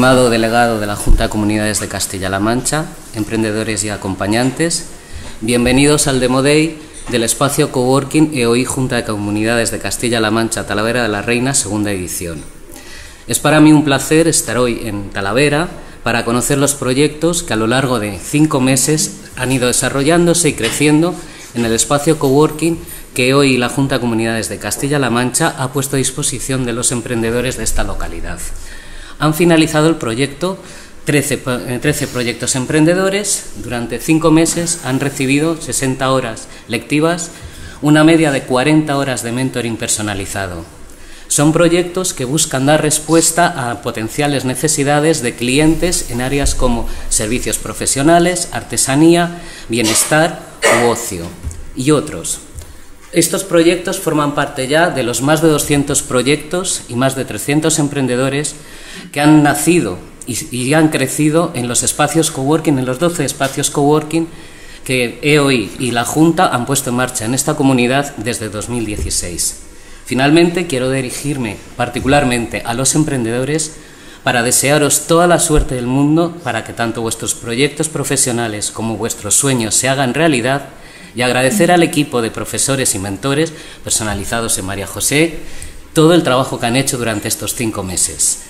Estimado delegado de la Junta de Comunidades de Castilla-La Mancha, emprendedores y acompañantes, bienvenidos al Demo Day del espacio Coworking EOI Junta de Comunidades de Castilla-La Mancha Talavera de la Reina, segunda edición. Es para mí un placer estar hoy en Talavera para conocer los proyectos que a lo largo de cinco meses han ido desarrollándose y creciendo en el espacio Coworking que hoy e la Junta de Comunidades de Castilla-La Mancha ha puesto a disposición de los emprendedores de esta localidad han finalizado el proyecto 13, eh, proyectos emprendedores. Durante cinco meses han recibido 60 horas lectivas, una media de 40 horas de mentoring personalizado. Son proyectos que buscan dar respuesta a potenciales necesidades de clientes en áreas como servicios profesionales, artesanía, bienestar u ocio y otros. Estos proyectos forman parte ya de los más de 200 proyectos y más de 300 emprendedores que han nacido y, han crecido en los espacios coworking, en los 12 espacios coworking que EOI y la Junta han puesto en marcha en esta comunidad desde 2016. Finalmente, quiero dirigirme particularmente a los emprendedores para desearos toda la suerte del mundo para que tanto vuestros proyectos profesionales como vuestros sueños se hagan realidad y agradecer al equipo de profesores y mentores personalizados en María José todo el trabajo que han hecho durante estos cinco meses.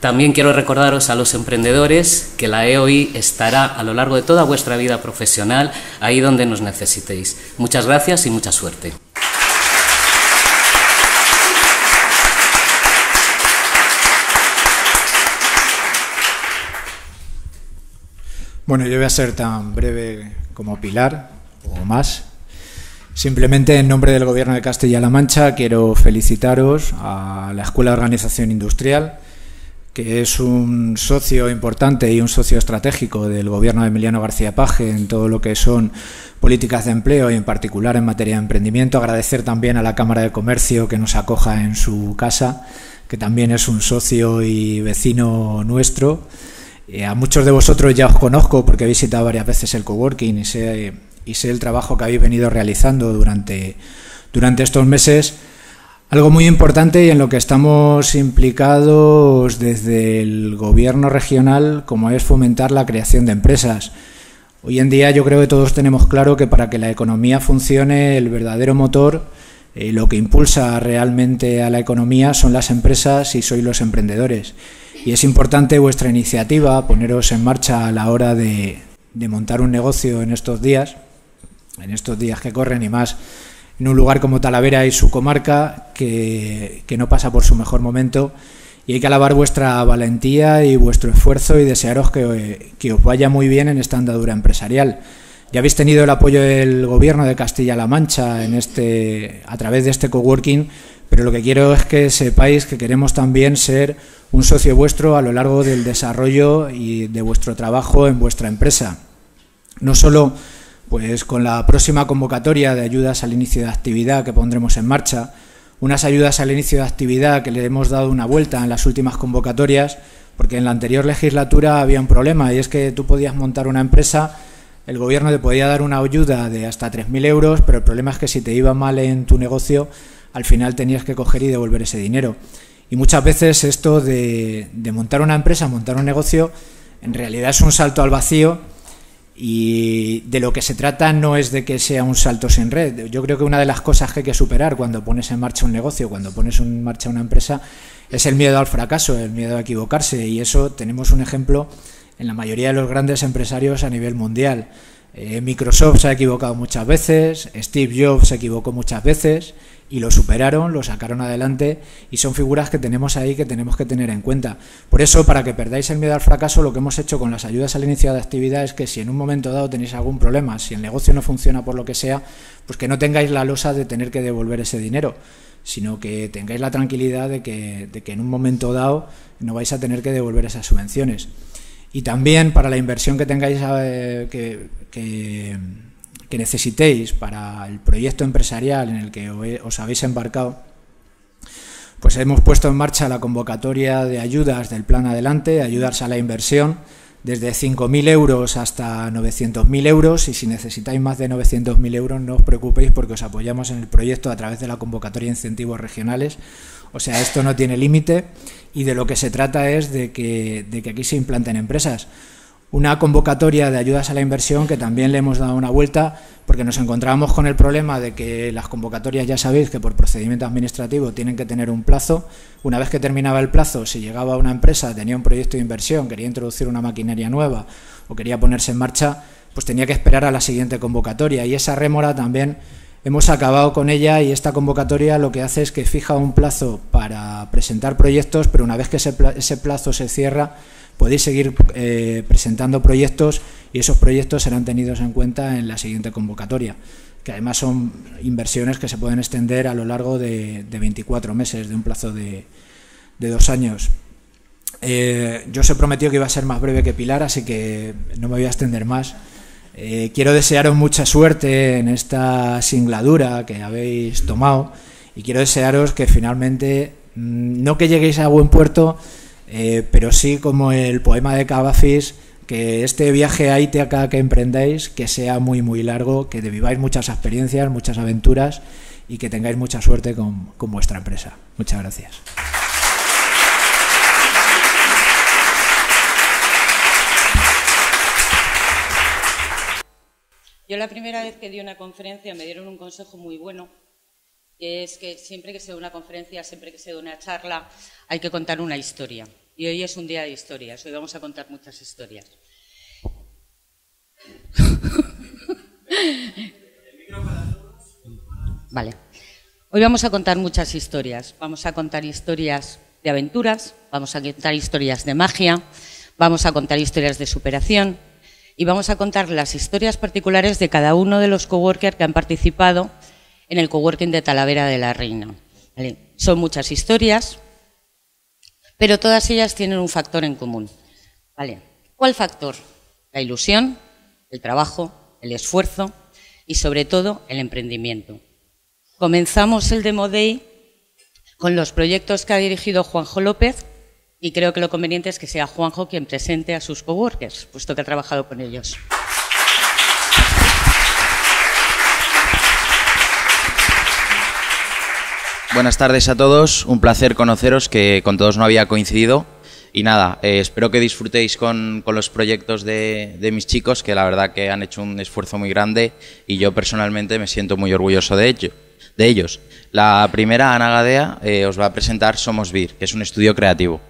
También quiero recordaros a los emprendedores que la EOI estará a lo largo de toda vuestra vida profesional ahí donde nos necesitéis. Muchas gracias y mucha suerte. Bueno, yo voy a ser tan breve como Pilar, o más. Simplemente en nombre del Gobierno de Castilla-La Mancha quiero felicitaros a la Escuela de Organización Industrial, que es un socio importante y un socio estratégico del Gobierno de Emiliano García Paje en todo lo que son políticas de empleo y en particular en materia de emprendimiento. Agradecer también a la Cámara de Comercio que nos acoja en su casa, que también es un socio y vecino nuestro. Eh, a muchos de vosotros ya os conozco porque he visitado varias veces el coworking y sé y sé el trabajo que habéis venido realizando durante, durante estos meses. Algo muy importante y en lo que estamos implicados desde el gobierno regional, como es fomentar la creación de empresas. Hoy en día yo creo que todos tenemos claro que para que la economía funcione, el verdadero motor, eh, lo que impulsa realmente a la economía son las empresas y sois los emprendedores. Y es importante vuestra iniciativa, poneros en marcha a la hora de, de montar un negocio en estos días en estos días que corren y más en un lugar como Talavera y su comarca que, no pasa por su mejor momento. Y hay que alabar vuestra valentía y vuestro esfuerzo y desearos que, os vaya muy bien en esta andadura empresarial. Ya habéis tenido el apoyo del gobierno de Castilla-La Mancha en este, a través de este coworking, pero lo que quiero es que sepáis que queremos también ser un socio vuestro a lo largo del desarrollo y de vuestro trabajo en vuestra empresa. No solo pues con la próxima convocatoria de ayudas al inicio de actividad que pondremos en marcha, unas ayudas al inicio de actividad que le hemos dado una vuelta en las últimas convocatorias, porque en la anterior legislatura había un problema y es que tú podías montar una empresa, el gobierno te podía dar una ayuda de hasta 3.000 euros, pero el problema es que si te iba mal en tu negocio, al final tenías que coger y devolver ese dinero. Y muchas veces esto de, de montar una empresa, montar un negocio, en realidad es un salto al vacío y de lo que se trata no es de que sea un salto sin red. Yo creo que una de las cosas que hay que superar cuando pones en marcha un negocio, cuando pones en marcha una empresa, es el miedo al fracaso, el miedo a equivocarse. Y eso tenemos un ejemplo en la mayoría de los grandes empresarios a nivel mundial. Eh, Microsoft se ha equivocado muchas veces, Steve Jobs se equivocó muchas veces y lo superaron, lo sacaron adelante y son figuras que tenemos ahí que tenemos que tener en cuenta. Por eso, para que perdáis el miedo al fracaso, lo que hemos hecho con las ayudas al inicio de actividad es que si en un momento dado tenéis algún problema, si el negocio no funciona por lo que sea, pues que no tengáis la losa de tener que devolver ese dinero, sino que tengáis la tranquilidad de que, de que en un momento dado no vais a tener que devolver esas subvenciones. Y también para la inversión que tengáis eh, que que necesitéis para el proyecto empresarial en el que os habéis embarcado, pues hemos puesto en marcha la convocatoria de ayudas del Plan Adelante, ayudarse a la inversión, desde 5.000 euros hasta 900.000 euros y si necesitáis más de 900.000 euros no os preocupéis porque os apoyamos en el proyecto a través de la convocatoria de incentivos regionales. O sea, esto no tiene límite y de lo que se trata es de que, de que aquí se implanten empresas una convocatoria de ayudas a la inversión que también le hemos dado una vuelta porque nos encontrábamos con el problema de que las convocatorias ya sabéis que por procedimiento administrativo tienen que tener un plazo. Una vez que terminaba el plazo, si llegaba una empresa, tenía un proyecto de inversión, quería introducir una maquinaria nueva o quería ponerse en marcha, pues tenía que esperar a la siguiente convocatoria y esa rémora también hemos acabado con ella y esta convocatoria lo que hace es que fija un plazo para presentar proyectos, pero una vez que ese plazo se cierra, podéis seguir eh, presentando proyectos y esos proyectos serán tenidos en cuenta en la siguiente convocatoria, que además son inversiones que se pueden extender a lo largo de, 24 meses, de un plazo de, dos años. Eh, yo os he prometido que iba a ser más breve que Pilar, así que no me voy a extender más. Eh, quiero desearos mucha suerte en esta singladura que habéis tomado y quiero desearos que finalmente, mm, no que lleguéis a buen puerto, eh, pero sí como el poema de Cavafis, que este viaje a acá que emprendáis, que sea muy, muy largo, que viváis muchas experiencias, muchas aventuras y que tengáis mucha suerte con, con vuestra empresa. Muchas gracias. Yo la primera vez que di una conferencia me dieron un consejo muy bueno es que siempre que se da una conferencia, siempre que se da una charla, hay que contar una historia. Y hoy es un día de historias, hoy vamos a contar muchas historias. vale. Hoy vamos a contar muchas historias. Vamos a contar historias de aventuras, vamos a contar historias de magia, vamos a contar historias de superación y vamos a contar las historias particulares de cada uno de los coworkers que han participado en el coworking de Talavera de la Reina. Son muchas historias, pero todas ellas tienen un factor en común. ¿Cuál factor? La ilusión, el trabajo, el esfuerzo y sobre todo el emprendimiento. Comenzamos el Demo Day con los proyectos que ha dirigido Juanjo López y creo que lo conveniente es que sea Juanjo quien presente a sus coworkers, puesto que ha trabajado con ellos. Buenas tardes a todos, un placer conoceros, que con todos no había coincidido. Y nada, eh, espero que disfrutéis con, los proyectos de, mis chicos, que la verdad que han hecho un esfuerzo muy grande y yo personalmente me siento muy orgulloso de, ello, de ellos. La primera, Ana Gadea, eh, os va a presentar Somos Vir, que es un estudio creativo.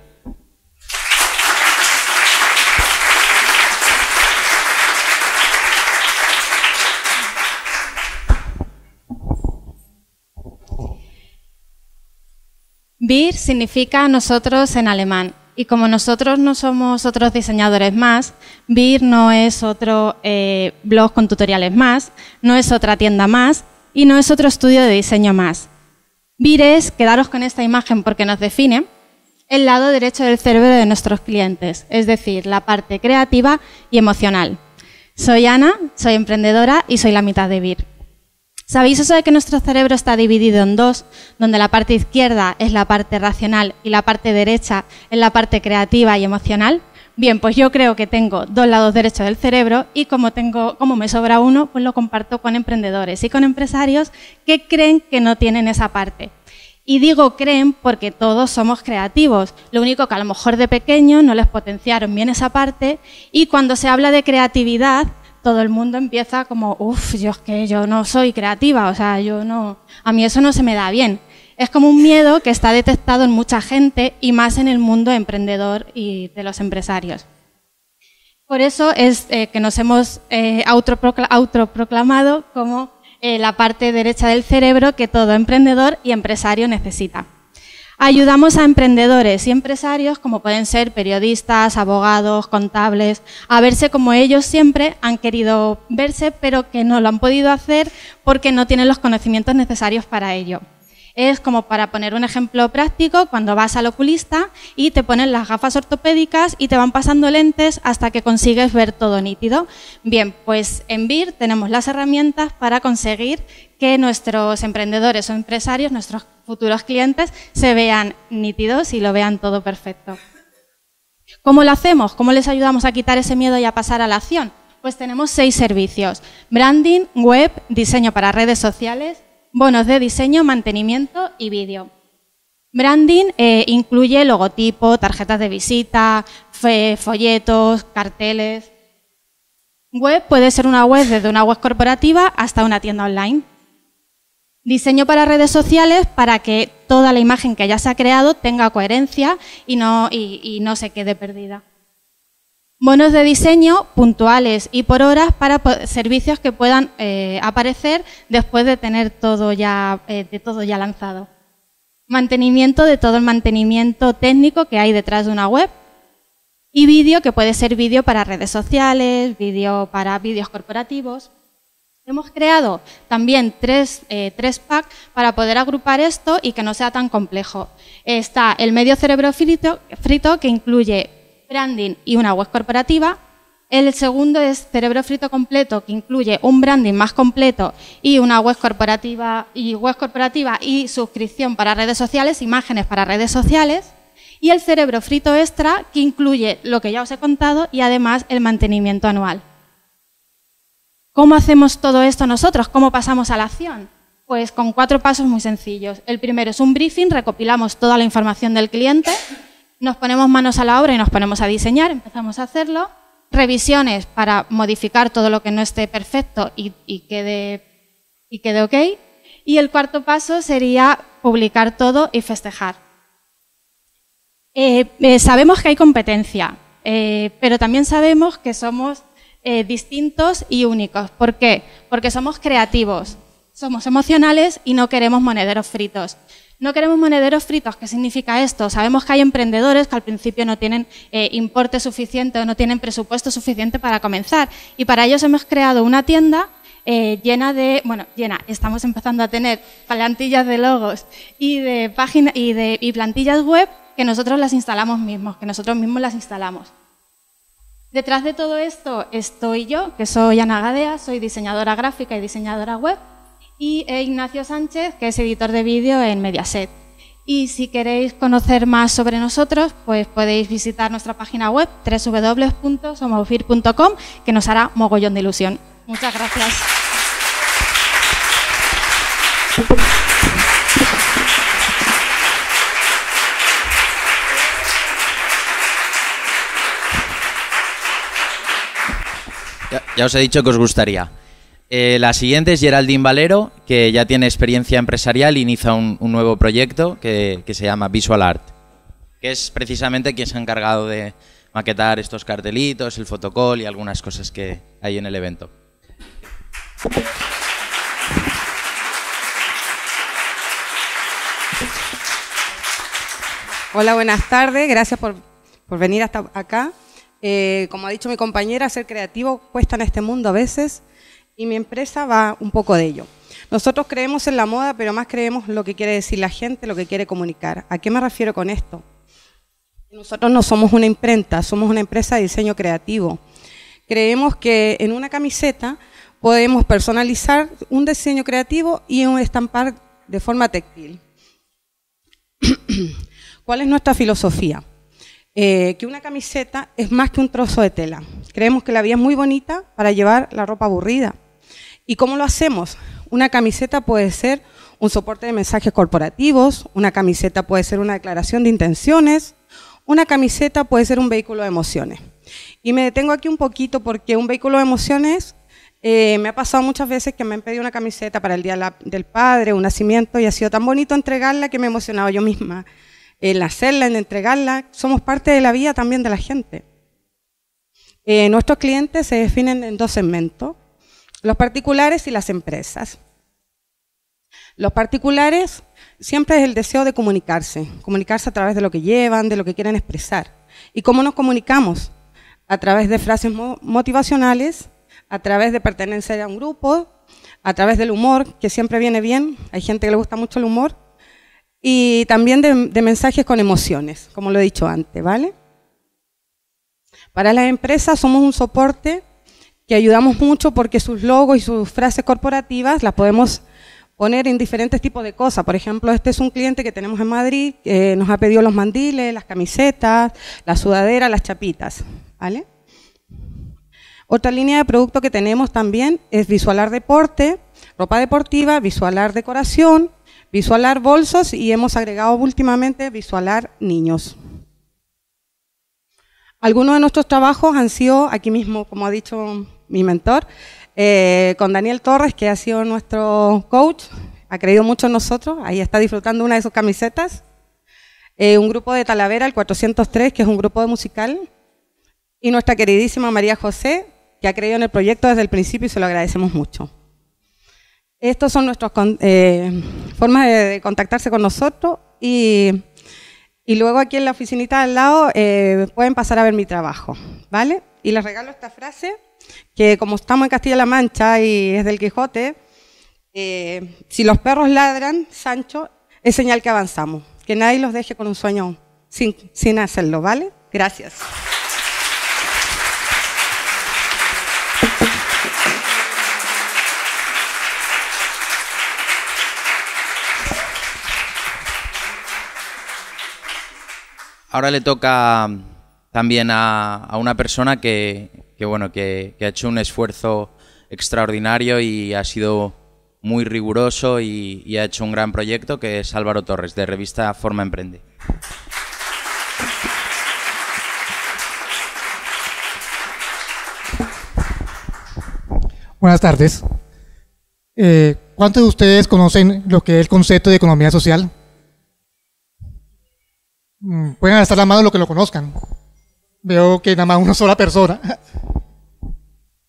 Bir significa nosotros en alemán. Y como nosotros no somos otros diseñadores más, Bir no es otro eh, blog con tutoriales más, no es otra tienda más y no es otro estudio de diseño más. Bir es, quedaros con esta imagen porque nos define, el lado derecho del cerebro de nuestros clientes, es decir, la parte creativa y emocional. Soy Ana, soy emprendedora y soy la mitad de Bir. ¿Sabéis eso de que nuestro cerebro está dividido en dos, donde la parte izquierda es la parte racional y la parte derecha es la parte creativa y emocional? Bien, pues yo creo que tengo dos lados derechos del cerebro y como tengo, como me sobra uno, pues lo comparto con emprendedores y con empresarios que creen que no tienen esa parte. Y digo creen porque todos somos creativos. Lo único que a lo mejor de pequeño no les potenciaron bien esa parte y cuando se habla de creatividad todo el mundo empieza como, uff, yo es que yo no soy creativa, o sea, yo no, a mí eso no se me da bien. Es como un miedo que está detectado en mucha gente y más en el mundo emprendedor y de los empresarios. Por eso es eh, que nos hemos eh, autoproclamado como eh, la parte derecha del cerebro que todo emprendedor y empresario necesita. Ayudamos a emprendedores y empresarios, como pueden ser periodistas, abogados, contables, a verse como ellos siempre han querido verse, pero que no lo han podido hacer porque no tienen los conocimientos necesarios para ello. Es como para poner un ejemplo práctico, cuando vas al oculista y te ponen las gafas ortopédicas y te van pasando lentes hasta que consigues ver todo nítido. Bien, pues en BIR tenemos las herramientas para conseguir que nuestros emprendedores o empresarios, nuestros futuros clientes, se vean nítidos y lo vean todo perfecto. ¿Cómo lo hacemos? ¿Cómo les ayudamos a quitar ese miedo y a pasar a la acción? Pues tenemos seis servicios. Branding, web, diseño para redes sociales, bonos de diseño, mantenimiento y vídeo. Branding eh, incluye logotipo, tarjetas de visita, folletos, carteles. Web puede ser una web desde una web corporativa hasta una tienda online. Diseño para redes sociales para que toda la imagen que ya se ha creado tenga coherencia y no se quede perdida. Bonos de diseño puntuales y por horas para servicios que puedan eh, aparecer después de tener todo ya, eh, de todo ya lanzado. Mantenimiento de todo el mantenimiento técnico que hay detrás de una web. Y vídeo, que puede ser vídeo para redes sociales, vídeo para vídeos corporativos. Hemos creado también tres, eh, packs para poder agrupar esto y que no sea tan complejo. Está el medio cerebro frito que incluye branding y una web corporativa. El segundo es Cerebro Frito Completo, que incluye un branding más completo y una web corporativa y web corporativa y suscripción para redes sociales, imágenes para redes sociales. Y el Cerebro Frito Extra, que incluye lo que ya os he contado y además el mantenimiento anual. ¿Cómo hacemos todo esto nosotros? ¿Cómo pasamos a la acción? Pues con cuatro pasos muy sencillos. El primero es un briefing, recopilamos toda la información del cliente nos ponemos manos a la obra y nos ponemos a diseñar, empezamos a hacerlo. Revisiones para modificar todo lo que no esté perfecto y, quede, ok. Y el cuarto paso sería publicar todo y festejar. Eh, eh, sabemos que hay competencia, eh, pero también sabemos que somos distintos y únicos. ¿Por qué? Porque somos creativos, somos emocionales y no queremos monederos fritos. No queremos monederos fritos. ¿Qué significa esto? Sabemos que hay emprendedores que al principio no tienen eh, importe suficiente o no tienen presupuesto suficiente para comenzar. Y para ellos hemos creado una tienda eh, llena de, bueno, llena, estamos empezando a tener plantillas de logos y de páginas y de y plantillas web que nosotros las instalamos mismos, que nosotros mismos las instalamos. Detrás de todo esto estoy yo, que soy Ana Gadea, soy diseñadora gráfica y diseñadora web y e Ignacio Sánchez, que es editor de vídeo en Mediaset. Y si queréis conocer más sobre nosotros, pues podéis visitar nuestra página web www.somofir.com, que nos hará mogollón de ilusión. Muchas gracias. ya os he dicho que os gustaría. Eh, la siguiente es Geraldine Valero, que ya tiene experiencia empresarial y e inicia un, nuevo proyecto que, se llama Visual Art, que es precisamente quien se ha encargado de maquetar estos cartelitos, el fotocall y algunas cosas que hay en el evento. Hola, buenas tardes. Gracias por, por venir hasta acá. Eh, como ha dicho mi compañera, ser creativo cuesta en este mundo a veces y mi empresa va un poco de ello. Nosotros creemos en la moda, pero más creemos lo que quiere decir la gente, lo que quiere comunicar. ¿A qué me refiero con esto? Nosotros no somos una imprenta, somos una empresa de diseño creativo. Creemos que en una camiseta podemos personalizar un diseño creativo y un estampar de forma textil. ¿Cuál es nuestra filosofía? Eh, que una camiseta es más que un trozo de tela. Creemos que la vía es muy bonita para llevar la ropa aburrida ¿Y cómo lo hacemos? Una camiseta puede ser un soporte de mensajes corporativos, una camiseta puede ser una declaración de intenciones, una camiseta puede ser un vehículo de emociones. Y me detengo aquí un poquito porque un vehículo de emociones eh, me ha pasado muchas veces que me han pedido una camiseta para el Día del Padre, un nacimiento, y ha sido tan bonito entregarla que me he emocionado yo misma en hacerla, en entregarla. Somos parte de la vida también de la gente. Eh, nuestros clientes se definen en dos segmentos los particulares y las empresas. Los particulares siempre es el deseo de comunicarse, comunicarse a través de lo que llevan, de lo que quieren expresar. ¿Y cómo nos comunicamos? A través de frases motivacionales, a través de pertenecer a un grupo, a través del humor, que siempre viene bien, hay gente que le gusta mucho el humor, y también de, mensajes con emociones, como lo he dicho antes, ¿vale? Para las empresas somos un soporte que ayudamos mucho porque sus logos y sus frases corporativas las podemos poner en diferentes tipos de cosas. Por ejemplo, este es un cliente que tenemos en Madrid, que nos ha pedido los mandiles, las camisetas, la sudadera, las chapitas. Otra línea de producto que tenemos también es Visualar Deporte, ropa deportiva, Visualar Decoración, Visualar Bolsos y hemos agregado últimamente Visualar Niños. Algunos de nuestros trabajos han sido aquí mismo, como ha dicho mi mentor, eh, con Daniel Torres, que ha sido nuestro coach, ha creído mucho en nosotros, ahí está disfrutando una de sus camisetas. Eh, un grupo de Talavera, el 403, que es un grupo de musical. Y nuestra queridísima María José, que ha creído en el proyecto desde el principio y se lo agradecemos mucho. Estas son nuestras eh, formas de, contactarse con nosotros y, luego aquí en la oficinita al lado pueden pasar a ver mi trabajo, ¿vale? Y les regalo esta frase que como estamos en Castilla-La Mancha y es del Quijote, eh, si los perros ladran, Sancho, es señal que avanzamos, que nadie los deje con un sueño sin, hacerlo, ¿vale? Gracias. Ahora le toca también a, a una persona que que bueno, que, ha hecho un esfuerzo extraordinario y ha sido muy riguroso y, ha hecho un gran proyecto, que es Álvaro Torres, de revista Forma Emprende. Buenas tardes. Eh, ¿Cuántos de ustedes conocen lo que es el concepto de economía social? Mm, pueden estar la mano lo que lo conozcan. Veo que nada más una sola persona.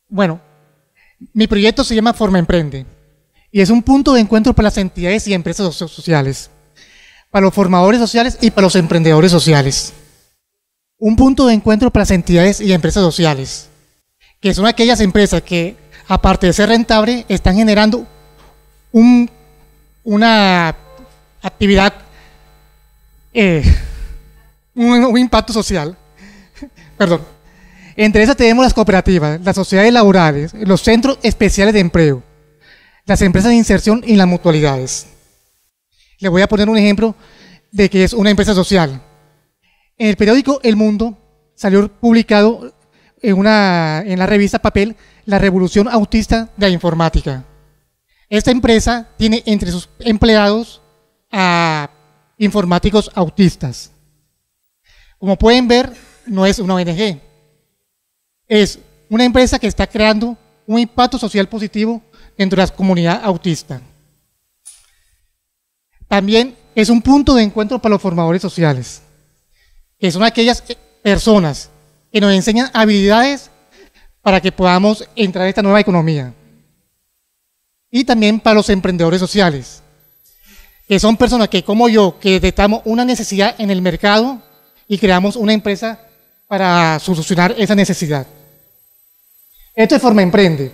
Bueno, mi proyecto se llama Forma Emprende y es un punto de encuentro para las entidades y empresas sociales, para los formadores sociales y para los emprendedores sociales. Un punto de encuentro para las entidades y empresas sociales, que son aquellas empresas que, aparte de ser rentables, están generando una actividad, eh, un impacto social. Perdón entre esas tenemos las cooperativas, las sociedades laborales, los centros especiales de empleo, las empresas de inserción y las mutualidades. Les voy a poner un ejemplo de que es una empresa social. En el periódico El Mundo salió publicado en, una, en la revista Papel la Revolución Autista de la Informática. Esta empresa tiene entre sus empleados a informáticos autistas. Como pueden ver, no es una ONG, es una empresa que está creando un impacto social positivo dentro de la comunidad autista. También es un punto de encuentro para los formadores sociales, que son aquellas personas que nos enseñan habilidades para que podamos entrar a esta nueva economía. Y también para los emprendedores sociales, que son personas que como yo, que detectamos una necesidad en el mercado y creamos una empresa para solucionar esa necesidad. Esto es Forma Emprende.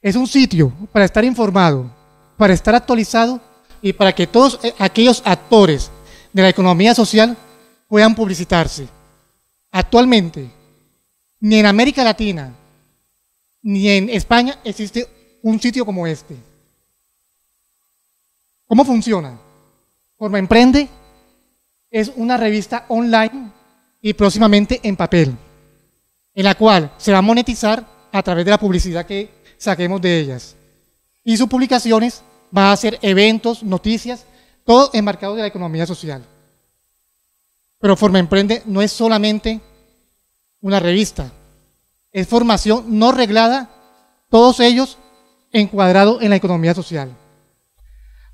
Es un sitio para estar informado, para estar actualizado y para que todos eh, aquellos actores de la economía social puedan publicitarse. Actualmente, ni en América Latina, ni en España existe un sitio como este. ¿Cómo funciona? Forma Emprende es una revista online y próximamente en papel en la cual se va a monetizar a través de la publicidad que saquemos de ellas. Y sus publicaciones van a ser eventos, noticias, todo enmarcado de la economía social. Pero Forma Emprende no es solamente una revista, es formación no reglada, todos ellos encuadrados en la economía social.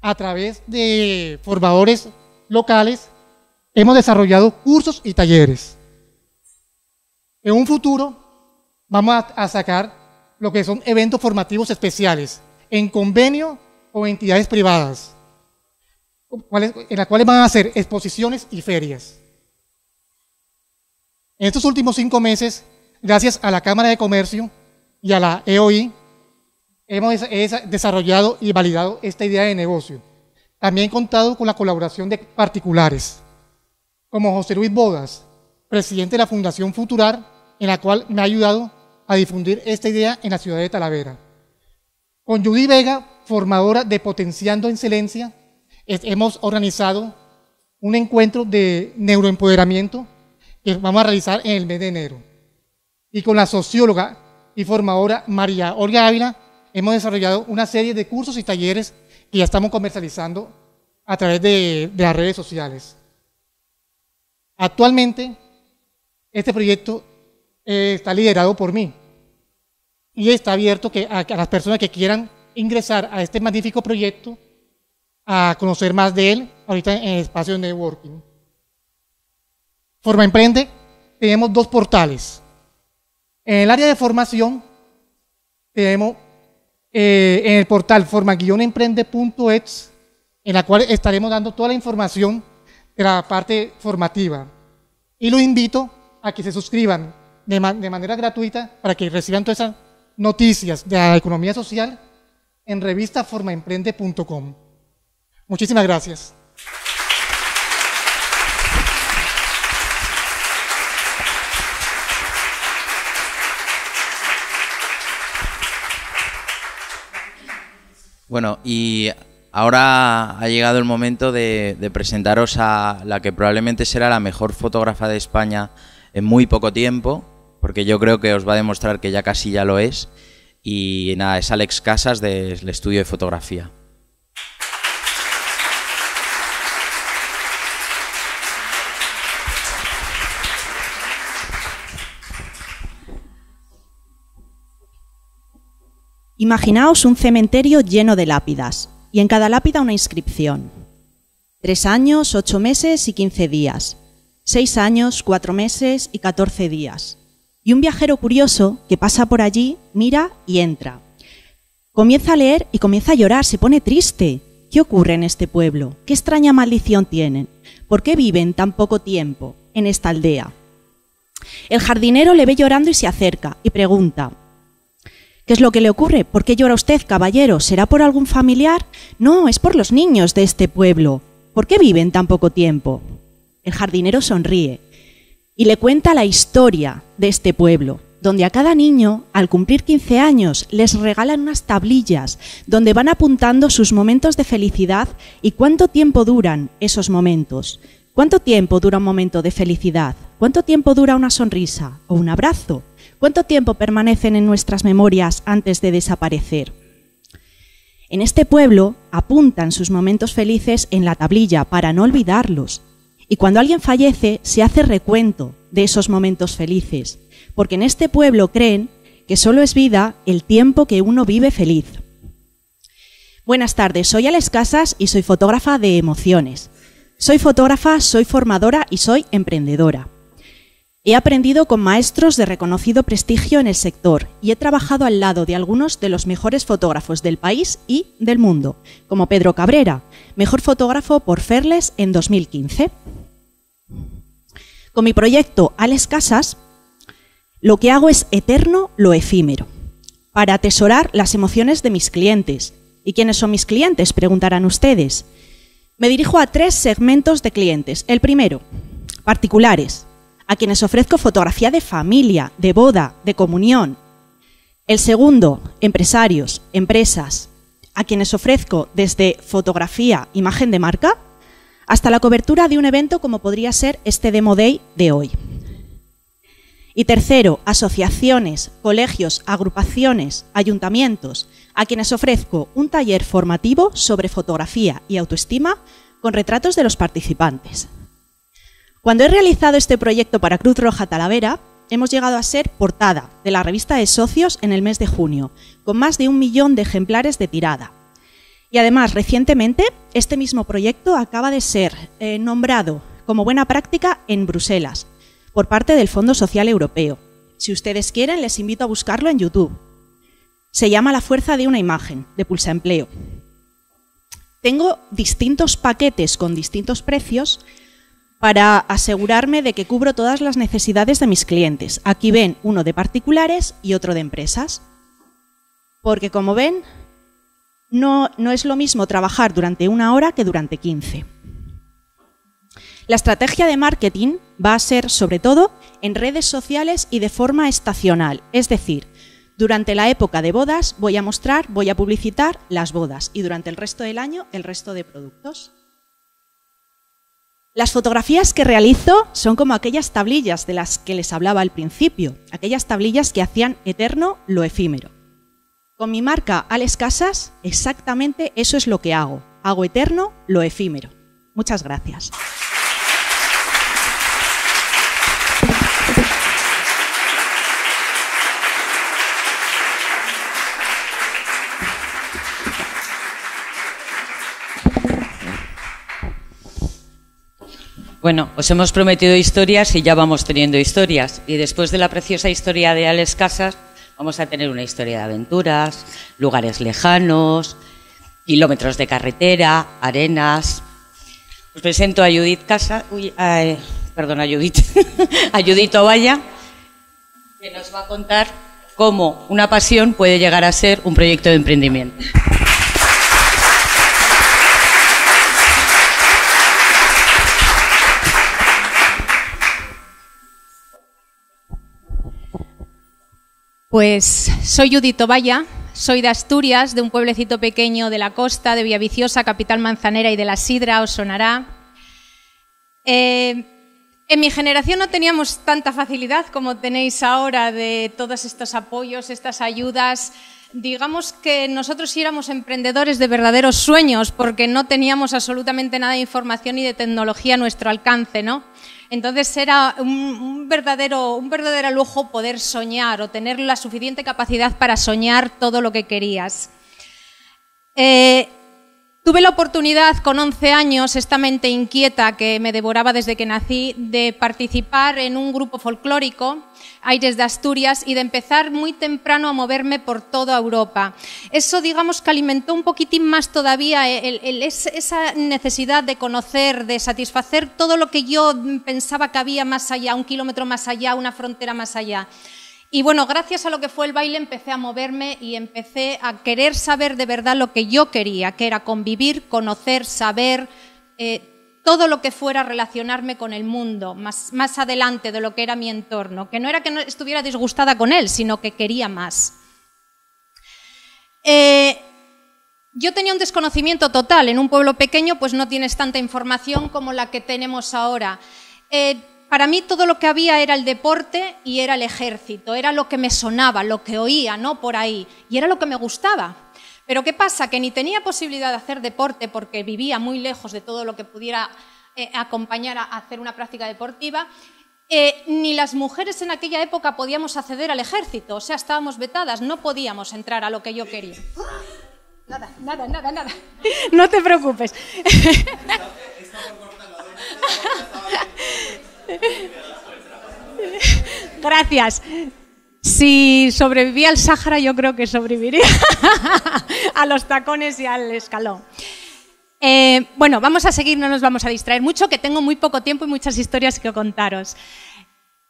A través de formadores locales hemos desarrollado cursos y talleres en un futuro vamos a, sacar lo que son eventos formativos especiales en convenio o entidades privadas, en las cuales van a ser exposiciones y ferias. En estos últimos cinco meses, gracias a la Cámara de Comercio y a la EOI, hemos desarrollado y validado esta idea de negocio. También contado con la colaboración de particulares, como José Luis Bodas, presidente de la Fundación Futurar en la cual me ha ayudado a difundir esta idea en la ciudad de Talavera. Con Judy Vega, formadora de Potenciando Excelencia, hemos organizado un encuentro de neuroempoderamiento que vamos a realizar en el mes de enero. Y con la socióloga y formadora María Olga Ávila, hemos desarrollado una serie de cursos y talleres que ya estamos comercializando a través de, de las redes sociales. Actualmente, este proyecto eh, está liderado por mí y está abierto que, a, las personas que quieran ingresar a este magnífico proyecto, a conocer más de él, ahorita en el espacio de networking. Forma Emprende, tenemos dos portales. En el área de formación, tenemos eh, en el portal forma-emprende.ex, en la cual estaremos dando toda la información de la parte formativa. Y los invito a que se suscriban de, manera gratuita para que reciban todas esas noticias de la economía social en revistaformaemprende.com. Muchísimas gracias. Bueno, y ahora ha llegado el momento de, presentaros a la que probablemente será la mejor fotógrafa de España en muy poco tiempo porque yo creo que os va a demostrar que ya casi ya lo es. Y nada, es Alex Casas del estudio de fotografía. Imaginaos un cementerio lleno de lápidas y en cada lápida una inscripción. Tres años, ocho meses y quince días. Seis años, cuatro meses y catorce días y un viajero curioso que pasa por allí mira y entra. Comienza a leer y comienza a llorar, se pone triste. ¿Qué ocurre en este pueblo? ¿Qué extraña maldición tienen? ¿Por qué viven tan poco tiempo en esta aldea? El jardinero le ve llorando y se acerca y pregunta, ¿Qué es lo que le ocurre? ¿Por qué llora usted, caballero? ¿Será por algún familiar? No, es por los niños de este pueblo. ¿Por qué viven tan poco tiempo? El jardinero sonríe y le cuenta la historia de este pueblo, donde a cada niño, al cumplir 15 años, les regalan unas tablillas donde van apuntando sus momentos de felicidad y cuánto tiempo duran esos momentos. ¿Cuánto tiempo dura un momento de felicidad? ¿Cuánto tiempo dura una sonrisa o un abrazo? ¿Cuánto tiempo permanecen en nuestras memorias antes de desaparecer? En este pueblo apuntan sus momentos felices en la tablilla para no olvidarlos y cuando alguien fallece, se hace recuento de esos momentos felices, porque en este pueblo creen que solo es vida el tiempo que uno vive feliz. Buenas tardes, soy Alex Casas y soy fotógrafa de emociones. Soy fotógrafa, soy formadora y soy emprendedora. He aprendido con maestros de reconocido prestigio en el sector y he trabajado al lado de algunos de los mejores fotógrafos del país y del mundo, como Pedro Cabrera, mejor fotógrafo por Ferles en 2015. Con mi proyecto Ales Casas, lo que hago es eterno lo efímero, para atesorar las emociones de mis clientes. ¿Y quiénes son mis clientes? Preguntarán ustedes. Me dirijo a tres segmentos de clientes. El primero, particulares a quienes ofrezco fotografía de familia, de boda, de comunión. El segundo, empresarios, empresas, a quienes ofrezco desde fotografía, imagen de marca, hasta la cobertura de un evento como podría ser este Demo Day de hoy. Y tercero, asociaciones, colegios, agrupaciones, ayuntamientos, a quienes ofrezco un taller formativo sobre fotografía y autoestima con retratos de los participantes. Cuando he realizado este proyecto para Cruz Roja Talavera, hemos llegado a ser portada de la revista de socios en el mes de junio, con más de un millón de ejemplares de tirada. Y además, recientemente, este mismo proyecto acaba de ser eh, nombrado como buena práctica en Bruselas, por parte del Fondo Social Europeo. Si ustedes quieren, les invito a buscarlo en YouTube. Se llama La fuerza de una imagen, de Pulsa Empleo. Tengo distintos paquetes con distintos precios para asegurarme de que cubro todas las necesidades de mis clientes. Aquí ven uno de particulares y otro de empresas. Porque como ven, no, no es lo mismo trabajar durante una hora que durante 15. La estrategia de marketing va a ser sobre todo en redes sociales y de forma estacional, es decir, durante la época de bodas voy a mostrar, voy a publicitar las bodas y durante el resto del año el resto de productos. Las fotografías que realizo son como aquellas tablillas de las que les hablaba al principio, aquellas tablillas que hacían eterno lo efímero. Con mi marca Alex Casas, exactamente eso es lo que hago. Hago eterno lo efímero. Muchas gracias. Bueno, os hemos prometido historias y ya vamos teniendo historias. Y después de la preciosa historia de Alex Casas, vamos a tener una historia de aventuras, lugares lejanos, kilómetros de carretera, arenas. Os presento a Judith Casa, perdón, a Judith, a Judith Ovalla, que nos va a contar cómo una pasión puede llegar a ser un proyecto de emprendimiento. Pues soy Judith Valla, soy de Asturias, de un pueblecito pequeño de la costa, de Villaviciosa, capital manzanera y de la Sidra, o sonará. Eh, en mi generación no teníamos tanta facilidad como tenéis ahora de todos estos apoyos, estas ayudas. Digamos que nosotros sí éramos emprendedores de verdaderos sueños porque no teníamos absolutamente nada de información y de tecnología a nuestro alcance, ¿no? Entonces era un, verdadero, un verdadero lujo poder soñar o tener la suficiente capacidad para soñar todo lo que querías. Eh, Tuve la oportunidad con 11 años, esta mente inquieta que me devoraba desde que nací, de participar en un grupo folclórico, Aires de Asturias, y de empezar muy temprano a moverme por toda Europa. Eso, digamos, que alimentó un poquitín más todavía esa necesidad de conocer, de satisfacer todo lo que yo pensaba que había más allá, un kilómetro más allá, una frontera más allá. Y bueno, gracias a lo que fue el baile empecé a moverme y empecé a querer saber de verdad lo que yo quería, que era convivir, conocer, saber eh, todo lo que fuera relacionarme con el mundo, más, más adelante de lo que era mi entorno, que no era que no estuviera disgustada con él, sino que quería más. Eh, yo tenía un desconocimiento total, en un pueblo pequeño pues no tienes tanta información como la que tenemos ahora. Eh, para mí todo lo que había era el deporte y era el ejército, era lo que me sonaba, lo que oía, ¿no? Por ahí, y era lo que me gustaba. Pero ¿qué pasa? Que ni tenía posibilidad de hacer deporte porque vivía muy lejos de todo lo que pudiera eh, acompañar a hacer una práctica deportiva, eh, ni las mujeres en aquella época podíamos acceder al ejército, o sea, estábamos vetadas, no podíamos entrar a lo que yo quería. Nada, nada, nada, nada. No te preocupes. Gracias. Si sobrevivía al Sáhara, yo creo que sobreviviría a los tacones y al escalón. Eh, bueno, vamos a seguir, no nos vamos a distraer mucho, que tengo muy poco tiempo y muchas historias que contaros.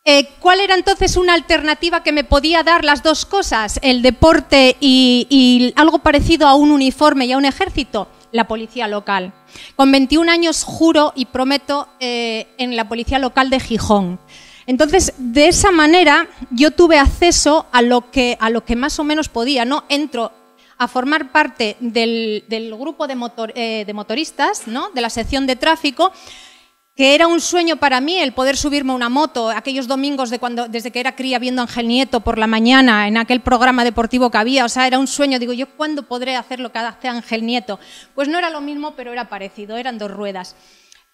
Eh, ¿Cuál era entonces una alternativa que me podía dar las dos cosas, el deporte y, algo parecido a un uniforme y a un ejército? la policía local. Con 21 años juro y prometo eh, en la policía local de Gijón. Entonces, de esa manera yo tuve acceso a lo que, a lo que más o menos podía, ¿no? Entro a formar parte del, grupo de, motor, eh, de motoristas, ¿no? de la sección de tráfico, que era un sueño para mí el poder subirme a una moto, aquellos domingos de cuando, desde que era cría viendo a Ángel Nieto por la mañana, en aquel programa deportivo que había, o sea, era un sueño, digo, ¿yo cuándo podré hacer lo que hace Ángel Nieto? Pues no era lo mismo, pero era parecido, eran dos ruedas.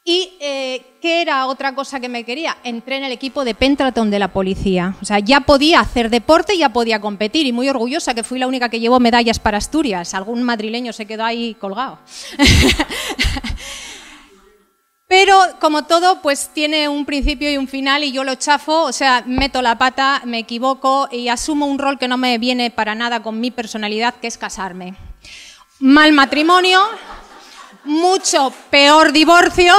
¿Y que eh, qué era otra cosa que me quería? Entré en el equipo de Pentraton de la policía. O sea, ya podía hacer deporte, ya podía competir. Y muy orgullosa que fui la única que llevó medallas para Asturias. Algún madrileño se quedó ahí colgado. Pero como todo, pues tiene un principio y un final y yo lo chafo, o sea, meto la pata, me equivoco y asumo un rol que no me viene para nada con mi personalidad, que es casarme. Mal matrimonio, mucho peor divorcio.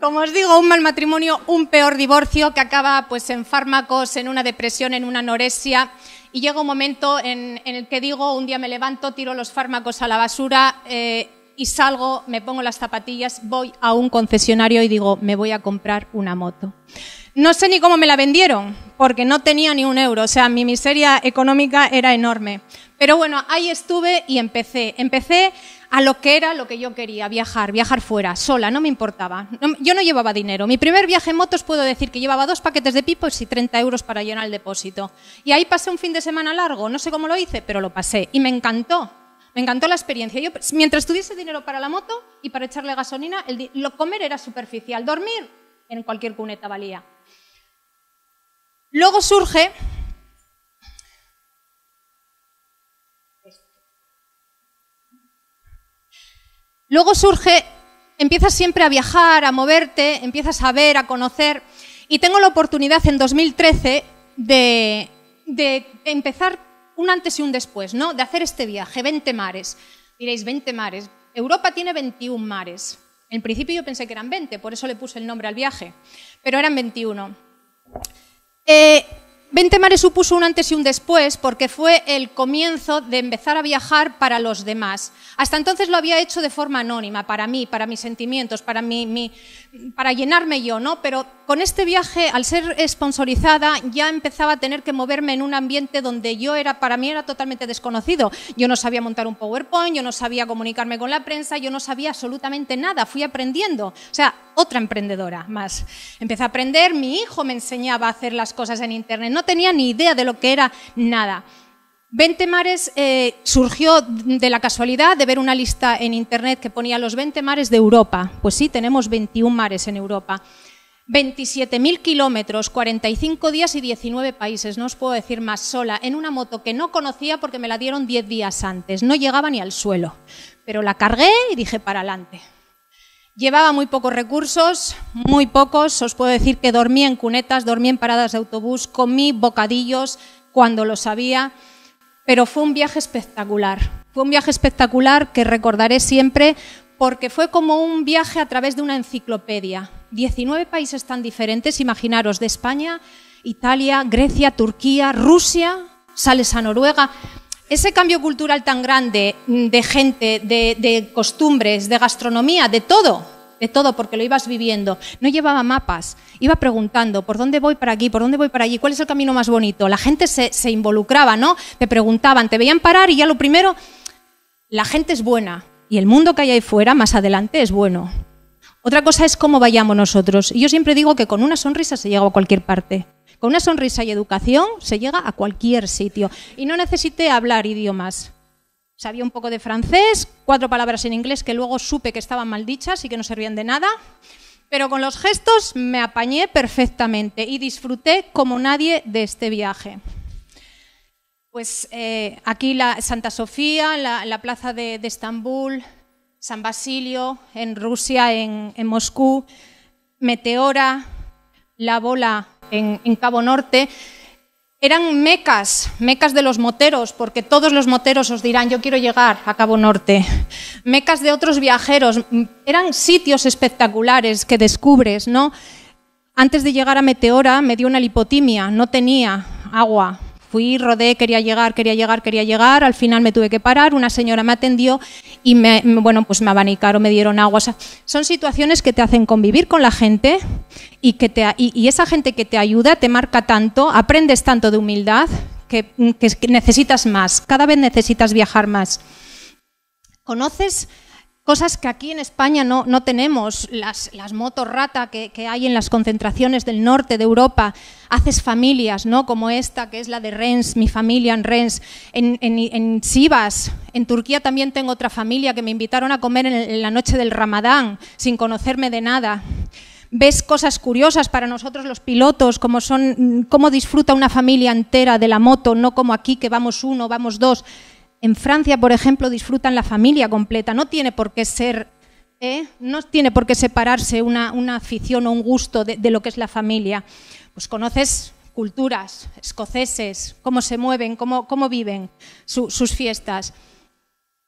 Como os digo, un mal matrimonio, un peor divorcio que acaba pues en fármacos, en una depresión, en una anorexia y llega un momento en, el que digo, un día me levanto, tiro los fármacos a la basura eh, y salgo, me pongo las zapatillas, voy a un concesionario y digo, me voy a comprar una moto. No sé ni cómo me la vendieron, porque no tenía ni un euro, o sea, mi miseria económica era enorme. Pero bueno, ahí estuve y empecé. Empecé a lo que era lo que yo quería, viajar, viajar fuera, sola, no me importaba. yo no llevaba dinero. Mi primer viaje en motos puedo decir que llevaba dos paquetes de pipos y 30 euros para llenar el depósito. Y ahí pasé un fin de semana largo, no sé cómo lo hice, pero lo pasé y me encantó. Me encantó la experiencia. Yo, mientras tuviese dinero para la moto y para echarle gasolina, lo comer era superficial, dormir en cualquier cuneta valía. Luego surge Luego surge, empiezas siempre a viajar, a moverte, empiezas a ver, a conocer. Y tengo la oportunidad en 2013 de, empezar un antes y un después, ¿no? De hacer este viaje, 20 mares. Diréis, 20 mares. Europa tiene 21 mares. En principio yo pensé que eran 20, por eso le puse el nombre al viaje, pero eran 21. Eh, mares supuso un antes y un después porque fue el comienzo de empezar a viajar para los demás. Hasta entonces lo había hecho de forma anónima, para mí, para mis sentimientos, para mí. mi, para llenarme yo, ¿no? Pero con este viaje, al ser sponsorizada, ya empezaba a tener que moverme en un ambiente donde yo era, para mí era totalmente desconocido. Yo no sabía montar un PowerPoint, yo no sabía comunicarme con la prensa, yo no sabía absolutamente nada, fui aprendiendo. O sea, otra emprendedora más. Empecé a aprender, mi hijo me enseñaba a hacer las cosas en Internet, no tenía ni idea de lo que era nada. 20 mares eh, surgió de la casualidad de ver una lista en internet que ponía los 20 mares de Europa. Pues sí, tenemos 21 mares en Europa. 27.000 kilómetros, 45 días y 19 países, no os puedo decir más, sola, en una moto que no conocía porque me la dieron 10 días antes, no llegaba ni al suelo, pero la cargué y dije para adelante. Llevaba muy pocos recursos, muy pocos, os puedo decir que dormí en cunetas, dormí en paradas de autobús, comí bocadillos cuando lo sabía. Pero fue un viaje espectacular. Fue un viaje espectacular que recordaré siempre porque fue como un viaje a través de una enciclopedia. 19 países tan diferentes, imaginaros, de España, Italia, Grecia, Turquía, Rusia, sales a Noruega. Ese cambio cultural tan grande mm, de gente, de costumbres, de gastronomía, de todo, de todo, porque lo ibas viviendo. No llevaba mapas, iba preguntando, ¿por dónde voy para aquí? ¿Por dónde voy para allí? ¿Cuál es el camino más bonito? La gente se, involucraba, ¿no? Te preguntaban, te veían parar y ya lo primero, la gente es buena y el mundo que hay ahí fuera más adelante es bueno. Otra cosa es cómo vayamos nosotros. Y yo siempre digo que con una sonrisa se llega a cualquier parte. Con una sonrisa y educación se llega a cualquier sitio. Y no necesité hablar idiomas. Sabía un poco de francés, cuatro palabras en inglés que luego supe que estaban mal dichas y que no servían de nada. Pero con los gestos me apañé perfectamente y disfruté como nadie de este viaje. Pues eh, aquí la Santa Sofía, la, plaza de, Estambul, San Basilio, en Rusia, en, Moscú, Meteora, la bola en Cabo Norte eran mecas, mecas de los moteros, porque todos los moteros os dirán, yo quiero llegar a Cabo Norte, mecas de otros viajeros, eran sitios espectaculares que descubres, ¿no? Antes de llegar a Meteora me dio una lipotimia, no tenía agua, fui, rodé, quería llegar, quería llegar, quería llegar, al final me tuve que parar, una señora me atendió y me, bueno, pues me abanicaron, me dieron agua. son situaciones que te hacen convivir con la gente y, que esa gente que te ayuda te marca tanto, aprendes tanto de humildad que, que necesitas más, cada vez necesitas viajar más. Conoces cosas que aquí en España no, no tenemos, las, las motos rata que, hay en las concentraciones del norte de Europa, haces familias, ¿no? como esta que es la de Rens, mi familia en Rens, en, en, en Sivas, en Turquía también tengo otra familia que me invitaron a comer en, en la noche del Ramadán, sin conocerme de nada ves cosas curiosas para nosotros los pilotos, como son mm, cómo disfruta una familia entera de la moto, no como aquí que vamos uno, vamos dos, en Francia, por ejemplo, disfrutan la familia completa. No tiene por qué ser, ¿eh? no tiene por qué separarse una, afición o un gusto de, lo que es la familia. Pues conoces culturas, escoceses, cómo se mueven, cómo, cómo viven sus fiestas.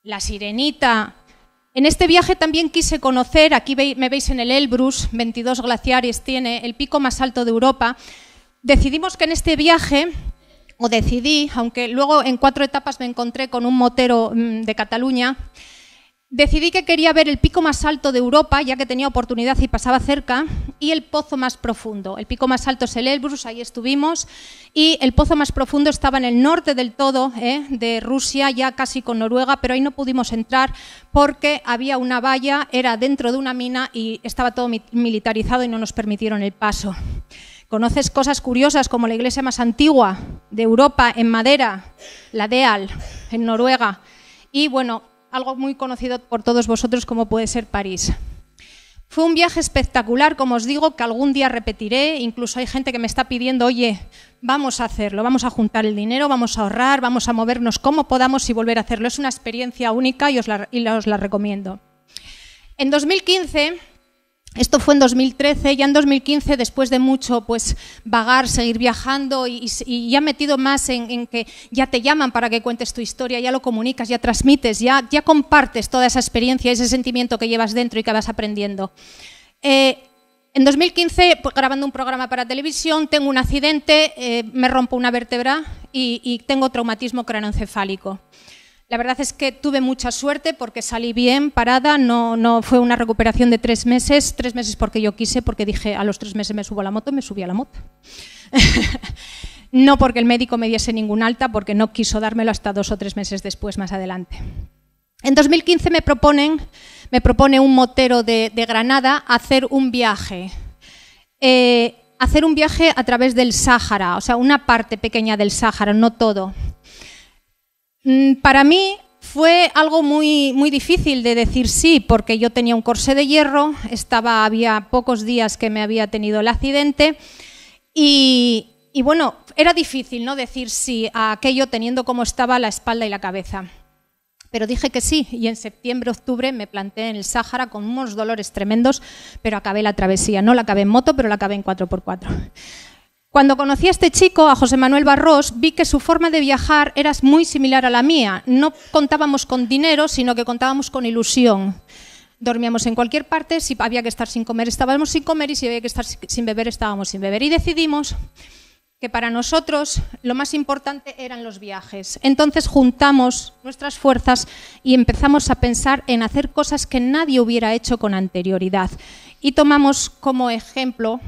La sirenita. En este viaje también quise conocer, aquí me veis en el Elbrus, 22 glaciares tiene, el pico más alto de Europa. Decidimos que en este viaje o decidí, aunque luego en cuatro etapas me encontré con un motero mm, de Cataluña, decidí que quería ver el pico más alto de Europa, ya que tenía oportunidad y pasaba cerca, y el pozo más profundo. El pico más alto es el Elbrus, ahí estuvimos, y el pozo más profundo estaba en el norte del todo eh, de Rusia, ya casi con Noruega, pero ahí no pudimos entrar porque había una valla, era dentro de una mina y estaba todo militarizado y no nos permitieron el paso. Conoces cosas curiosas como la iglesia más antigua de Europa en madera, la Deal, en Noruega, y bueno, algo muy conocido por todos vosotros como puede ser París. Fue un viaje espectacular, como os digo, que algún día repetiré. Incluso hay gente que me está pidiendo, oye, vamos a hacerlo, vamos a juntar el dinero, vamos a ahorrar, vamos a movernos como podamos y volver a hacerlo. Es una experiencia única y os la, y os la recomiendo. En 2015 esto fue en 2013, ya en 2015, después de mucho pues, vagar, seguir viajando y, ya metido más en, que ya te llaman para que cuentes tu historia, ya lo comunicas, ya transmites, ya, ya compartes toda esa experiencia, ese sentimiento que llevas dentro y que vas aprendiendo. Eh, en 2015, pues, grabando un programa para televisión, tengo un accidente, eh, me rompo una vértebra y, y tengo traumatismo cranoencefálico. La verdad es que tuve mucha suerte porque salí bien parada, no, no fue una recuperación de tres meses, tres meses porque yo quise, porque dije a los tres meses me subo a la moto, me subí a la moto. no porque el médico me diese ningún alta, porque no quiso dármelo hasta dos o tres meses después, más adelante. En 2015 me, proponen, me propone un motero de, Granada hacer un viaje. Eh, hacer un viaje a través del Sáhara, o sea, una parte pequeña del Sáhara, no todo. Mm, para mí fue algo muy, muy difícil de decir sí, porque yo tenía un corsé de hierro, estaba, había pocos días que me había tenido el accidente y, bueno, era difícil no decir sí a aquello teniendo como estaba la espalda y la cabeza. Pero dije que sí y en septiembre, octubre me planté en el Sáhara con unos dolores tremendos, pero acabé la travesía. No la acabé en moto, pero la acabé en 4x4. Cuando conocí a este chico, a José Manuel Barros, vi que su forma de viajar era muy similar a la mía. No contábamos con dinero, sino que contábamos con ilusión. Dormíamos en cualquier parte, si había que estar sin comer estábamos sin comer y si había que estar sin beber estábamos sin beber. Y decidimos que para nosotros lo más importante eran los viajes. Entonces juntamos nuestras fuerzas y empezamos a pensar en hacer cosas que nadie hubiera hecho con anterioridad. Y tomamos como ejemplo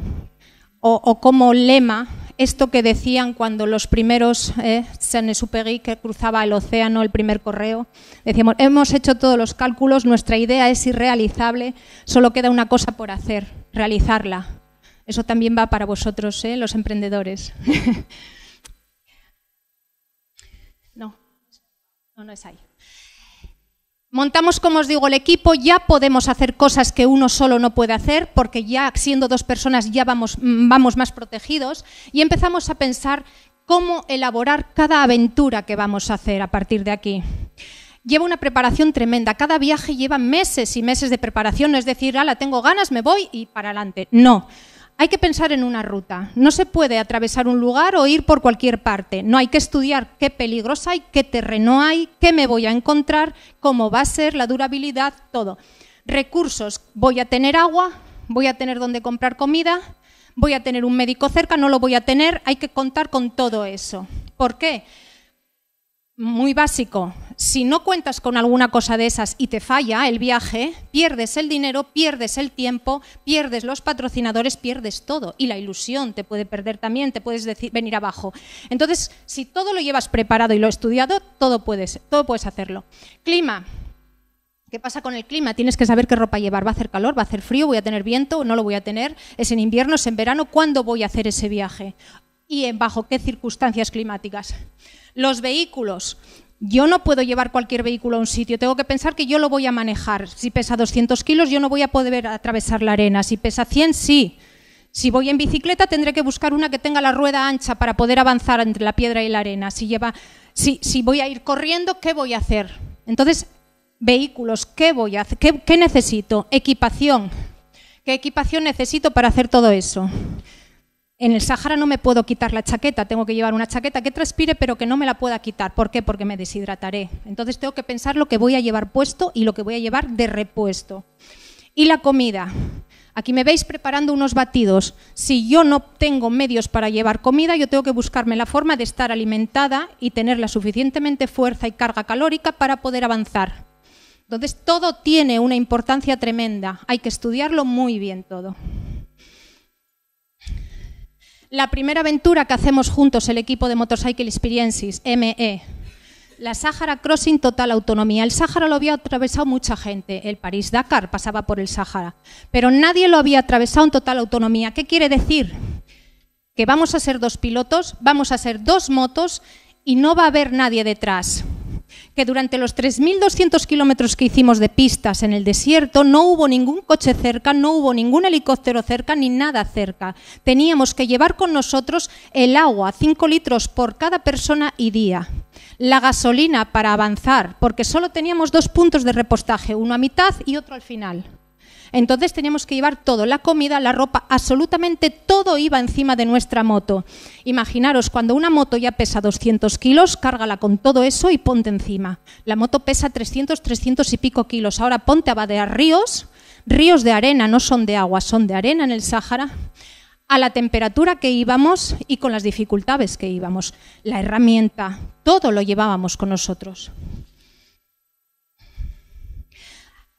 o, como lema esto que decían cuando los primeros eh, saint que cruzaba el océano, el primer correo, decíamos, hemos hecho todos los cálculos, nuestra idea es irrealizable, solo queda una cosa por hacer, realizarla. Eso también va para vosotros, eh, los emprendedores. no, no es ahí. Montamos, como os digo, el equipo, ya podemos hacer cosas que uno solo no puede hacer, porque ya siendo dos personas ya mm, vamos, más protegidos, y empezamos a pensar cómo elaborar cada aventura que vamos a hacer a partir de aquí lleva una preparación tremenda. Cada viaje lleva meses y meses de preparación. No es decir, ala, la tengo ganas, me voy y para adelante. No. Hay que pensar en una ruta. No se puede atravesar un lugar o ir por cualquier parte. No hay que estudiar qué peligros hay, qué terreno hay, qué me voy a encontrar, cómo va a ser la durabilidad, todo. Recursos. Voy a tener agua, voy a tener donde comprar comida, voy a tener un médico cerca, no lo voy a tener. Hay que contar con todo eso. ¿Por qué? muy básico, si no cuentas con alguna cosa de esas y te falla el viaje, pierdes el dinero, pierdes el tiempo, pierdes los patrocinadores, pierdes todo. Y la ilusión te puede perder también, te puedes decir, venir abajo. Entonces, si todo lo llevas preparado y lo estudiado, todo puedes, todo puedes hacerlo. Clima. ¿Qué pasa con el clima? Tienes que saber qué ropa llevar. ¿Va a hacer calor? ¿Va a hacer frío? ¿Voy a tener viento? ¿No lo voy a tener? ¿Es en invierno? ¿Es en verano? ¿Cuándo voy a hacer ese viaje? ¿Y en bajo qué circunstancias climáticas? Los vehículos. Yo no puedo llevar cualquier vehículo a un sitio, tengo que pensar que yo lo voy a manejar. Si pesa 200 kilos, yo no voy a poder atravesar la arena. Si pesa 100, sí. Si voy en bicicleta, tendré que buscar una que tenga la rueda ancha para poder avanzar entre la piedra y la arena. Si, lleva, si voy a ir corriendo, ¿qué voy a hacer? Entonces, vehículos, ¿qué voy a hacer? qué necesito? Equipación. ¿Qué equipación necesito para hacer todo eso? en el Sahara no me puedo quitar la chaqueta, tengo que llevar una chaqueta que transpire pero que no me la pueda quitar. ¿Por qué? Porque me deshidrataré. Entonces tengo que pensar lo que voy a llevar puesto y lo que voy a llevar de repuesto. Y la comida. Aquí me veis preparando unos batidos. Si yo no tengo medios para llevar comida, yo tengo que buscarme la forma de estar alimentada y tener la suficientemente fuerza y carga calórica para poder avanzar. Entonces todo tiene una importancia tremenda. Hay que estudiarlo muy bien todo. La primera aventura que hacemos juntos el equipo de Motorcycle Experiences, ME, la Sahara Crossing Total Autonomía. El Sáhara lo había atravesado mucha gente, el París-Dakar pasaba por el Sáhara, pero nadie lo había atravesado en total autonomía. ¿Qué quiere decir? Que vamos a ser dos pilotos, vamos a ser dos motos y no va a haber nadie detrás que durante los 3.200 kilómetros que hicimos de pistas en el desierto no hubo ningún coche cerca, no hubo ningún helicóptero cerca, ni nada cerca. Teníamos que llevar con nosotros el agua, 5 litros por cada persona y día, la gasolina para avanzar, porque solo teníamos dos puntos de repostaje, uno a mitad y otro al final. Entonces teníamos que llevar todo, la comida, la ropa, absolutamente todo iba encima de nuestra moto. Imaginaros, cuando una moto ya pesa 200 kilos, cárgala con todo eso y ponte encima. La moto pesa 300, 300 y pico kilos. Ahora ponte a vadear ríos, ríos de arena, no son de agua, son de arena en el Sáhara a la temperatura que íbamos y con las dificultades que íbamos. La herramienta, todo lo llevábamos con nosotros.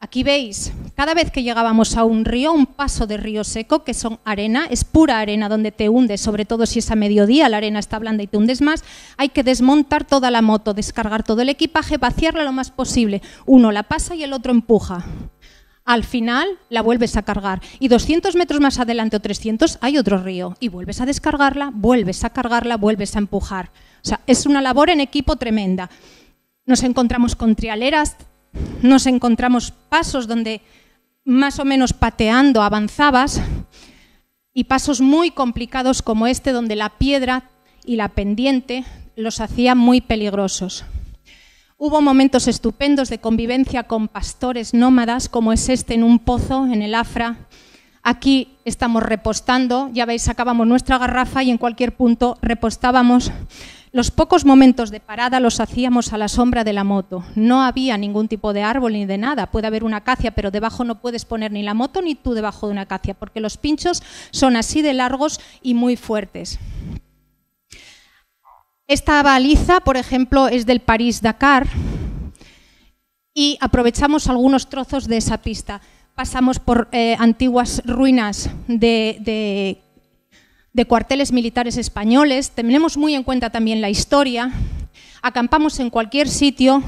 Aquí veis, cada vez que llegábamos a un río, un paso de río seco, que son arena, es pura arena donde te hundes, sobre todo si es a mediodía, la arena está blanda y te hundes más, hay que desmontar toda la moto, descargar todo el equipaje, vaciarla lo más posible. Uno la pasa y el otro empuja. Al final la vuelves a cargar y 200 metros más adelante o 300 hay otro río y vuelves a descargarla, vuelves a cargarla, vuelves a empujar. O sea, es una labor en equipo tremenda. Nos encontramos con trialeras nos encontramos pasos donde más o menos pateando avanzabas y pasos muy complicados como este donde la piedra y la pendiente los hacían muy peligrosos. Hubo momentos estupendos de convivencia con pastores nómadas como es este en un pozo en el Afra. Aquí estamos repostando, ya veis, sacábamos nuestra garrafa y en cualquier punto repostábamos. Los pocos momentos de parada los hacíamos a la sombra de la moto. No había ningún tipo de árbol ni de nada. Puede haber una acacia, pero debajo no puedes poner ni la moto ni tú debajo de una acacia, porque los pinchos son así de largos y muy fuertes. Esta baliza, por ejemplo, es del París-Dakar y aprovechamos algunos trozos de esa pista. Pasamos por eh, antiguas ruinas de, de de cuarteles militares españoles, tenemos muy en cuenta también la historia, acampamos en cualquier sitio,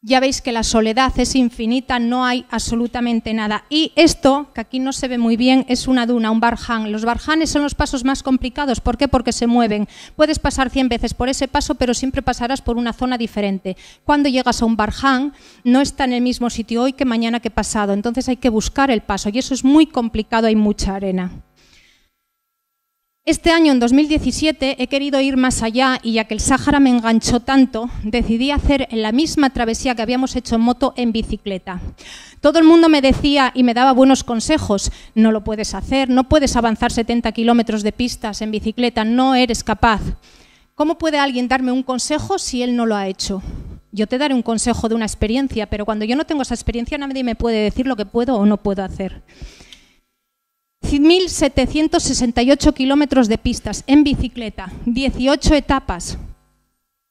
ya veis que la soledad es infinita, no hay absolutamente nada. Y esto, que aquí no se ve muy bien, es una duna, un barján. Los barjanes son los pasos más complicados. ¿Por qué? Porque se mueven. Puedes pasar 100 veces por ese paso, pero siempre pasarás por una zona diferente. Cuando llegas a un barján, no está en el mismo sitio hoy que mañana que pasado. Entonces hay que buscar el paso. Y eso es muy complicado, hay mucha arena. Este año, en 2017, he querido ir más allá y ya que el Sáhara me enganchó tanto, decidí hacer la misma travesía que habíamos hecho en moto en bicicleta. Todo el mundo me decía y me daba buenos consejos, no lo puedes hacer, no puedes avanzar 70 kilómetros de pistas en bicicleta, no eres capaz. ¿Cómo puede alguien darme un consejo si él no lo ha hecho? Yo te daré un consejo de una experiencia, pero cuando yo no tengo esa experiencia nadie me puede decir lo que puedo o no puedo hacer. 1.768 kilómetros de pistas en bicicleta, 18 etapas,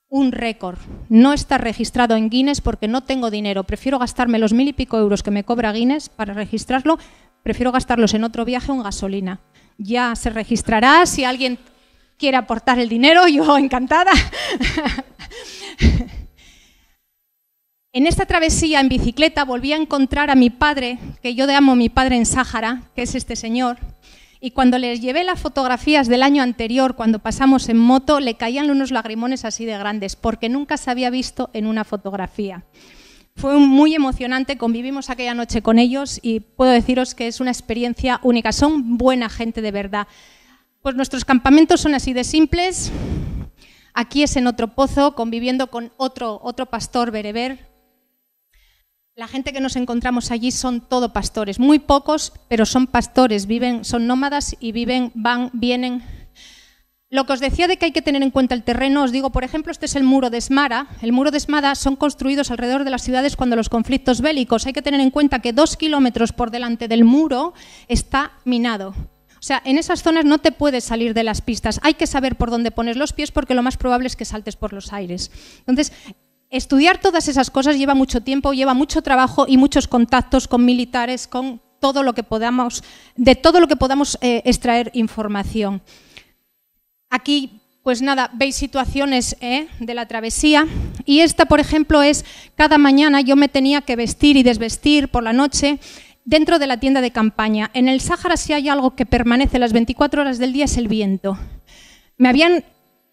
un récord. No está registrado en Guinness porque no tengo dinero. Prefiero gastarme los mil y pico euros que me cobra Guinness para registrarlo. Prefiero gastarlos en otro viaje o en gasolina. Ya se registrará. Si alguien quiere aportar el dinero, yo encantada. En esta travesía en bicicleta volví a encontrar a mi padre, que yo amo mi padre en Sáhara, que es este señor, y cuando les llevé las fotografías del año anterior, cuando pasamos en moto, le caían unos lagrimones así de grandes, porque nunca se había visto en una fotografía. Fue muy emocionante, convivimos aquella noche con ellos y puedo deciros que es una experiencia única, son buena gente de verdad. Pues nuestros campamentos son así de simples. Aquí es en otro pozo, conviviendo con otro, otro pastor bereber, la gente que nos encontramos allí son todo pastores, muy pocos, pero son pastores, viven, son nómadas y viven, van, vienen. Lo que os decía de que hay que tener en cuenta el terreno, os digo, por ejemplo, este es el muro de Esmara. El muro de Esmara son construidos alrededor de las ciudades cuando los conflictos bélicos. Hay que tener en cuenta que dos kilómetros por delante del muro está minado. O sea, en esas zonas no te puedes salir de las pistas. Hay que saber por dónde pones los pies porque lo más probable es que saltes por los aires. Entonces, estudiar todas esas cosas lleva mucho tiempo, lleva mucho trabajo y muchos contactos con militares, con todo lo que podamos, de todo lo que podamos eh, extraer información. Aquí, pues nada, veis situaciones eh, de la travesía. Y esta, por ejemplo, es cada mañana yo me tenía que vestir y desvestir por la noche dentro de la tienda de campaña. En el Sáhara, si hay algo que permanece las 24 horas del día, es el viento. Me habían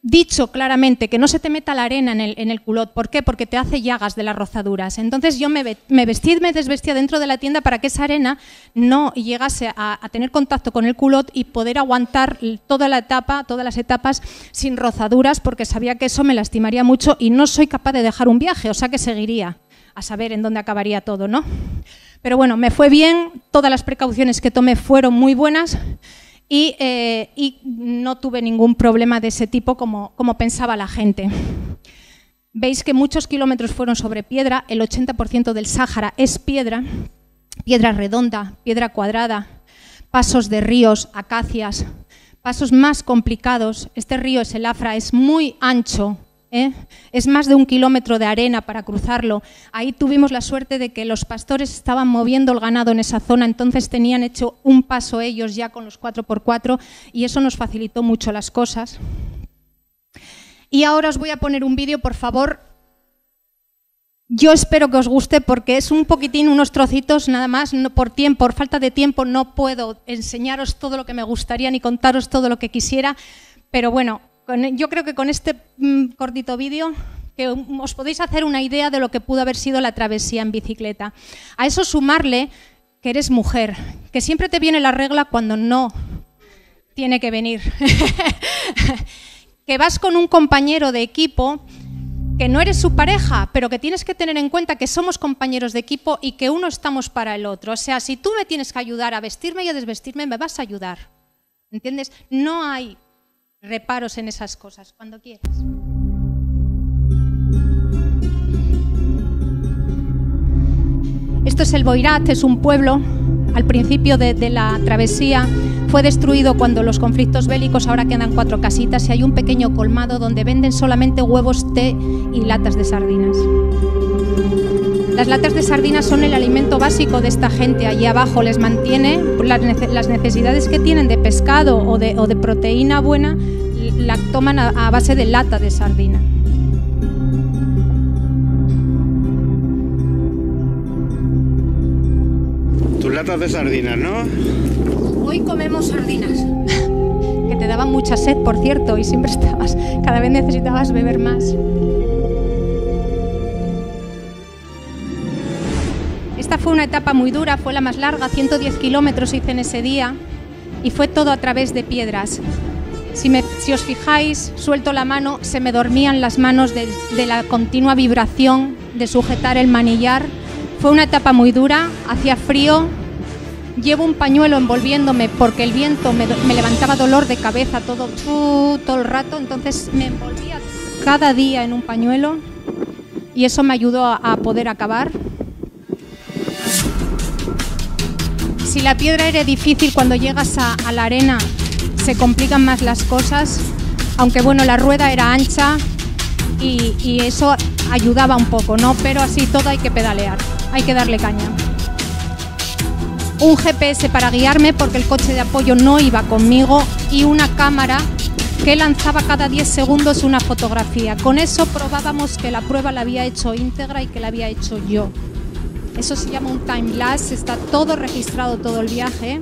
dicho claramente que no se te meta la arena en el, culot. ¿Por qué? Porque te hace llagas de las rozaduras. Entonces yo me, me vestí, me desvestía dentro de la tienda para que esa arena no llegase a, tener contacto con el culot y poder aguantar toda la etapa, todas las etapas sin rozaduras, porque sabía que eso me lastimaría mucho y no soy capaz de dejar un viaje, o sea que seguiría a saber en dónde acabaría todo, ¿no? Pero bueno, me fue bien, todas las precauciones que tomé fueron muy buenas. Eh, y, no tuve ningún problema de ese tipo como, como pensaba la gente. Veis que muchos kilómetros fueron sobre piedra, el 80% del Sáhara es piedra, piedra redonda, piedra cuadrada, pasos de ríos, acacias, pasos más complicados. Este río, es el Afra, es muy ancho, ¿eh? es más de un kilómetro de arena para cruzarlo. Ahí tuvimos la suerte de que los pastores estaban moviendo el ganado en esa zona, entonces tenían hecho un paso ellos ya con los 4x4 y eso nos facilitó mucho las cosas. Y ahora os voy a poner un vídeo, por favor. Yo espero que os guste porque es un poquitín, unos trocitos nada más, por tiempo, por falta de tiempo no puedo enseñaros todo lo que me gustaría ni contaros todo lo que quisiera, pero bueno, e, yo creo que con este mm, cortito vídeo que os podéis hacer una idea de lo que pudo haber sido la travesía en bicicleta. A eso sumarle que eres mujer, que siempre te viene la regla cuando no tiene que venir. que vas con un compañero de equipo que no eres su pareja, pero que tienes que tener en cuenta que somos compañeros de equipo y que uno estamos para el otro. O sea, si tú me tienes que ayudar a vestirme y a desvestirme, me vas a ayudar. ¿Entiendes? No hay reparos en esas cosas, cuando quieras. Esto es el Boirat, es un pueblo al principio de, la travesía. Fue destruido cuando los conflictos bélicos, ahora quedan cuatro casitas y hay un pequeño colmado donde venden solamente huevos, té y latas de sardinas. Las latas de sardinas son el alimento básico de esta gente allí abajo, les mantiene las necesidades que tienen de pescado o de, proteína buena, la toman a, base de lata de sardina. Tus latas de sardinas, ¿no? Hoy comemos sardinas. que te daba mucha sed, por cierto, y siempre estabas, cada vez necesitabas beber más. fue una etapa muy dura, fue la más larga, 110 kilómetros hice en ese día y fue todo a través de piedras. Si, me, si, os fijáis, suelto la mano, se me dormían las manos de, la continua vibración de sujetar el manillar. Fue una etapa muy dura, hacía frío, llevo un pañuelo envolviéndome porque el viento me, levantaba dolor de cabeza todo, todo el rato, entonces me envolvía cada día en un pañuelo y eso me ayudó a poder acabar. si la piedra era difícil cuando llegas a, la arena, se complican más las cosas, aunque bueno, la rueda era ancha y, eso ayudaba un poco, ¿no? Pero así todo hay que pedalear, hay que darle caña. Un GPS para guiarme porque el coche de apoyo no iba conmigo y una cámara que lanzaba cada 10 segundos una fotografía. Con eso probábamos que la prueba la había hecho íntegra y que la había hecho yo. Eso se llama un time lapse, está todo registrado todo el viaje.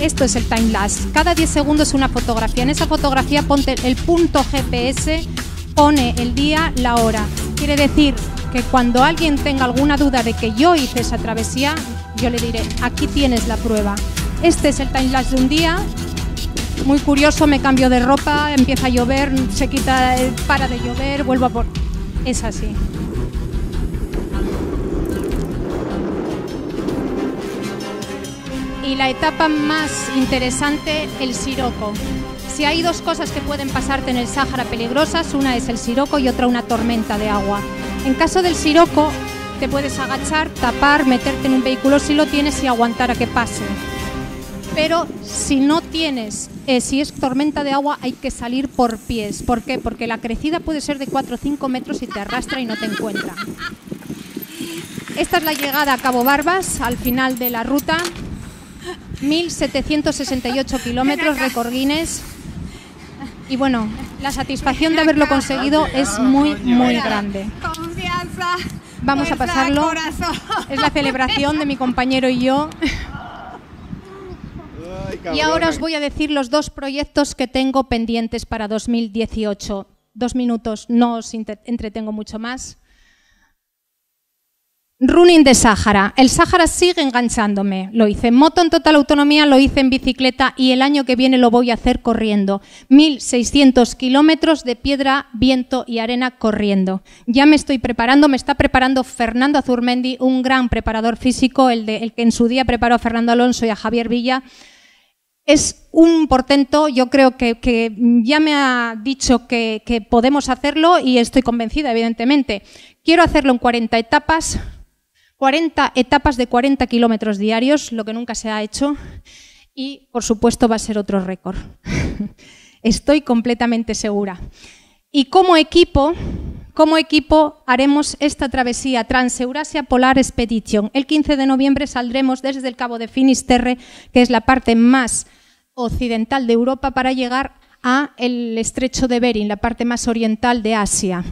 Esto es el time lapse. Cada 10 segundos una fotografía. En esa fotografía ponte el punto GPS, pone el día, la hora. Quiere decir que cuando alguien tenga alguna duda de que yo hice esa travesía, yo le diré, aquí tienes la prueba. Este es el time lapse de un día muy curioso, me cambio de ropa, empieza a llover, se quita, eh, para de llover, vuelvo a por... Es así. y la etapa más interesante, el siroco. Si hay dos cosas que pueden pasarte en el Sáhara peligrosas, una es el siroco y otra una tormenta de agua. En caso del siroco, te puedes agachar, tapar, meterte en un vehículo si lo tienes y aguantar a que pase. Pero si no tienes, eh, si es tormenta de agua, hay que salir por pies. ¿Por qué? Porque la crecida puede ser de 4 o 5 metros y te arrastra y no te encuentra. Esta es la llegada a Cabo Barbas, al final de la ruta. 1.768 kilómetros, recorguines, Y bueno, la satisfacción de haberlo conseguido es muy, muy grande. Confianza. Vamos a pasarlo. Es la celebración de mi compañero y yo. Y ahora os voy a decir los dos proyectos que tengo pendientes para 2018. Dos minutos, no os entretengo mucho más. Running de Sahara. El Sahara sigue enganchándome. Lo hice en moto en total autonomía, lo hice en bicicleta y el año que viene lo voy a hacer corriendo. 1.600 kilómetros de piedra, viento y arena corriendo. Ya me estoy preparando, me está preparando Fernando Azurmendi, un gran preparador físico, el, que en su día preparó a Fernando Alonso y a Javier Villa. Es un portento, yo creo que, ya me ha dicho que, que podemos hacerlo y estoy convencida, evidentemente. Quiero hacerlo en 40 etapas, 40 etapas de 40 kilómetros diarios, lo que nunca se ha hecho, y por supuesto va a ser otro récord. Estoy completamente segura. Y como equipo, como equipo haremos esta travesía Transeurasia Polar Expedition. El 15 de noviembre saldremos desde el Cabo de Finisterre, que es la parte más occidental de Europa, para llegar a el estrecho de Bering, la parte más oriental de Asia.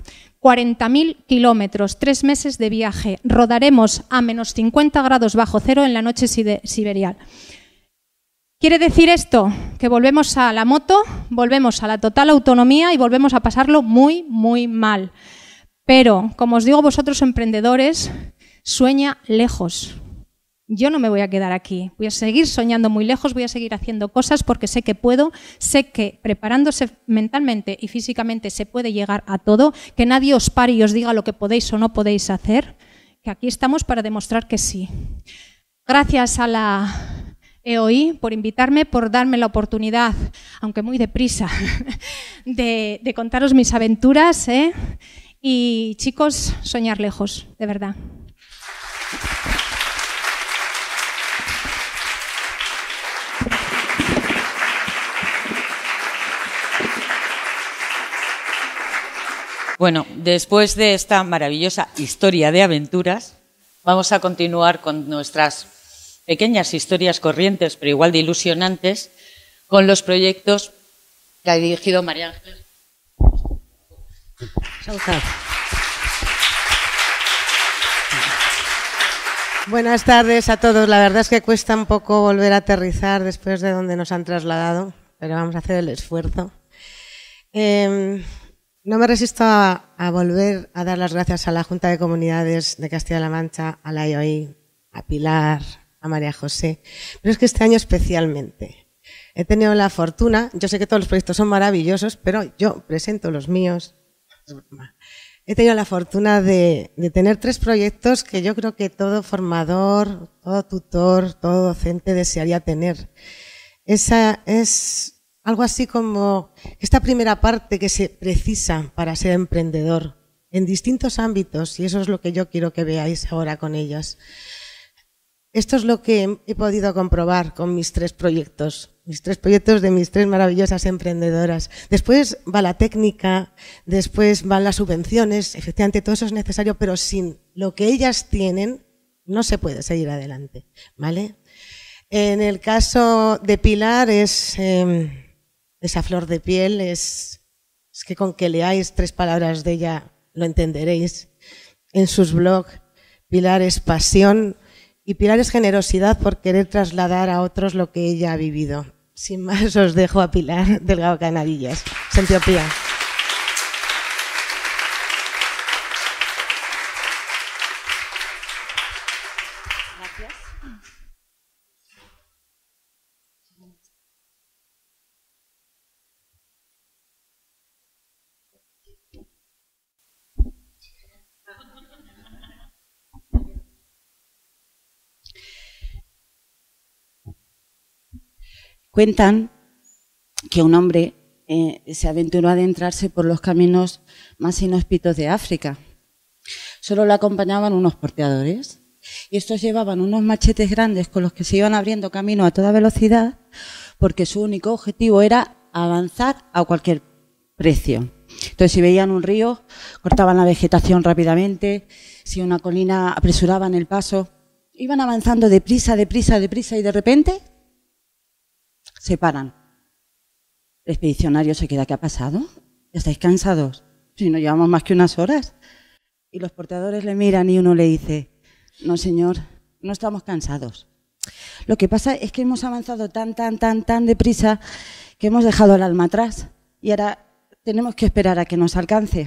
40.000 kilómetros, tres meses de viaje. Rodaremos a menos 50 grados bajo cero en la noche siberial. ¿Quiere decir esto? Que volvemos a la moto, volvemos a la total autonomía y volvemos a pasarlo muy, muy mal. Pero, como os digo vosotros emprendedores, sueña lejos yo no me voy a quedar aquí, voy a seguir soñando muy lejos, voy a seguir haciendo cosas porque sé que puedo, sé que preparándose mentalmente y físicamente se puede llegar a todo, que nadie os pare y os diga lo que podéis o no podéis hacer, que aquí estamos para demostrar que sí. Gracias a la EOI por invitarme, por darme la oportunidad, aunque muy deprisa, de, contaros mis aventuras. ¿eh? Y chicos, soñar lejos, de verdad. Bueno, después de esta maravillosa historia de aventuras, vamos a continuar con nuestras pequeñas historias corrientes, pero igual de ilusionantes, con los proyectos que ha dirigido María Ángel. Buenas tardes a todos. La verdad es que cuesta un poco volver a aterrizar después de donde nos han trasladado, pero vamos a hacer el esfuerzo. Em, no me resisto a, volver a dar las gracias a la Junta de Comunidades de Castilla-La Mancha, a la IOI, a Pilar, a María José, pero es que este año especialmente. He tenido la fortuna, yo sé que todos los proyectos son maravillosos, pero yo presento los míos. He tenido la fortuna de, de tener tres proyectos que yo creo que todo formador, todo tutor, todo docente desearía tener. Esa es algo así como esta primera parte que se precisa para ser emprendedor en distintos ámbitos, y eso es lo que yo quiero que veáis ahora con ellas. Esto es lo que he podido comprobar con mis tres proyectos, mis tres proyectos de mis tres maravillosas emprendedoras. Después va la técnica, después van las subvenciones, efectivamente todo eso es necesario, pero sin lo que ellas tienen no se puede seguir adelante, ¿vale? En el caso de Pilar es... Em, esa flor de piel es, es que con que leáis tres palabras de ella lo entenderéis. En sus blogs, Pilar es pasión y Pilar es generosidad por querer trasladar a otros lo que ella ha vivido. Sin más, os dejo a Pilar Delgado Canadillas, Pía. Cuentan que un hombre eh, se aventuró a adentrarse por los caminos más inhóspitos de África. Solo lo acompañaban unos porteadores y estos llevaban unos machetes grandes con los que se iban abriendo camino a toda velocidad porque su único objetivo era avanzar a cualquier precio. Entonces, si veían un río, cortaban la vegetación rápidamente, si una colina apresuraban el paso, iban avanzando deprisa, deprisa, deprisa y de repente se paran. El expedicionario se queda, ¿qué ha pasado? ¿Estáis cansados? Si no llevamos más que unas horas. Y los portadores le miran y uno le dice, no señor, no estamos cansados. Lo que pasa es que hemos avanzado tan, tan, tan, tan deprisa que hemos dejado el alma atrás y ahora tenemos que esperar a que nos alcance.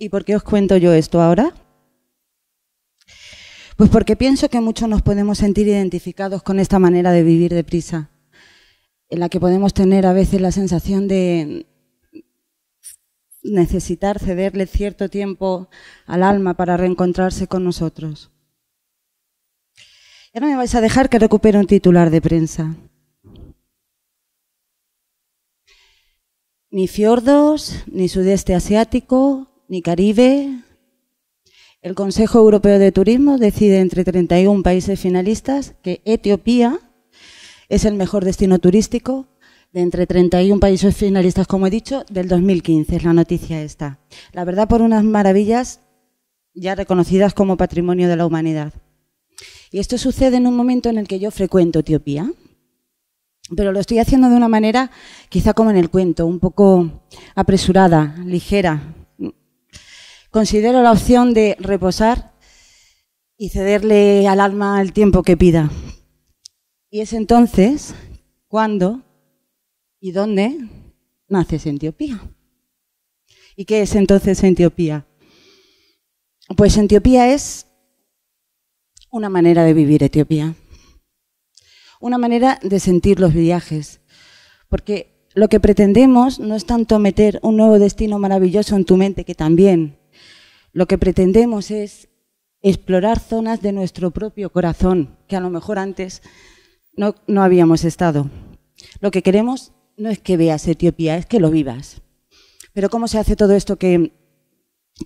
¿Y por qué os cuento yo esto ahora? Pues porque pienso que muchos nos podemos sentir identificados con esta manera de vivir deprisa, en la que podemos tener a veces la sensación de necesitar cederle cierto tiempo al alma para reencontrarse con nosotros. Ya no me vais a dejar que recupere un titular de prensa. Ni fiordos, ni sudeste asiático, ni Caribe, el Consejo Europeo de Turismo decide entre 31 países finalistas que Etiopía es el mejor destino turístico de entre 31 países finalistas, como he dicho, del 2015, es la noticia esta. La verdad, por unas maravillas ya reconocidas como patrimonio de la humanidad. Y esto sucede en un momento en el que yo frecuento Etiopía, pero lo estoy haciendo de una manera quizá como en el cuento, un poco apresurada, ligera, Considero la opción de reposar y cederle al alma el tiempo que pida. Y es entonces cuando y dónde en Etiopía. ¿Y qué es entonces Etiopía? Pues Etiopía es una manera de vivir Etiopía, una manera de sentir los viajes, porque lo que pretendemos no es tanto meter un nuevo destino maravilloso en tu mente, que también, lo que pretendemos es explorar zonas de nuestro propio corazón que a lo mejor antes no, habíamos estado. Lo que queremos no es que veas Etiopía, es que lo vivas. Pero ¿cómo se hace todo esto que,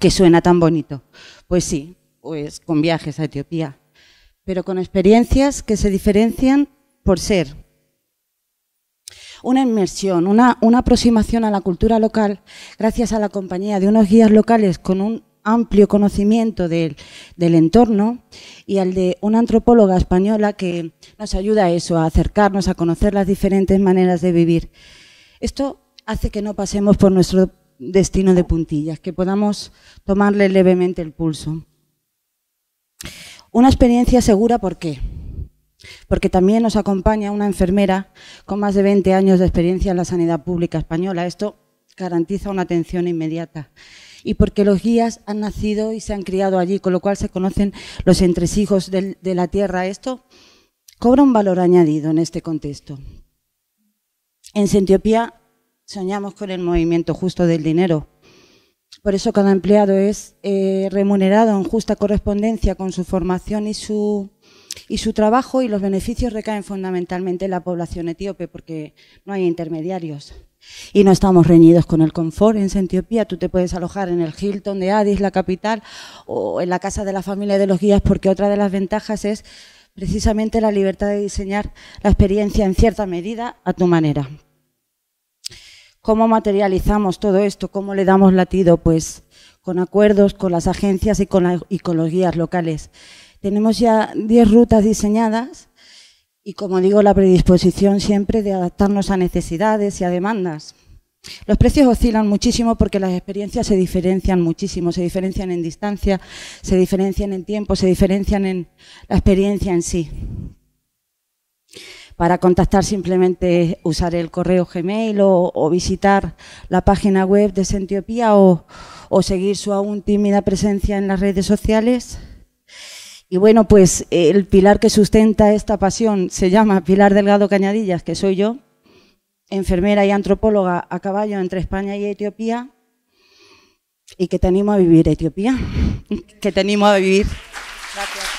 que suena tan bonito? Pues sí, pues con viajes a Etiopía, pero con experiencias que se diferencian por ser. Una inmersión, una aproximación a la cultura local, gracias a la compañía de unos guías locales con un amplio conocimiento del, entorno y al de una antropóloga española que nos ayuda a eso, a acercarnos, a conocer las diferentes maneras de vivir. Esto hace que no pasemos por nuestro destino de puntillas, que podamos tomarle levemente el pulso. Una experiencia segura, ¿por qué? Porque también nos acompaña una enfermera con más de 20 años de experiencia en la sanidad pública española. Esto garantiza una atención inmediata y porque los guías han nacido y se han criado allí, con lo cual se conocen los entresijos de la tierra. Esto cobra un valor añadido en este contexto. En Sentiopía soñamos con el movimiento justo del dinero. Por eso cada empleado es eh, remunerado en justa correspondencia con su formación y su trabajo y los beneficios recaen fundamentalmente en la población etíope porque no hay intermediarios. Y no estamos reñidos con el confort en Etiopía, Tú te puedes alojar en el Hilton de Addis, la capital, o en la casa de la familia de los guías, porque otra de las ventajas es precisamente la libertad de diseñar la experiencia en cierta medida a tu manera. ¿Cómo materializamos todo esto? ¿Cómo le damos latido? Pues con acuerdos con las agencias y con, y los guías locales. Tenemos ya 10 rutas diseñadas y, como digo, la predisposición siempre de adaptarnos a necesidades y a demandas. Los precios oscilan muchísimo porque las experiencias se diferencian muchísimo, se diferencian en distancia, se diferencian en tiempo, se diferencian en la experiencia en sí. Para contactar simplemente usar el correo Gmail o, visitar la página web de Sentiopía o seguir su aún tímida presencia en las redes sociales y bueno, pues eh, el pilar que sustenta esta pasión se llama Pilar Delgado Cañadillas, que soy yo, enfermera y antropóloga a caballo entre España y Etiopía, y que tenemos a vivir, Etiopía, que tenemos a vivir. Gracias.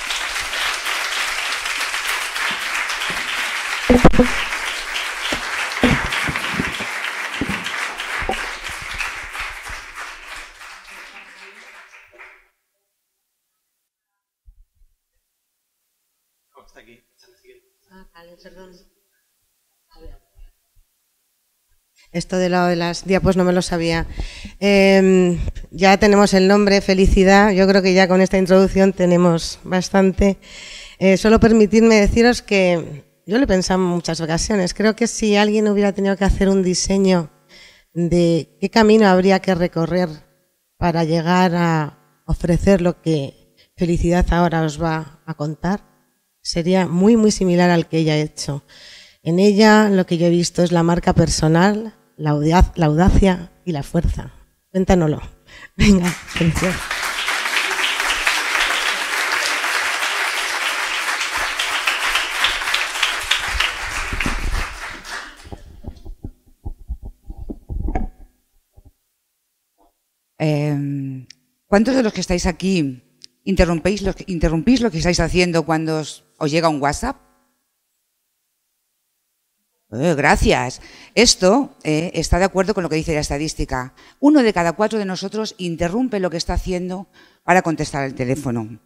Esto de lado de las diapos pues no me lo sabía. Em, ya tenemos el nombre, felicidad. Yo creo que ya con esta introducción tenemos bastante. Eh, solo permitirme deciros que yo lo he pensado en muchas ocasiones. Creo que si alguien hubiera tenido que hacer un diseño de qué camino habría que recorrer para llegar a ofrecer lo que felicidad ahora os va a contar, sería muy, muy similar al que ella ha hecho. En ella lo que yo he visto es la marca personal, la, audaz, la audacia y la fuerza. Cuéntanoslo. Venga, atención. Em, ¿Cuántos de los que estáis aquí interrumpéis lo, que, interrumpís lo que estáis haciendo cuando os ¿Os llega un WhatsApp? gracias. Esto eh, está de acuerdo con lo que dice la estadística. Uno de cada cuatro de nosotros interrumpe lo que está haciendo para contestar el teléfono.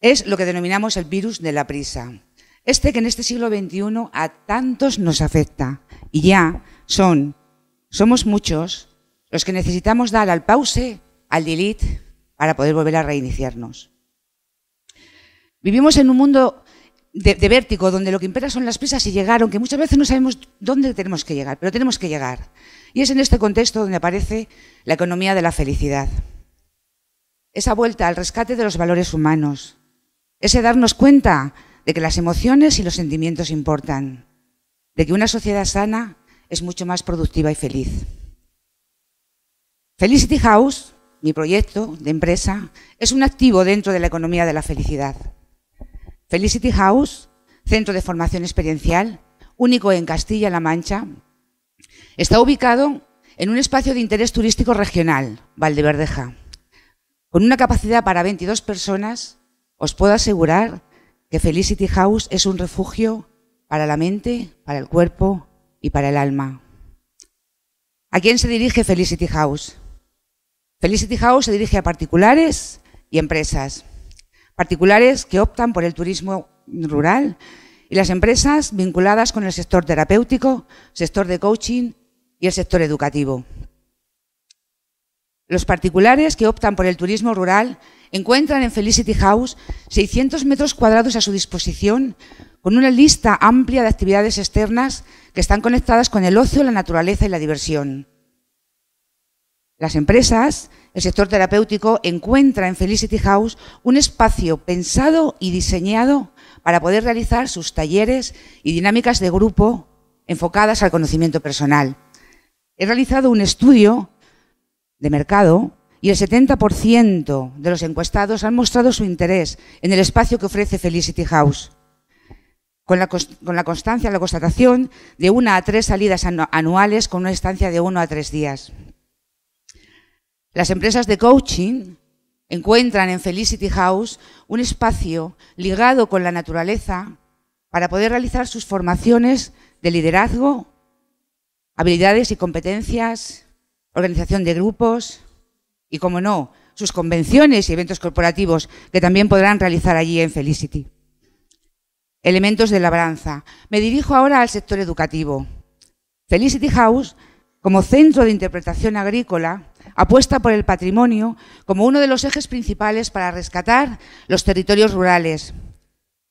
Es lo que denominamos el virus de la prisa. Este que en este siglo XXI a tantos nos afecta. Y ya son, somos muchos los que necesitamos dar al pause, al delete, para poder volver a reiniciarnos. Vivimos en un mundo de, vértigo, donde lo que impera son las prisas y llegaron, que muchas veces no sabemos dónde tenemos que llegar, pero tenemos que llegar. Y es en este contexto donde aparece la economía de la felicidad. Esa vuelta al rescate de los valores humanos, ese darnos cuenta de que las emociones y los sentimientos importan, de que una sociedad sana es mucho más productiva y feliz. Felicity House, mi proyecto de empresa, es un activo dentro de la economía de la felicidad Felicity House, centro de formación experiencial, único en Castilla-La Mancha, está ubicado en un espacio de interés turístico regional, Valdeverdeja. Con una capacidad para 22 personas, os puedo asegurar que Felicity House es un refugio para la mente, para el cuerpo y para el alma. ¿A quién se dirige Felicity House? Felicity House se dirige a particulares y empresas particulares que optan por el turismo rural y las empresas vinculadas con el sector terapéutico, sector de coaching y el sector educativo. Los particulares que optan por el turismo rural encuentran en Felicity House 600 metros cuadrados a su disposición con una lista amplia de actividades externas que están conectadas con el ocio, la naturaleza y la diversión. Las empresas el sector terapéutico encuentra en Felicity House un espacio pensado y diseñado para poder realizar sus talleres y dinámicas de grupo enfocadas al conocimiento personal. He realizado un estudio de mercado y el 70% de los encuestados han mostrado su interés en el espacio que ofrece Felicity House, con la, constancia, la constatación de una a tres salidas anuales con una estancia de uno a tres días. Las empresas de coaching encuentran en Felicity House un espacio ligado con la naturaleza para poder realizar sus formaciones de liderazgo, habilidades y competencias, organización de grupos y, como no, sus convenciones y eventos corporativos que también podrán realizar allí en Felicity. Elementos de labranza. Me dirijo ahora al sector educativo. Felicity House como centro de interpretación agrícola, apuesta por el patrimonio como uno de los ejes principales para rescatar los territorios rurales,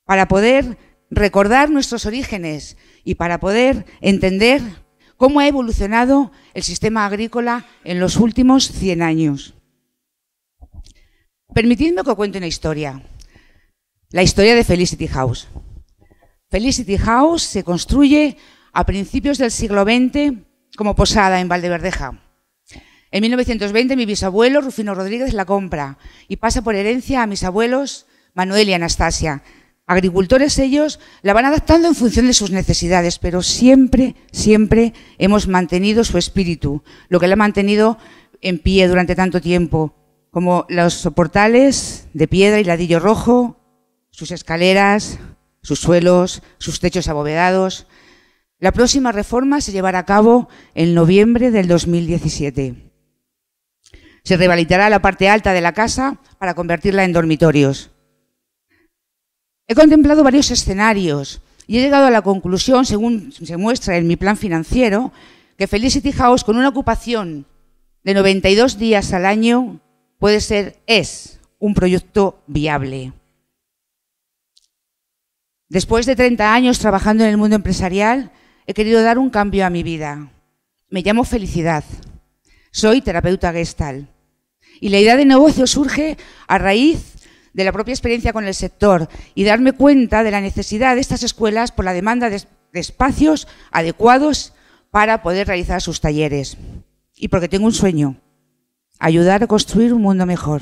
para poder recordar nuestros orígenes y para poder entender cómo ha evolucionado el sistema agrícola en los últimos 100 años. Permitidme que cuente una historia, la historia de Felicity House. Felicity House se construye a principios del siglo XX como posada en Valdeverdeja. En 1920 mi bisabuelo Rufino Rodríguez la compra y pasa por herencia a mis abuelos Manuel y Anastasia. Agricultores ellos la van adaptando en función de sus necesidades, pero siempre, siempre hemos mantenido su espíritu, lo que la ha mantenido en pie durante tanto tiempo, como los portales de piedra y ladrillo rojo, sus escaleras, sus suelos, sus techos abovedados, la próxima reforma se llevará a cabo en noviembre del 2017. Se revalidará la parte alta de la casa para convertirla en dormitorios. He contemplado varios escenarios y he llegado a la conclusión, según se muestra en mi plan financiero, que Felicity House con una ocupación de 92 días al año puede ser, es un proyecto viable. Después de 30 años trabajando en el mundo empresarial, he querido dar un cambio a mi vida. Me llamo Felicidad. Soy terapeuta gestal. Y la idea de negocio surge a raíz de la propia experiencia con el sector y darme cuenta de la necesidad de estas escuelas por la demanda de, espacios adecuados para poder realizar sus talleres. Y porque tengo un sueño, ayudar a construir un mundo mejor.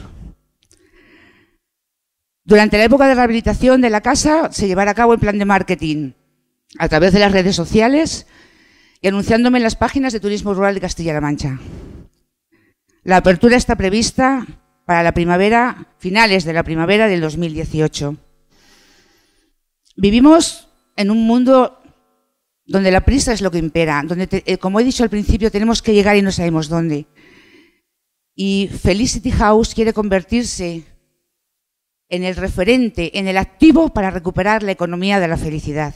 Durante la época de rehabilitación de la casa se llevará a cabo el plan de marketing a través de las redes sociales y anunciándome en las páginas de Turismo Rural de Castilla-La Mancha. La apertura está prevista para la primavera, finales de la primavera del 2018. Vivimos en un mundo donde la prisa es lo que impera, donde, eh, como he dicho al principio, tenemos que llegar y no sabemos dónde. Y Felicity House quiere convertirse en el referente, en el activo para recuperar la economía de la felicidad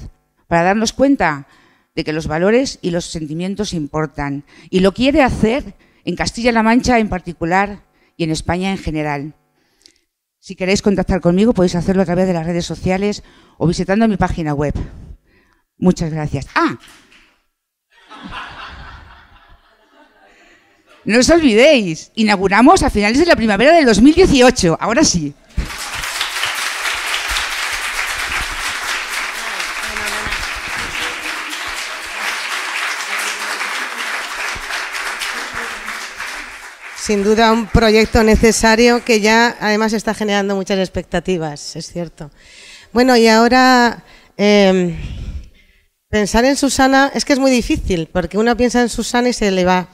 para darnos cuenta de que los valores y los sentimientos importan. Y lo quiere hacer en Castilla-La Mancha en particular y en España en general. Si queréis contactar conmigo podéis hacerlo a través de las redes sociales o visitando mi página web. Muchas gracias. Ah, no os olvidéis, inauguramos a finales de la primavera del 2018, ahora sí. Sin duda un proyecto necesario que ya además está generando muchas expectativas, es cierto. Bueno, y ahora em, pensar en Susana es que es muy difícil, porque uno piensa en Susana y se le va,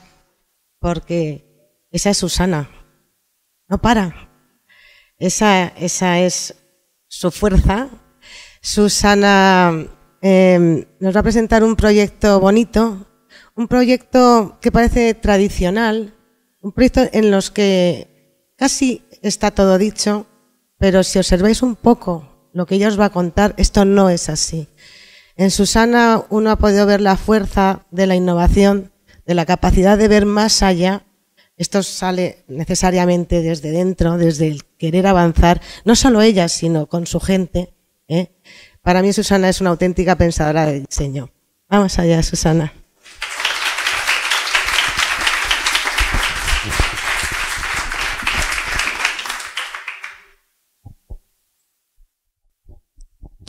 porque esa es Susana, no para. Esa, es su fuerza. Susana em, nos va a presentar un proyecto bonito, un proyecto que parece tradicional, un proyecto en los que casi está todo dicho, pero si observáis un poco lo que ella os va a contar, esto no es así. En Susana uno ha podido ver la fuerza de la innovación, de la capacidad de ver más allá. Esto sale necesariamente desde dentro, desde el querer avanzar, no solo ella, sino con su gente. ¿eh? Para mí Susana es una auténtica pensadora de diseño. Vamos allá, Susana.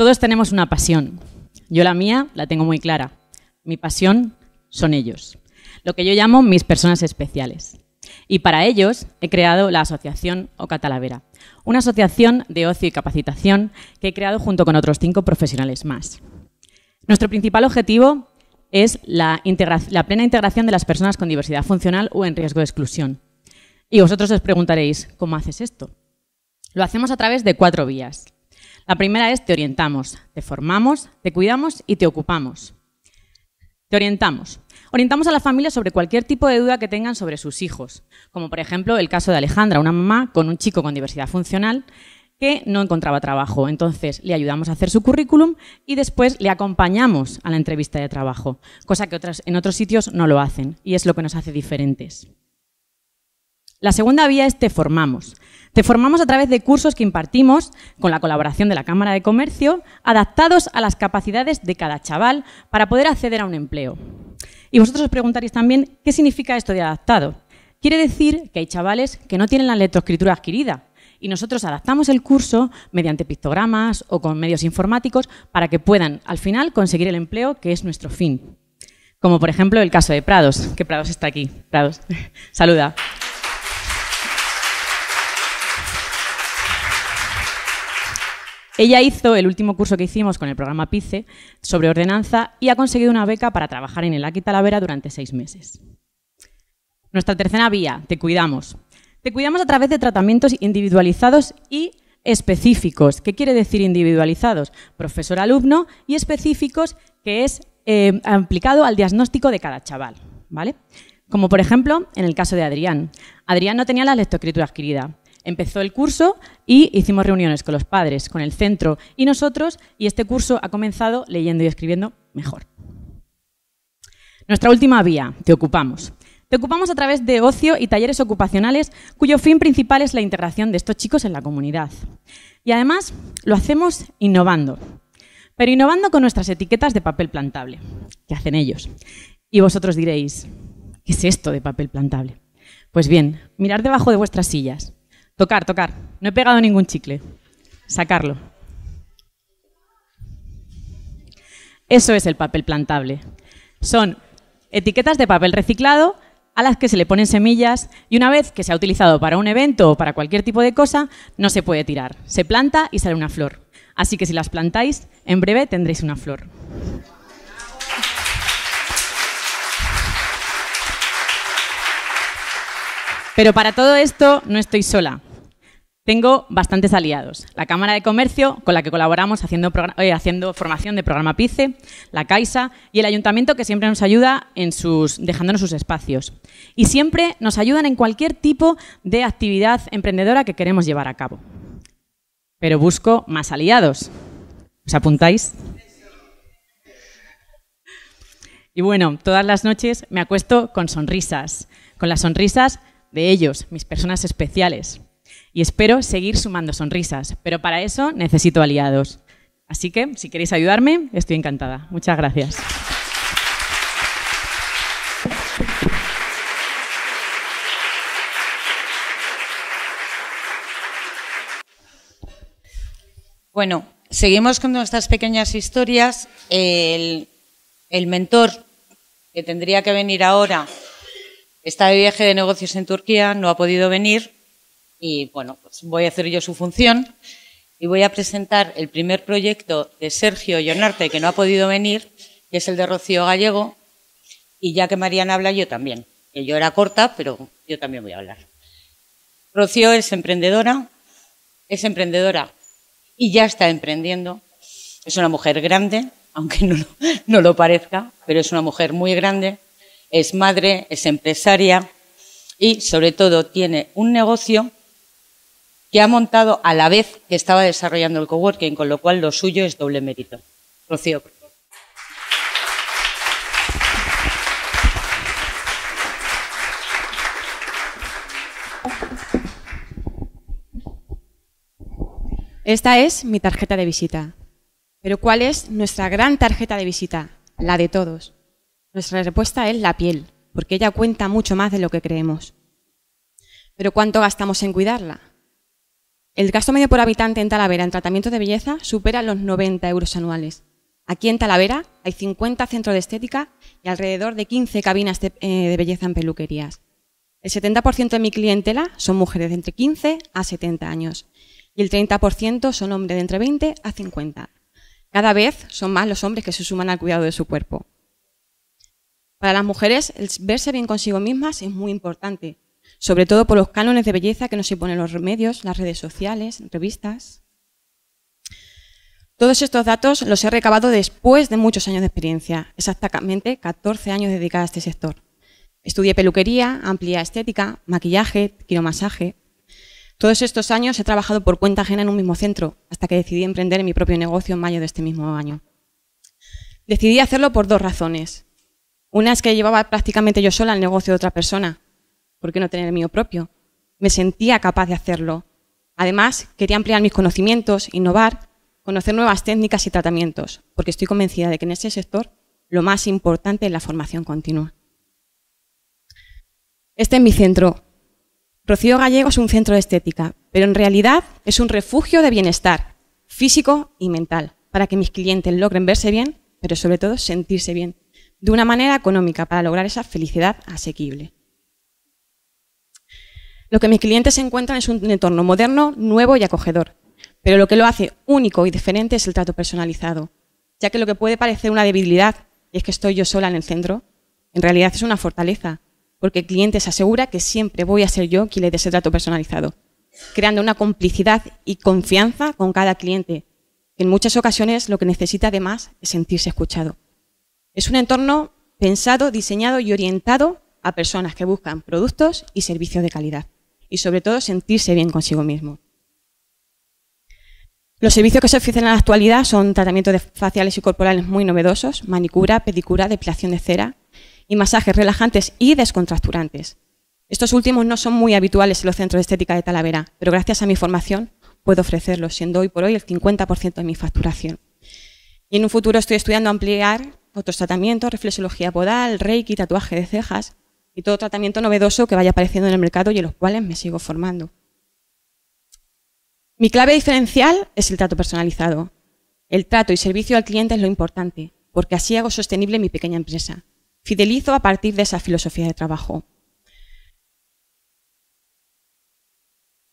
Todos tenemos una pasión. Yo la mía la tengo muy clara. Mi pasión son ellos, lo que yo llamo mis personas especiales. Y para ellos he creado la Asociación Oca Talavera, una asociación de ocio y capacitación que he creado junto con otros cinco profesionales más. Nuestro principal objetivo es la, plena integración de las personas con diversidad funcional o en riesgo de exclusión. Y vosotros os preguntaréis, ¿cómo haces esto? Lo hacemos a través de cuatro vías. La primera es te orientamos, te formamos, te cuidamos y te ocupamos. Te orientamos. Orientamos a la familia sobre cualquier tipo de duda que tengan sobre sus hijos, como por ejemplo el caso de Alejandra, una mamá con un chico con diversidad funcional que no encontraba trabajo. Entonces le ayudamos a hacer su currículum y después le acompañamos a la entrevista de trabajo, cosa que en otros sitios no lo hacen y es lo que nos hace diferentes. La segunda vía es Te Formamos. Te formamos a través de cursos que impartimos con la colaboración de la Cámara de Comercio, adaptados a las capacidades de cada chaval para poder acceder a un empleo. Y vosotros os preguntaréis también qué significa esto de adaptado. Quiere decir que hay chavales que no tienen la lectoescritura adquirida y nosotros adaptamos el curso mediante pictogramas o con medios informáticos para que puedan al final conseguir el empleo que es nuestro fin. Como por ejemplo el caso de Prados, que Prados está aquí. Prados, saluda. Ella hizo el último curso que hicimos con el programa PICE sobre ordenanza y ha conseguido una beca para trabajar en el Aquí Talavera durante seis meses. Nuestra tercera vía, te cuidamos. Te cuidamos a través de tratamientos individualizados y específicos. ¿Qué quiere decir individualizados? Profesor-alumno y específicos, que es eh, aplicado al diagnóstico de cada chaval. ¿vale? Como por ejemplo en el caso de Adrián. Adrián no tenía la lectoescritura adquirida, Empezó el curso y hicimos reuniones con los padres, con el centro y nosotros, y este curso ha comenzado leyendo y escribiendo mejor. Nuestra última vía, te ocupamos. Te ocupamos a través de ocio y talleres ocupacionales cuyo fin principal es la integración de estos chicos en la comunidad. Y además lo hacemos innovando, pero innovando con nuestras etiquetas de papel plantable, que hacen ellos. Y vosotros diréis, ¿qué es esto de papel plantable? Pues bien, mirad debajo de vuestras sillas. Tocar, tocar. No he pegado ningún chicle. Sacarlo. Eso es el papel plantable. Son etiquetas de papel reciclado a las que se le ponen semillas y una vez que se ha utilizado para un evento o para cualquier tipo de cosa, no se puede tirar. Se planta y sale una flor. Así que si las plantáis, en breve tendréis una flor. Pero para todo esto no estoy sola. Tengo bastantes aliados. La Cámara de Comercio, con la que colaboramos haciendo, eh, formación de programa PICE, la Caixa y el Ayuntamiento, que siempre nos ayuda en sus, dejándonos sus espacios. Y siempre nos ayudan en cualquier tipo de actividad emprendedora que queremos llevar a cabo. Pero busco más aliados. ¿Os apuntáis? Y bueno, todas las noches me acuesto con sonrisas, con las sonrisas de ellos, mis personas especiales y espero seguir sumando sonrisas, pero para eso necesito aliados. Así que, si queréis ayudarme, estoy encantada. Muchas gracias. Bueno, seguimos con nuestras pequeñas historias. El, mentor que tendría que venir ahora está de viaje de negocios en Turquía, no ha podido venir, y bueno, pues voy a hacer yo su función y voy a presentar el primer proyecto de Sergio Llonarte, que no ha podido venir, que es el de Rocío Gallego, y ya que Mariana habla, yo también. Que yo era corta, pero yo también voy a hablar. Rocío es emprendedora, es emprendedora y ya está emprendiendo. Es una mujer grande, aunque no lo parezca, pero es una mujer muy grande. Es madre, es empresaria y sobre todo tiene un negocio que ha montado a la vez que estaba desarrollando el coworking, con lo cual lo suyo es doble mérito. Rocío. Esta es mi tarjeta de visita. Pero ¿cuál es nuestra gran tarjeta de visita? La de todos. Nuestra respuesta es la piel, porque ella cuenta mucho más de lo que creemos. Pero ¿cuánto gastamos en cuidarla? El gasto medio por habitante en Talavera en tratamientos de belleza supera los 90 euros anuales. Aquí en Talavera hay 50 centros de estética y alrededor de 15 cabinas eh, de, belleza en peluquerías. El 70% de mi clientela son mujeres de entre 15 a 70 años y el 30% son hombres de entre 20 a 50. Cada vez son más los hombres que se suman al cuidado de su cuerpo. Para las mujeres, el verse bien consigo mismas es muy importante, sobre todo por los cánones de belleza que nos imponen los medios, las redes sociales, revistas. Todos estos datos los he recabado después de muchos años de experiencia, exactamente 14 años dedicados a este sector. Estudié peluquería, amplia estética, maquillaje, quiromasaje. Todos estos años he trabajado por cuenta ajena en un mismo centro, hasta que decidí emprender mi propio negocio en mayo de este mismo año. Decidí hacerlo por dos razones. Una es que llevaba prácticamente yo sola el negocio de otra persona, ¿por qué no tener el mío propio? Me sentía capaz de hacerlo. Además, quería ampliar mis conocimientos, innovar, conocer nuevas técnicas y tratamientos, porque estoy convencida de que en ese sector lo más importante es la formación continua. Este es mi centro. Rocío Gallego es un centro de estética, pero en realidad es un refugio de bienestar físico y mental, para que mis clientes logren verse bien, pero sobre todo sentirse bien, de una manera económica, para lograr esa felicidad asequible. Lo que mis clientes encuentran es un entorno moderno, nuevo y acogedor. Pero lo que lo hace único y diferente es el trato personalizado, ya que lo que puede parecer una debilidad, y es que estoy yo sola en el centro, en realidad es una fortaleza, porque el cliente se asegura que siempre voy a ser yo quien le dé ese trato personalizado, creando una complicidad y confianza con cada cliente, que en muchas ocasiones lo que necesita además es sentirse escuchado. Es un entorno pensado, diseñado y orientado a personas que buscan productos y servicios de calidad y sobre todo sentirse bien consigo mismo. Los servicios que se ofrecen en la actualidad son tratamientos de faciales y corporales muy novedosos, manicura, pedicura, depilación de cera y masajes relajantes y descontracturantes. Estos últimos no son muy habituales en los centros de estética de Talavera, pero gracias a mi formación puedo ofrecerlos, siendo hoy por hoy el 50% de mi facturación. Y en un futuro estoy estudiando ampliar otros tratamientos, reflexología podal, reiki, tatuaje de cejas, y todo tratamiento novedoso que vaya apareciendo en el mercado y en los cuales me sigo formando. Mi clave diferencial es el trato personalizado. El trato y servicio al cliente es lo importante, porque así hago sostenible mi pequeña empresa. Fidelizo a partir de esa filosofía de trabajo.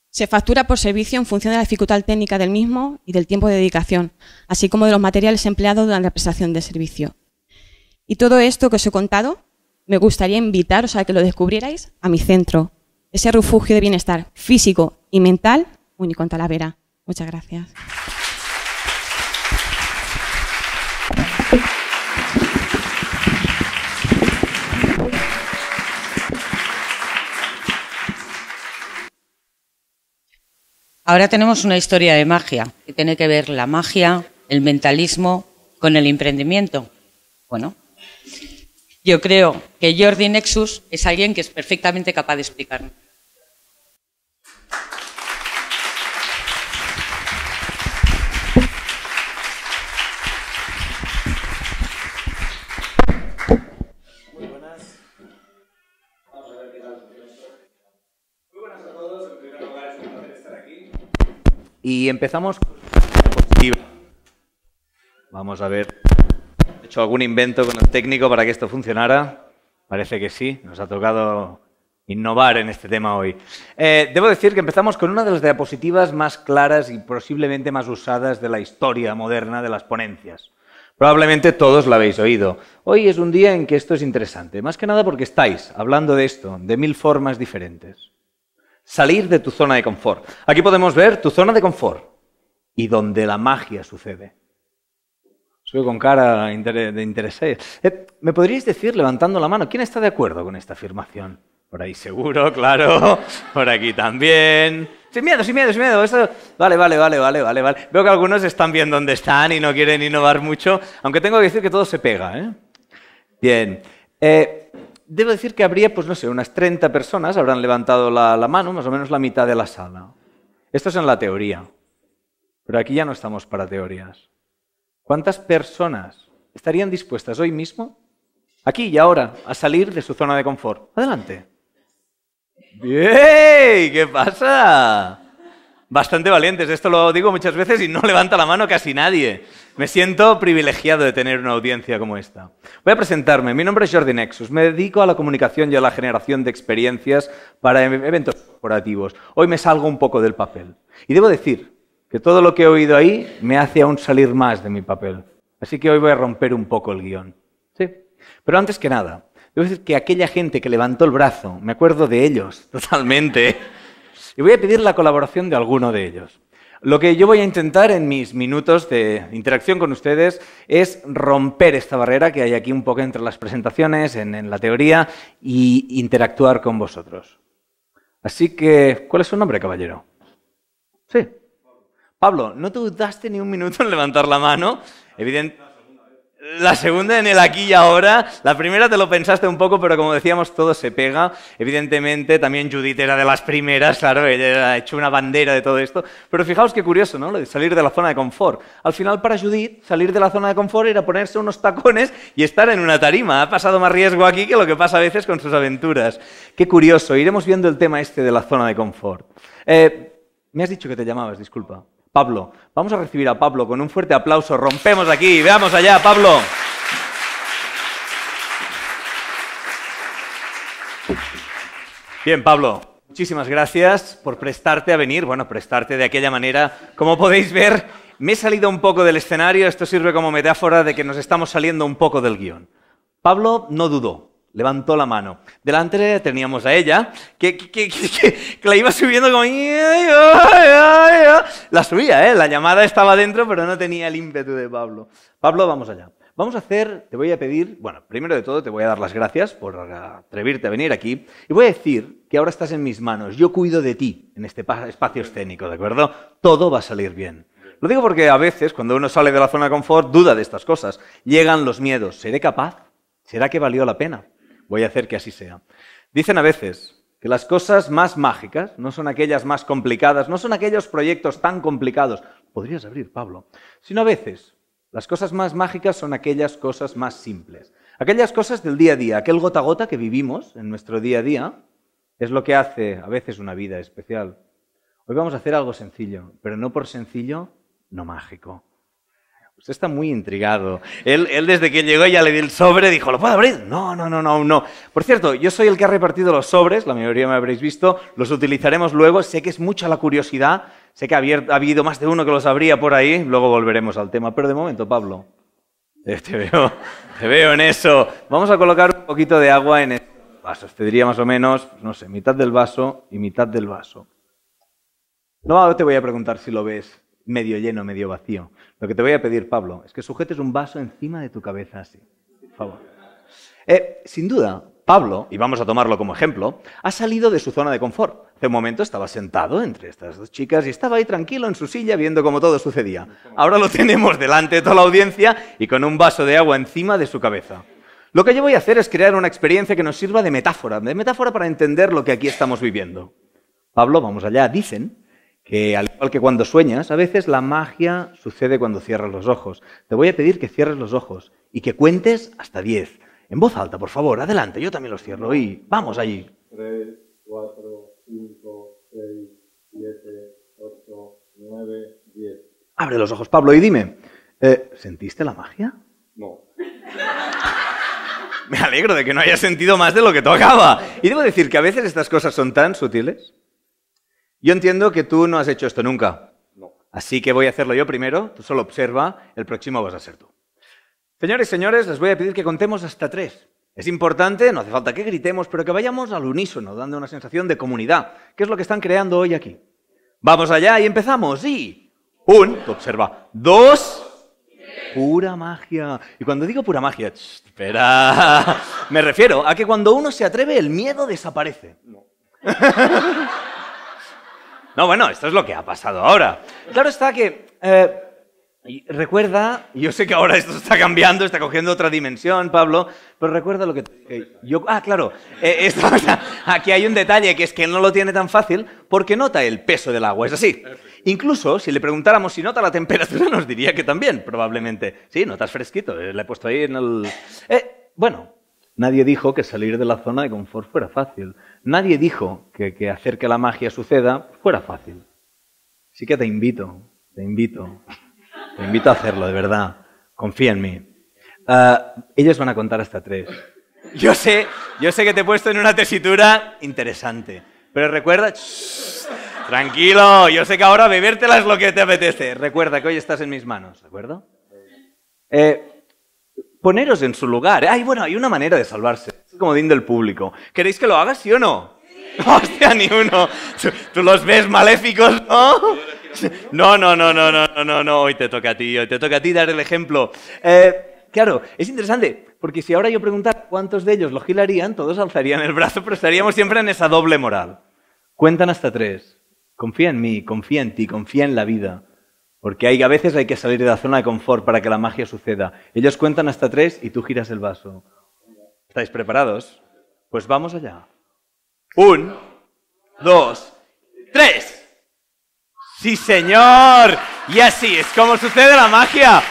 Se factura por servicio en función de la dificultad técnica del mismo y del tiempo de dedicación, así como de los materiales empleados durante la prestación de servicio. Y todo esto que os he contado me gustaría invitaros a que lo descubrierais a mi centro, ese refugio de bienestar físico y mental único en Talavera. Muchas gracias. Ahora tenemos una historia de magia, que tiene que ver la magia, el mentalismo, con el emprendimiento. Bueno, yo creo que Jordi Nexus es alguien que es perfectamente capaz de explicarme. Muy buenas. Vamos a ver qué tal. Muy buenas a todos. En primer lugar, es un placer estar aquí. Y empezamos con la diapositiva. Vamos a ver hecho algún invento con el técnico para que esto funcionara? Parece que sí, nos ha tocado innovar en este tema hoy. Eh, debo decir que empezamos con una de las diapositivas más claras y posiblemente más usadas de la historia moderna de las ponencias. Probablemente todos la habéis oído. Hoy es un día en que esto es interesante, más que nada porque estáis hablando de esto de mil formas diferentes. Salir de tu zona de confort. Aquí podemos ver tu zona de confort y donde la magia sucede. Sube con cara de interés. Eh, ¿Me podríais decir, levantando la mano, quién está de acuerdo con esta afirmación? Por ahí seguro, claro. Por aquí también. Sin miedo, sin miedo, sin miedo. Vale, vale, vale, vale, vale, vale. Veo que algunos están bien donde están y no quieren innovar mucho, aunque tengo que decir que todo se pega. ¿eh? Bien. Eh, debo decir que habría, pues no sé, unas 30 personas habrán levantado la mano, más o menos la mitad de la sala. Esto es en la teoría. Pero aquí ya no estamos para teorías. ¿Cuántas personas estarían dispuestas hoy mismo, aquí y ahora, a salir de su zona de confort? Adelante. ¡Bien! ¿Qué pasa? Bastante valientes, esto lo digo muchas veces y no levanta la mano casi nadie. Me siento privilegiado de tener una audiencia como esta. Voy a presentarme, mi nombre es Jordi Nexus, me dedico a la comunicación y a la generación de experiencias para eventos corporativos. Hoy me salgo un poco del papel. Y debo decir que todo lo que he oído ahí me hace aún salir más de mi papel. Así que hoy voy a romper un poco el guión. ¿Sí? Pero antes que nada, debo decir que aquella gente que levantó el brazo, me acuerdo de ellos totalmente, y voy a pedir la colaboración de alguno de ellos. Lo que yo voy a intentar en mis minutos de interacción con ustedes es romper esta barrera que hay aquí un poco entre las presentaciones, en, en la teoría, y interactuar con vosotros. Así que, ¿cuál es su nombre, caballero? Sí, Pablo, no te dudaste ni un minuto en levantar la mano. Evidentemente La segunda en el aquí y ahora. La primera te lo pensaste un poco, pero como decíamos, todo se pega. Evidentemente, también Judith era de las primeras, claro, ella ha hecho una bandera de todo esto. Pero fijaos qué curioso, ¿no? Lo de salir de la zona de confort. Al final, para Judith, salir de la zona de confort era ponerse unos tacones y estar en una tarima. Ha pasado más riesgo aquí que lo que pasa a veces con sus aventuras. Qué curioso. Iremos viendo el tema este de la zona de confort. Eh, me has dicho que te llamabas, disculpa. Pablo. Vamos a recibir a Pablo con un fuerte aplauso. Rompemos aquí. Veamos allá, Pablo. Bien, Pablo. Muchísimas gracias por prestarte a venir. Bueno, prestarte de aquella manera. Como podéis ver, me he salido un poco del escenario. Esto sirve como metáfora de que nos estamos saliendo un poco del guión. Pablo no dudó levantó la mano. Delante teníamos a ella, que, la iba subiendo como... La subía, ¿eh? la llamada estaba dentro, pero no tenía el ímpetu de Pablo. Pablo, vamos allá. Vamos a hacer, te voy a pedir, bueno, primero de todo te voy a dar las gracias por atrevirte a venir aquí y voy a decir que ahora estás en mis manos, yo cuido de ti en este espacio escénico, ¿de acuerdo? Todo va a salir bien. Lo digo porque a veces cuando uno sale de la zona de confort duda de estas cosas, llegan los miedos, ¿seré capaz? ¿Será que valió la pena? Voy a hacer que así sea. Dicen a veces que las cosas más mágicas no son aquellas más complicadas, no son aquellos proyectos tan complicados, podrías abrir, Pablo, sino a veces las cosas más mágicas son aquellas cosas más simples. Aquellas cosas del día a día, aquel gota a gota que vivimos en nuestro día a día, es lo que hace a veces una vida especial. Hoy vamos a hacer algo sencillo, pero no por sencillo, no mágico. Usted está muy intrigado. Él, desde que llegó ya le di el sobre, dijo, ¿lo puedo abrir? No, no, no, no, no. Por cierto, yo soy el que ha repartido los sobres, la mayoría me habréis visto, los utilizaremos luego, sé que es mucha la curiosidad, sé que ha, habido más de uno que los abría por ahí, luego volveremos al tema, pero de momento, Pablo, eh, te veo, te veo en eso. Vamos a colocar un poquito de agua en el vaso. te este diría más o menos, pues no sé, mitad del vaso y mitad del vaso. No, te voy a preguntar si lo ves medio lleno, medio vacío. Lo que te voy a pedir, Pablo, es que sujetes un vaso encima de tu cabeza así. Por favor. Eh, sin duda, Pablo, y vamos a tomarlo como ejemplo, ha salido de su zona de confort. Hace un momento estaba sentado entre estas dos chicas y estaba ahí tranquilo en su silla viendo cómo todo sucedía. Ahora lo tenemos delante de toda la audiencia y con un vaso de agua encima de su cabeza. Lo que yo voy a hacer es crear una experiencia que nos sirva de metáfora, de metáfora para entender lo que aquí estamos viviendo. Pablo, vamos allá, dicen que al igual que cuando sueñas, a veces la magia sucede cuando cierras los ojos. Te voy a pedir que cierres los ojos y que cuentes hasta 10. En voz alta, por favor, adelante, yo también los cierro y vamos allí. 3, 4, 5, 6, 7, 8, 9, 10. Abre los ojos, Pablo, y dime, eh, ¿sentiste la magia? No. Me alegro de que no hayas sentido más de lo que tocaba. Y debo decir que a veces estas cosas son tan sutiles yo entiendo que tú no has hecho esto nunca. No. Así que voy a hacerlo yo primero. Tú solo observa, el próximo vas a ser tú. Señores y señores, les voy a pedir que contemos hasta tres. Es importante, no hace falta que gritemos, pero que vayamos al unísono, dando una sensación de comunidad, que es lo que están creando hoy aquí. Vamos allá y empezamos. Y un, observa, dos, pura magia. Y cuando digo pura magia, espera, me refiero a que cuando uno se atreve, el miedo desaparece. No. No, bueno, esto es lo que ha pasado ahora. Claro está que... Eh, recuerda, yo sé que ahora esto está cambiando, está cogiendo otra dimensión, Pablo, pero recuerda lo que yo... Ah, claro, eh, aquí hay un detalle que es que no lo tiene tan fácil porque nota el peso del agua, es así. Incluso si le preguntáramos si nota la temperatura, nos diría que también, probablemente. Sí, notas fresquito, eh, le he puesto ahí en el... bueno, Nadie dijo que salir de la zona de confort fuera fácil. Nadie dijo que, hacer que la magia suceda fuera fácil. Así que te invito, te invito, te invito a hacerlo, de verdad. Confía en mí. Ah, ellos van a contar hasta tres. Yo sé, yo sé que te he puesto en una tesitura interesante, pero recuerda, tranquilo, yo sé que ahora bebértela es lo que te apetece. Recuerda que hoy estás en mis manos, ¿de acuerdo? Eh, Poneros en su lugar. Ay, bueno, hay una manera de salvarse. Es como din del público. ¿Queréis que lo haga, sí o no? Sí. Hostia, ni uno. Tú los ves maléficos, ¿no? No, no, no, no, no, no, no, Hoy te toca a ti, hoy te toca a ti dar el ejemplo. Eh, claro, es interesante, porque si ahora yo preguntara cuántos de ellos lo gilarían, todos alzarían el brazo, pero estaríamos siempre en esa doble moral. Cuentan hasta tres. Confía en mí, confía en ti, confía en la vida. Porque hay, a veces hay que salir de la zona de confort para que la magia suceda. Ellos cuentan hasta tres y tú giras el vaso. ¿Estáis preparados? Pues vamos allá. Un, dos, tres. Sí, señor. Y así es como sucede la magia.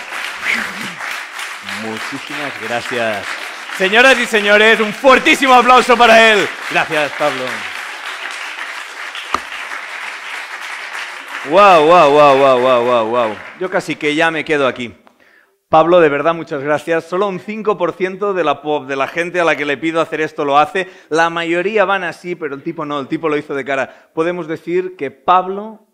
Muchísimas gracias. Señoras y señores, un fuertísimo aplauso para él. Gracias, Pablo. Wow, wow, wow, wow, wow, wow, wow. Yo casi que ya me quedo aquí. Pablo, de verdad, muchas gracias. Solo un 5% de la, gente a la que le pido hacer esto lo hace. La mayoría van así, pero el tipo no, el tipo lo hizo de cara. Podemos decir que Pablo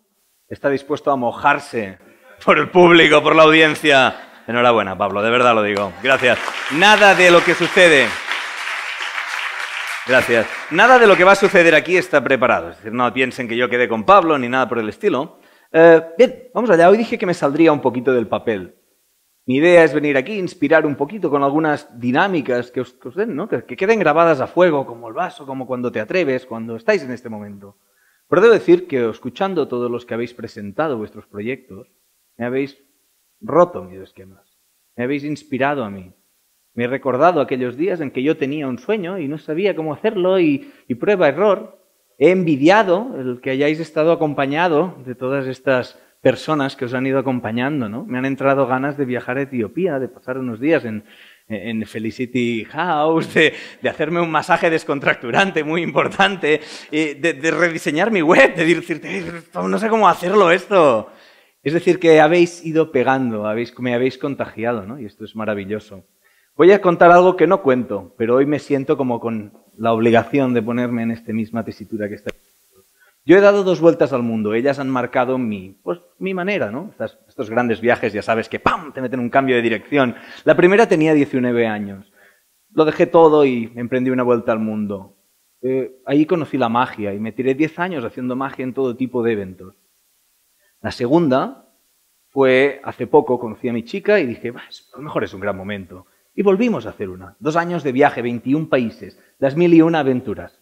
está dispuesto a mojarse por el público, por la audiencia. Enhorabuena, Pablo, de verdad lo digo. Gracias. Nada de lo que sucede. Gracias. Nada de lo que va a suceder aquí está preparado. Es decir, no piensen que yo quedé con Pablo ni nada por el estilo. Eh, bien, vamos allá. Hoy dije que me saldría un poquito del papel. Mi idea es venir aquí, inspirar un poquito con algunas dinámicas que os, den, ¿no? que, queden grabadas a fuego, como el vaso, como cuando te atreves, cuando estáis en este momento. Pero debo decir que escuchando todos los que habéis presentado vuestros proyectos, me habéis roto mis esquemas, me habéis inspirado a mí, me he recordado aquellos días en que yo tenía un sueño y no sabía cómo hacerlo y prueba error, he envidiado el que hayáis estado acompañado de todas estas personas que os han ido acompañando, ¿no? Me han entrado ganas de viajar a Etiopía, de pasar unos días en, Felicity House, de, hacerme un masaje descontracturante muy importante, de, rediseñar mi web, de decirte, no sé cómo hacerlo esto. Es decir, que habéis ido pegando, me habéis contagiado, ¿no? Y esto es maravilloso. Voy a contar algo que no cuento, pero hoy me siento como con la obligación de ponerme en esta misma tesitura que está. Yo he dado dos vueltas al mundo, ellas han marcado mi, pues, mi manera, ¿no? estos grandes viajes, ya sabes que ¡pam! te meten un cambio de dirección. La primera tenía 19 años. Lo dejé todo y emprendí una vuelta al mundo. Eh, ahí conocí la magia y me tiré 10 años haciendo magia en todo tipo de eventos. La segunda fue hace poco, conocí a mi chica y dije, a lo mejor es un gran momento. Y volvimos a hacer una. Dos años de viaje, 21 países, las mil y una aventuras.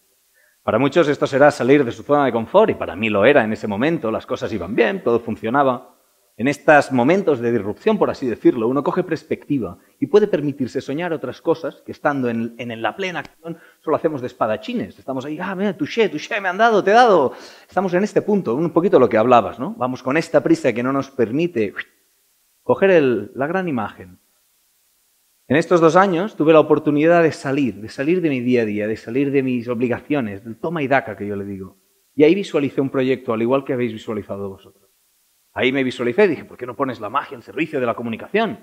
Para muchos esto será salir de su zona de confort y para mí lo era en ese momento, las cosas iban bien, todo funcionaba. En estos momentos de disrupción, por así decirlo, uno coge perspectiva y puede permitirse soñar otras cosas que estando en, la plena acción solo hacemos de espadachines. Estamos ahí, ah, mira, touché, touché, me han dado, te he dado. Estamos en este punto, un poquito lo que hablabas, ¿no? Vamos con esta prisa que no nos permite coger el, la gran imagen, en estos dos años tuve la oportunidad de salir, de salir de mi día a día, de salir de mis obligaciones, del toma y daca que yo le digo. Y ahí visualicé un proyecto al igual que habéis visualizado vosotros. Ahí me visualicé y dije, ¿por qué no pones la magia en servicio de la comunicación?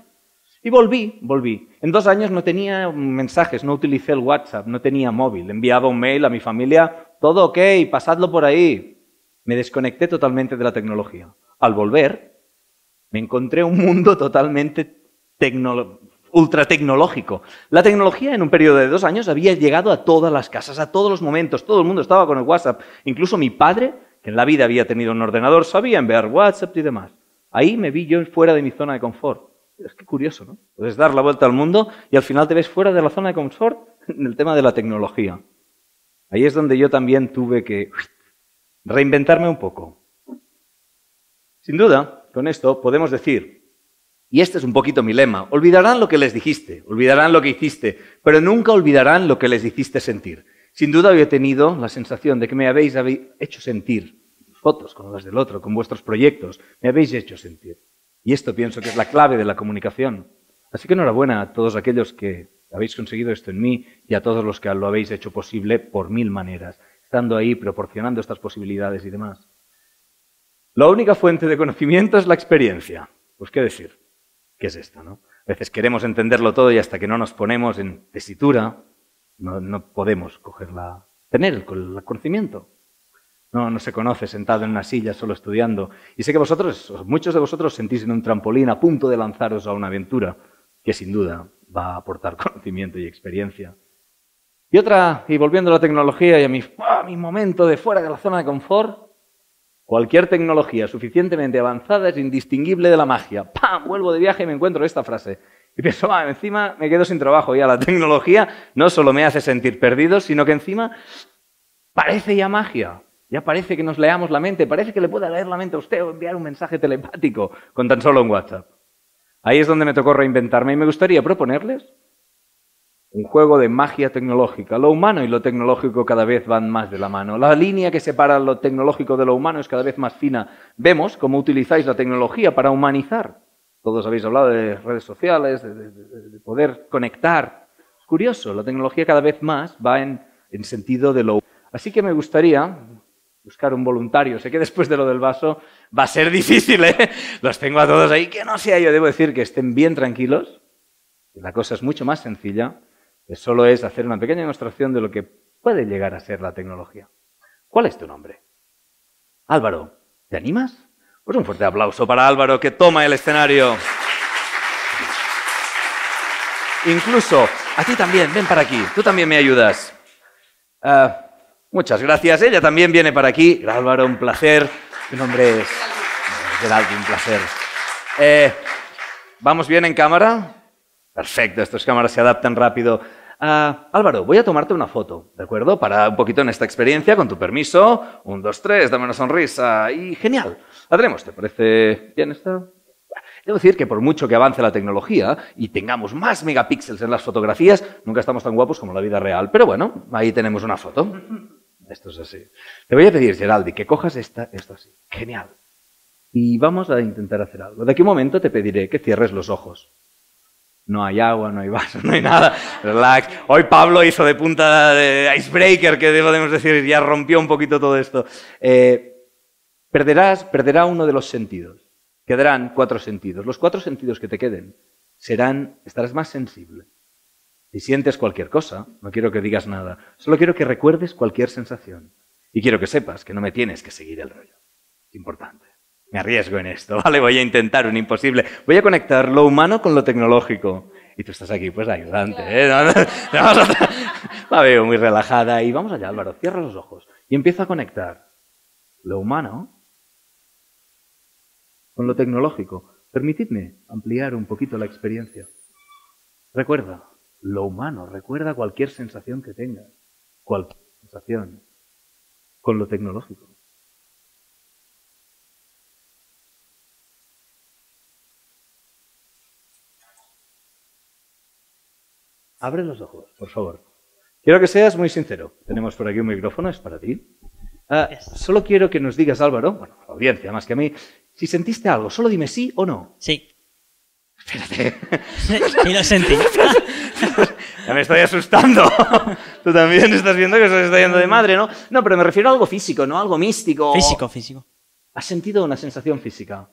Y volví, volví. En dos años no tenía mensajes, no utilicé el WhatsApp, no tenía móvil. Enviaba un mail a mi familia, todo ok, pasadlo por ahí. Me desconecté totalmente de la tecnología. Al volver, me encontré un mundo totalmente tecnológico ultratecnológico. La tecnología en un periodo de dos años había llegado a todas las casas, a todos los momentos, todo el mundo estaba con el WhatsApp. Incluso mi padre, que en la vida había tenido un ordenador, sabía enviar WhatsApp y demás. Ahí me vi yo fuera de mi zona de confort. Es que curioso, ¿no? Puedes dar la vuelta al mundo y al final te ves fuera de la zona de confort en el tema de la tecnología. Ahí es donde yo también tuve que reinventarme un poco. Sin duda, con esto podemos decir y este es un poquito mi lema. Olvidarán lo que les dijiste, olvidarán lo que hiciste, pero nunca olvidarán lo que les hiciste sentir. Sin duda había tenido la sensación de que me habéis hecho sentir fotos con las del otro, con vuestros proyectos, me habéis hecho sentir. Y esto pienso que es la clave de la comunicación. Así que enhorabuena a todos aquellos que habéis conseguido esto en mí y a todos los que lo habéis hecho posible por mil maneras, estando ahí proporcionando estas posibilidades y demás. La única fuente de conocimiento es la experiencia. Pues qué decir. ¿Qué es esto? ¿no? A veces queremos entenderlo todo y hasta que no nos ponemos en tesitura, no, podemos cogerla, tener el, conocimiento. No, no se conoce sentado en una silla solo estudiando. Y sé que vosotros, muchos de vosotros, sentís en un trampolín a punto de lanzaros a una aventura que sin duda va a aportar conocimiento y experiencia. Y otra, y volviendo a la tecnología y a a mi momento de fuera de la zona de confort, Cualquier tecnología suficientemente avanzada es indistinguible de la magia. ¡Pam! Vuelvo de viaje y me encuentro esta frase. Y pienso, encima me quedo sin trabajo ya. La tecnología no solo me hace sentir perdido, sino que encima parece ya magia. Ya parece que nos leamos la mente, parece que le pueda leer la mente a usted o enviar un mensaje telepático con tan solo un WhatsApp. Ahí es donde me tocó reinventarme y me gustaría proponerles un juego de magia tecnológica. Lo humano y lo tecnológico cada vez van más de la mano. La línea que separa lo tecnológico de lo humano es cada vez más fina. Vemos cómo utilizáis la tecnología para humanizar. Todos habéis hablado de redes sociales, de, poder conectar. Es curioso, la tecnología cada vez más va en, en sentido de lo humano. Así que me gustaría buscar un voluntario. Sé que después de lo del vaso va a ser difícil, ¿eh? Los tengo a todos ahí, que no sea yo, debo decir que estén bien tranquilos. La cosa es mucho más sencilla Solo es hacer una pequeña demostración de lo que puede llegar a ser la tecnología. ¿Cuál es tu nombre? Álvaro, ¿te animas? Pues un fuerte aplauso para Álvaro que toma el escenario. Incluso, a ti también, ven para aquí, tú también me ayudas. Ah, muchas gracias, ella también viene para aquí. Álvaro, un placer. Tu nombre es un placer. Eh, ¿Vamos bien en cámara? Perfecto, estas cámaras se adaptan rápido Ah, Álvaro, voy a tomarte una foto, ¿de acuerdo? Para un poquito en esta experiencia, con tu permiso. Un, dos, tres, dame una sonrisa. Y genial. La tenemos, ¿te parece bien esta? Debo decir que por mucho que avance la tecnología y tengamos más megapíxeles en las fotografías, nunca estamos tan guapos como la vida real. Pero bueno, ahí tenemos una foto. Esto es así. Te voy a pedir, Geraldi, que cojas esta, esto así. Genial. Y vamos a intentar hacer algo. De qué momento te pediré que cierres los ojos no hay agua, no hay vaso, no hay nada, relax. Hoy Pablo hizo de punta de icebreaker, que debemos decir, ya rompió un poquito todo esto. Eh, perderás, perderá uno de los sentidos. Quedarán cuatro sentidos. Los cuatro sentidos que te queden serán, estarás más sensible. Si sientes cualquier cosa, no quiero que digas nada, solo quiero que recuerdes cualquier sensación. Y quiero que sepas que no me tienes que seguir el rollo. Es importante me arriesgo en esto, ¿vale? Voy a intentar un imposible. Voy a conectar lo humano con lo tecnológico. Y tú estás aquí, pues, ayudante, ¿eh? La veo muy relajada. Y vamos allá, Álvaro, cierra los ojos. Y empieza a conectar lo humano con lo tecnológico. Permitidme ampliar un poquito la experiencia. Recuerda, lo humano, recuerda cualquier sensación que tengas, cualquier sensación con lo tecnológico. Abre los ojos, por favor. Quiero que seas muy sincero. Tenemos por aquí un micrófono, es para ti. Ah, solo quiero que nos digas, Álvaro, bueno, la audiencia más que a mí, si sentiste algo, solo dime sí o no. Sí. Espérate. y lo sentí. ya me estoy asustando. Tú también estás viendo que se está yendo de madre, ¿no? No, pero me refiero a algo físico, no algo místico. Físico, físico. ¿Has sentido una sensación física?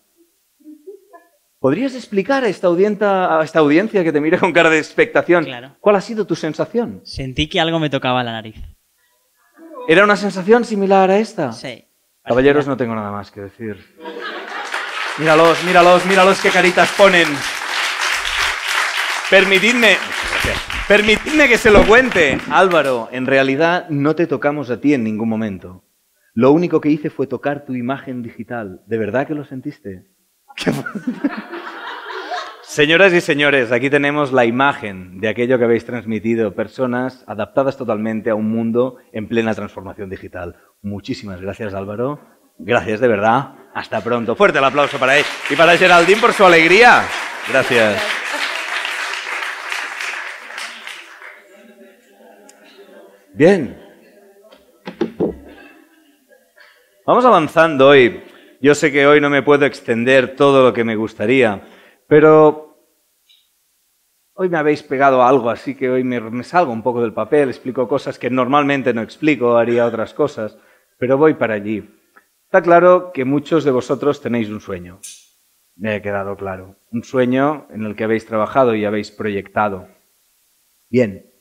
¿Podrías explicar a esta, audiencia, a esta audiencia que te mira con cara de expectación cuál ha sido tu sensación? Sentí que algo me tocaba la nariz. ¿Era una sensación similar a esta? Sí. Caballeros, no tengo nada más que decir. Míralos, míralos, míralos qué caritas ponen. Permitidme. Permitidme que se lo cuente. Álvaro, en realidad no te tocamos a ti en ningún momento. Lo único que hice fue tocar tu imagen digital. ¿De verdad que lo sentiste? Señoras y señores, aquí tenemos la imagen de aquello que habéis transmitido, personas adaptadas totalmente a un mundo en plena transformación digital. Muchísimas gracias, Álvaro. Gracias de verdad. Hasta pronto. Fuerte el aplauso para él y para Geraldine por su alegría. Gracias. Bien. Vamos avanzando hoy. Yo sé que hoy no me puedo extender todo lo que me gustaría, pero hoy me habéis pegado algo, así que hoy me, me salgo un poco del papel, explico cosas que normalmente no explico, haría otras cosas, pero voy para allí. Está claro que muchos de vosotros tenéis un sueño. Me ha quedado claro. Un sueño en el que habéis trabajado y habéis proyectado. Bien.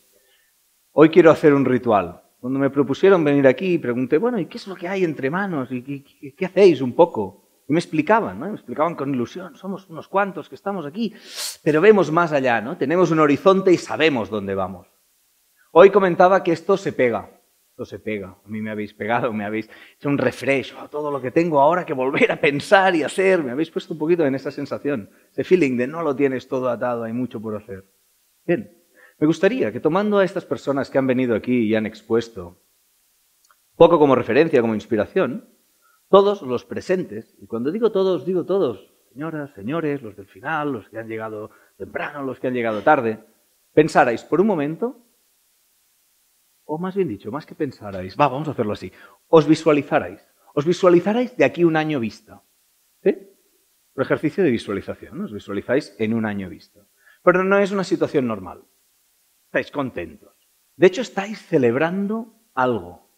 Hoy quiero hacer un ritual. Cuando me propusieron venir aquí, pregunté, bueno, ¿y qué es lo que hay entre manos? ¿Y qué, hacéis un poco? Y me explicaban, ¿no? Me explicaban con ilusión, somos unos cuantos que estamos aquí, pero vemos más allá, ¿no? Tenemos un horizonte y sabemos dónde vamos. Hoy comentaba que esto se pega, esto se pega. A mí me habéis pegado, me habéis hecho un refresco. a todo lo que tengo ahora que volver a pensar y hacer, me habéis puesto un poquito en esa sensación, ese feeling de no lo tienes todo atado, hay mucho por hacer. Bien, me gustaría que tomando a estas personas que han venido aquí y han expuesto, poco como referencia, como inspiración, todos los presentes, y cuando digo todos, digo todos, señoras, señores, los del final, los que han llegado temprano, los que han llegado tarde, pensarais por un momento, o más bien dicho, más que pensarais, va, vamos a hacerlo así, os visualizarais, os visualizarais de aquí un año vista. ¿Sí? Un ejercicio de visualización, os visualizáis en un año visto. Pero no es una situación normal estáis contentos. De hecho, estáis celebrando algo.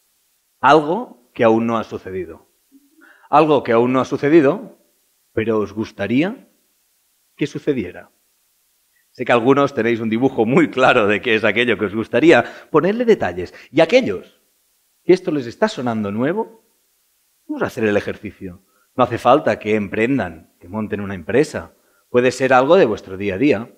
Algo que aún no ha sucedido. Algo que aún no ha sucedido, pero os gustaría que sucediera. Sé que algunos tenéis un dibujo muy claro de qué es aquello que os gustaría. Ponerle detalles. Y aquellos que esto les está sonando nuevo, vamos a hacer el ejercicio. No hace falta que emprendan, que monten una empresa. Puede ser algo de vuestro día a día.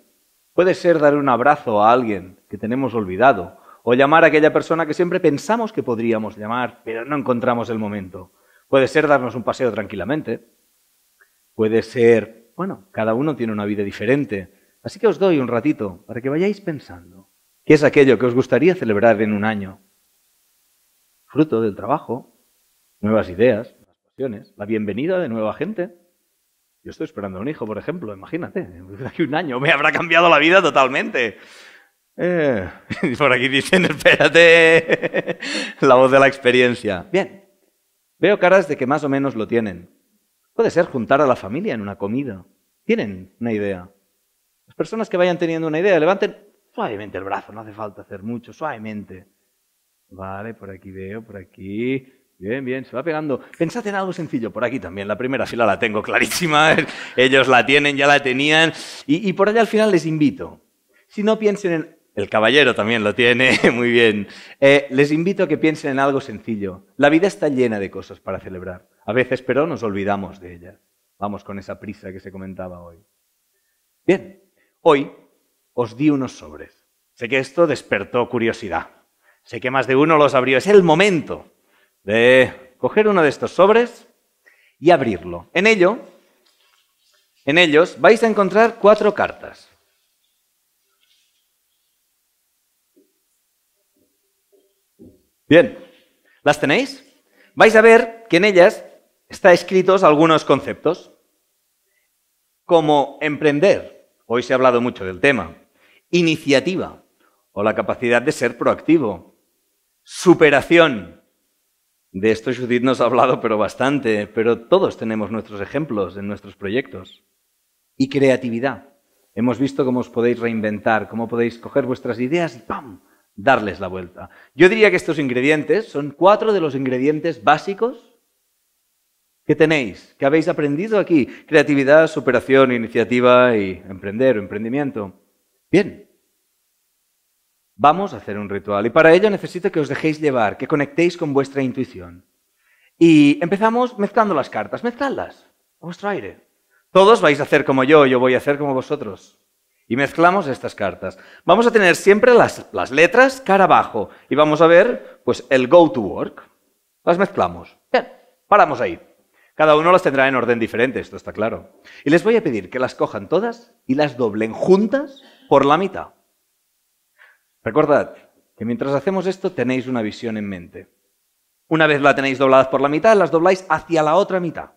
Puede ser dar un abrazo a alguien que tenemos olvidado o llamar a aquella persona que siempre pensamos que podríamos llamar, pero no encontramos el momento. Puede ser darnos un paseo tranquilamente. Puede ser, bueno, cada uno tiene una vida diferente. Así que os doy un ratito para que vayáis pensando. ¿Qué es aquello que os gustaría celebrar en un año? Fruto del trabajo, nuevas ideas, nuevas pasiones, la bienvenida de nueva gente, yo estoy esperando a un hijo, por ejemplo, imagínate. aquí un año, me habrá cambiado la vida totalmente. Eh, y por aquí dicen, espérate, la voz de la experiencia. Bien, veo caras de que más o menos lo tienen. Puede ser juntar a la familia en una comida. Tienen una idea. Las personas que vayan teniendo una idea, levanten suavemente el brazo, no hace falta hacer mucho, suavemente. Vale, por aquí veo, por aquí. Bien, bien, se va pegando. Pensad en algo sencillo, por aquí también, la primera fila la tengo clarísima, ellos la tienen, ya la tenían, y, por allá al final les invito. Si no piensen en... El caballero también lo tiene, muy bien. Eh, les invito a que piensen en algo sencillo. La vida está llena de cosas para celebrar, a veces, pero nos olvidamos de ellas. Vamos con esa prisa que se comentaba hoy. Bien, hoy os di unos sobres. Sé que esto despertó curiosidad. Sé que más de uno los abrió. Es el momento de coger uno de estos sobres y abrirlo. En ello, en ellos vais a encontrar cuatro cartas. Bien, ¿las tenéis? Vais a ver que en ellas están escritos algunos conceptos, como emprender, hoy se ha hablado mucho del tema, iniciativa o la capacidad de ser proactivo, superación, de esto Judith nos ha hablado, pero bastante, pero todos tenemos nuestros ejemplos en nuestros proyectos. Y creatividad. Hemos visto cómo os podéis reinventar, cómo podéis coger vuestras ideas y ¡pam! darles la vuelta. Yo diría que estos ingredientes son cuatro de los ingredientes básicos que tenéis, que habéis aprendido aquí. Creatividad, superación, iniciativa y emprender o emprendimiento. Bien, Vamos a hacer un ritual y para ello necesito que os dejéis llevar, que conectéis con vuestra intuición. Y empezamos mezclando las cartas, mezcladlas a vuestro aire. Todos vais a hacer como yo, yo voy a hacer como vosotros. Y mezclamos estas cartas. Vamos a tener siempre las, letras cara abajo y vamos a ver pues el go to work. Las mezclamos. Bien, paramos ahí. Cada uno las tendrá en orden diferente, esto está claro. Y les voy a pedir que las cojan todas y las doblen juntas por la mitad. Recordad que mientras hacemos esto tenéis una visión en mente. Una vez la tenéis doblada por la mitad, las dobláis hacia la otra mitad.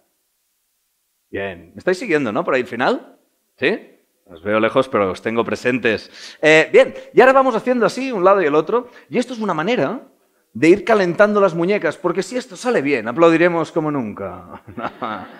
Bien, me estáis siguiendo, ¿no? Por ahí al final. ¿Sí? Los veo lejos, pero los tengo presentes. Eh, bien, y ahora vamos haciendo así, un lado y el otro. Y esto es una manera de ir calentando las muñecas, porque si esto sale bien, aplaudiremos como nunca.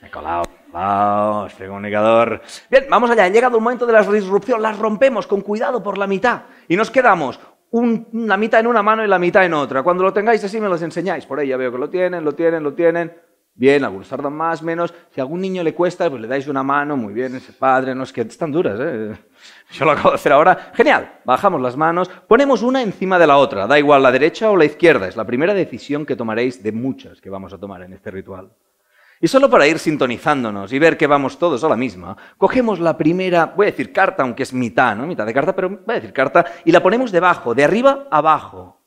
Me he colado. Vamos, comunicador. Bien, vamos allá. Ha llegado el momento de la disrupción. Las rompemos con cuidado por la mitad. Y nos quedamos una la mitad en una mano y la mitad en otra. Cuando lo tengáis así me los enseñáis. Por ahí ya veo que lo tienen, lo tienen, lo tienen. Bien, algunos tardan más, menos. Si a algún niño le cuesta, pues le dais una mano. Muy bien, ese padre. No es que están duras, ¿eh? Yo lo acabo de hacer ahora. Genial. Bajamos las manos, ponemos una encima de la otra. Da igual la derecha o la izquierda. Es la primera decisión que tomaréis de muchas que vamos a tomar en este ritual. Y solo para ir sintonizándonos y ver que vamos todos a la misma, cogemos la primera, voy a decir carta, aunque es mitad, ¿no? Mitad de carta, pero voy a decir carta, y la ponemos debajo, de arriba abajo.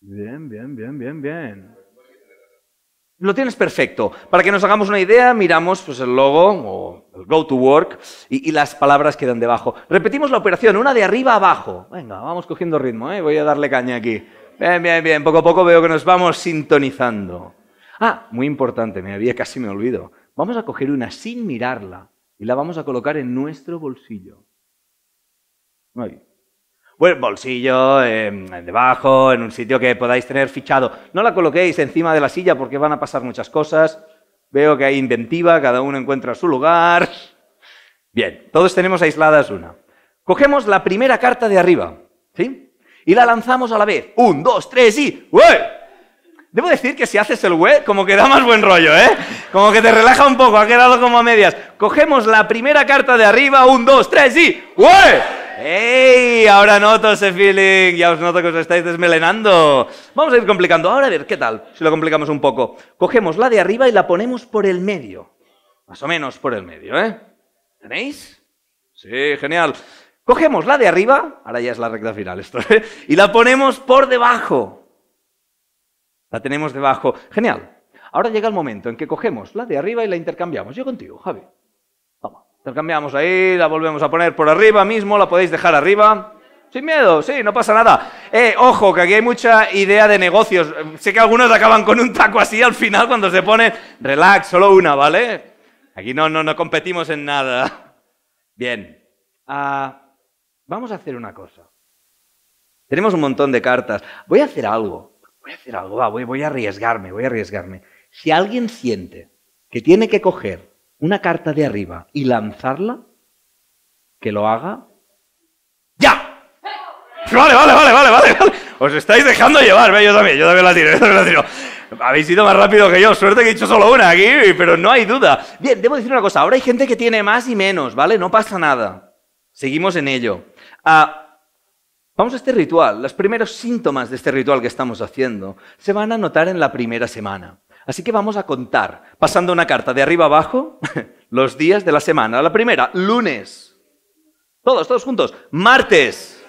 Bien, bien, bien, bien, bien. Lo tienes perfecto. Para que nos hagamos una idea, miramos pues, el logo o el go to work y, las palabras quedan debajo. Repetimos la operación, una de arriba abajo. Venga, vamos cogiendo ritmo, ¿eh? voy a darle caña aquí. Bien, bien, bien, poco a poco veo que nos vamos sintonizando. Ah, muy importante, me había casi me olvido. Vamos a coger una sin mirarla y la vamos a colocar en nuestro bolsillo. No bolsillo, em, debajo, en un sitio que podáis tener fichado. No la coloquéis encima de la silla porque van a pasar muchas cosas. Veo que hay inventiva, cada uno encuentra su lugar. Bien, todos tenemos aisladas una. Cogemos la primera carta de arriba, ¿sí? Y la lanzamos a la vez. Un, dos, tres y... ¡uy! Debo decir que si haces el web, como que da más buen rollo, ¿eh? Como que te relaja un poco, ha quedado como a medias. Cogemos la primera carta de arriba, un, dos, tres y... ¡Web! ¡Ey! Ahora noto ese feeling, ya os noto que os estáis desmelenando. Vamos a ir complicando. Ahora a ver, ¿qué tal si lo complicamos un poco? Cogemos la de arriba y la ponemos por el medio. Más o menos por el medio, ¿eh? ¿Tenéis? Sí, genial. Cogemos la de arriba, ahora ya es la recta final esto, ¿eh? y la ponemos por debajo. La tenemos debajo. Genial. Ahora llega el momento en que cogemos la de arriba y la intercambiamos. Yo contigo, Javi. Vamos. Intercambiamos ahí, la volvemos a poner por arriba mismo, la podéis dejar arriba. Sin miedo, sí, no pasa nada. Eh, ojo, que aquí hay mucha idea de negocios. Sé que algunos acaban con un taco así al final cuando se pone, relax, solo una, ¿vale? Aquí no, no, no competimos en nada. Bien. Ah, vamos a hacer una cosa. Tenemos un montón de cartas. Voy a hacer algo voy a hacer algo, voy, voy a arriesgarme, voy a arriesgarme. Si alguien siente que tiene que coger una carta de arriba y lanzarla, que lo haga ya. Vale, vale, vale, vale, vale. Os estáis dejando llevar, yo también, yo también la tiro, yo también la tiro. Habéis ido más rápido que yo, suerte que he hecho solo una aquí, pero no hay duda. Bien, debo decir una cosa, ahora hay gente que tiene más y menos, ¿vale? No pasa nada. Seguimos en ello. Ah. Vamos a este ritual. Los primeros síntomas de este ritual que estamos haciendo se van a notar en la primera semana. Así que vamos a contar, pasando una carta de arriba abajo, los días de la semana. La primera, lunes. Todos, todos juntos. Martes,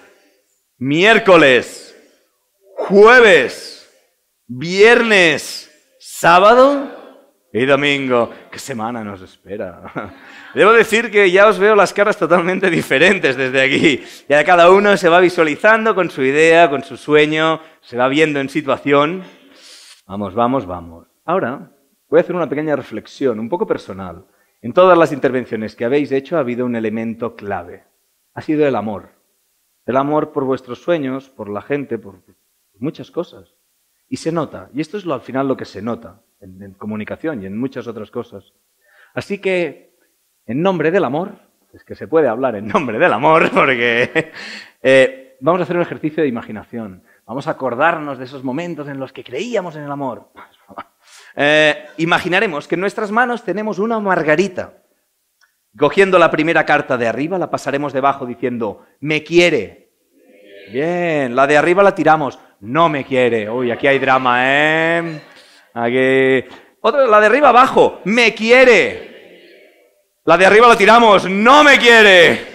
miércoles, jueves, viernes, sábado y domingo. ¿Qué semana nos espera? Debo decir que ya os veo las caras totalmente diferentes desde aquí. Ya cada uno se va visualizando con su idea, con su sueño, se va viendo en situación. Vamos, vamos, vamos. Ahora voy a hacer una pequeña reflexión, un poco personal. En todas las intervenciones que habéis hecho ha habido un elemento clave. Ha sido el amor. El amor por vuestros sueños, por la gente, por muchas cosas. Y se nota, y esto es lo, al final lo que se nota en, comunicación y en muchas otras cosas. Así que, en nombre del amor, es que se puede hablar en nombre del amor, porque eh, vamos a hacer un ejercicio de imaginación. Vamos a acordarnos de esos momentos en los que creíamos en el amor. Eh, imaginaremos que en nuestras manos tenemos una margarita. Cogiendo la primera carta de arriba, la pasaremos debajo diciendo, me quiere. Bien, la de arriba la tiramos, no me quiere. Uy, aquí hay drama, ¿eh? ¿A que... Otra, la de arriba abajo, me quiere. La de arriba la tiramos, no me quiere.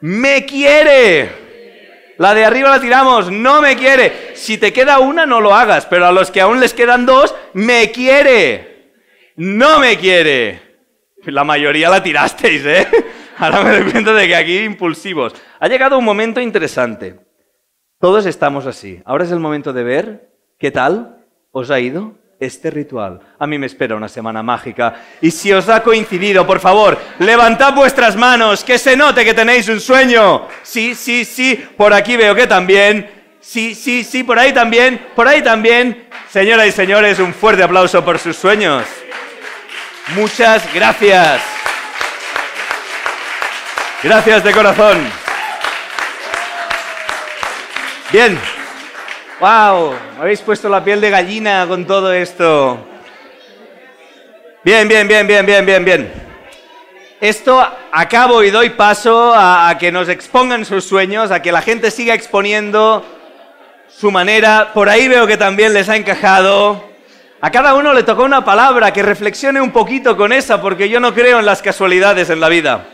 Me quiere. La de arriba la tiramos, no me quiere. Si te queda una, no lo hagas, pero a los que aún les quedan dos, me quiere. No me quiere. La mayoría la tirasteis, ¿eh? Ahora me doy cuenta de que aquí impulsivos. Ha llegado un momento interesante. Todos estamos así. Ahora es el momento de ver qué tal ¿Os ha ido este ritual? A mí me espera una semana mágica. Y si os ha coincidido, por favor, levantad vuestras manos, que se note que tenéis un sueño. Sí, sí, sí, por aquí veo que también. Sí, sí, sí, por ahí también, por ahí también. Señoras y señores, un fuerte aplauso por sus sueños. Muchas gracias. Gracias de corazón. Bien. ¡Wow! habéis puesto la piel de gallina con todo esto. Bien, bien, bien, bien, bien, bien, bien. Esto acabo y doy paso a, a que nos expongan sus sueños, a que la gente siga exponiendo su manera. Por ahí veo que también les ha encajado. A cada uno le tocó una palabra, que reflexione un poquito con esa, porque yo no creo en las casualidades en la vida.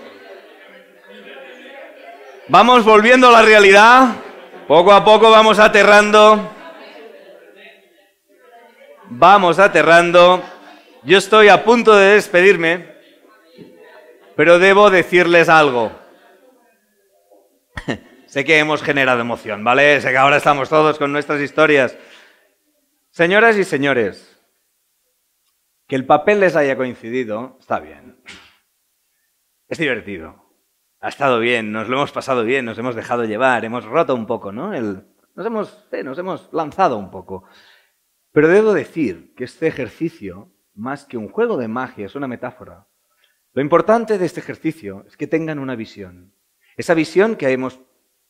Vamos volviendo a la realidad. Poco a poco vamos aterrando. Vamos aterrando. Yo estoy a punto de despedirme, pero debo decirles algo. sé que hemos generado emoción, ¿vale? Sé que ahora estamos todos con nuestras historias. Señoras y señores, que el papel les haya coincidido, está bien. Es divertido ha estado bien, nos lo hemos pasado bien, nos hemos dejado llevar, hemos roto un poco, ¿no? nos, hemos, nos hemos lanzado un poco. Pero debo decir que este ejercicio, más que un juego de magia, es una metáfora. Lo importante de este ejercicio es que tengan una visión. Esa visión que hemos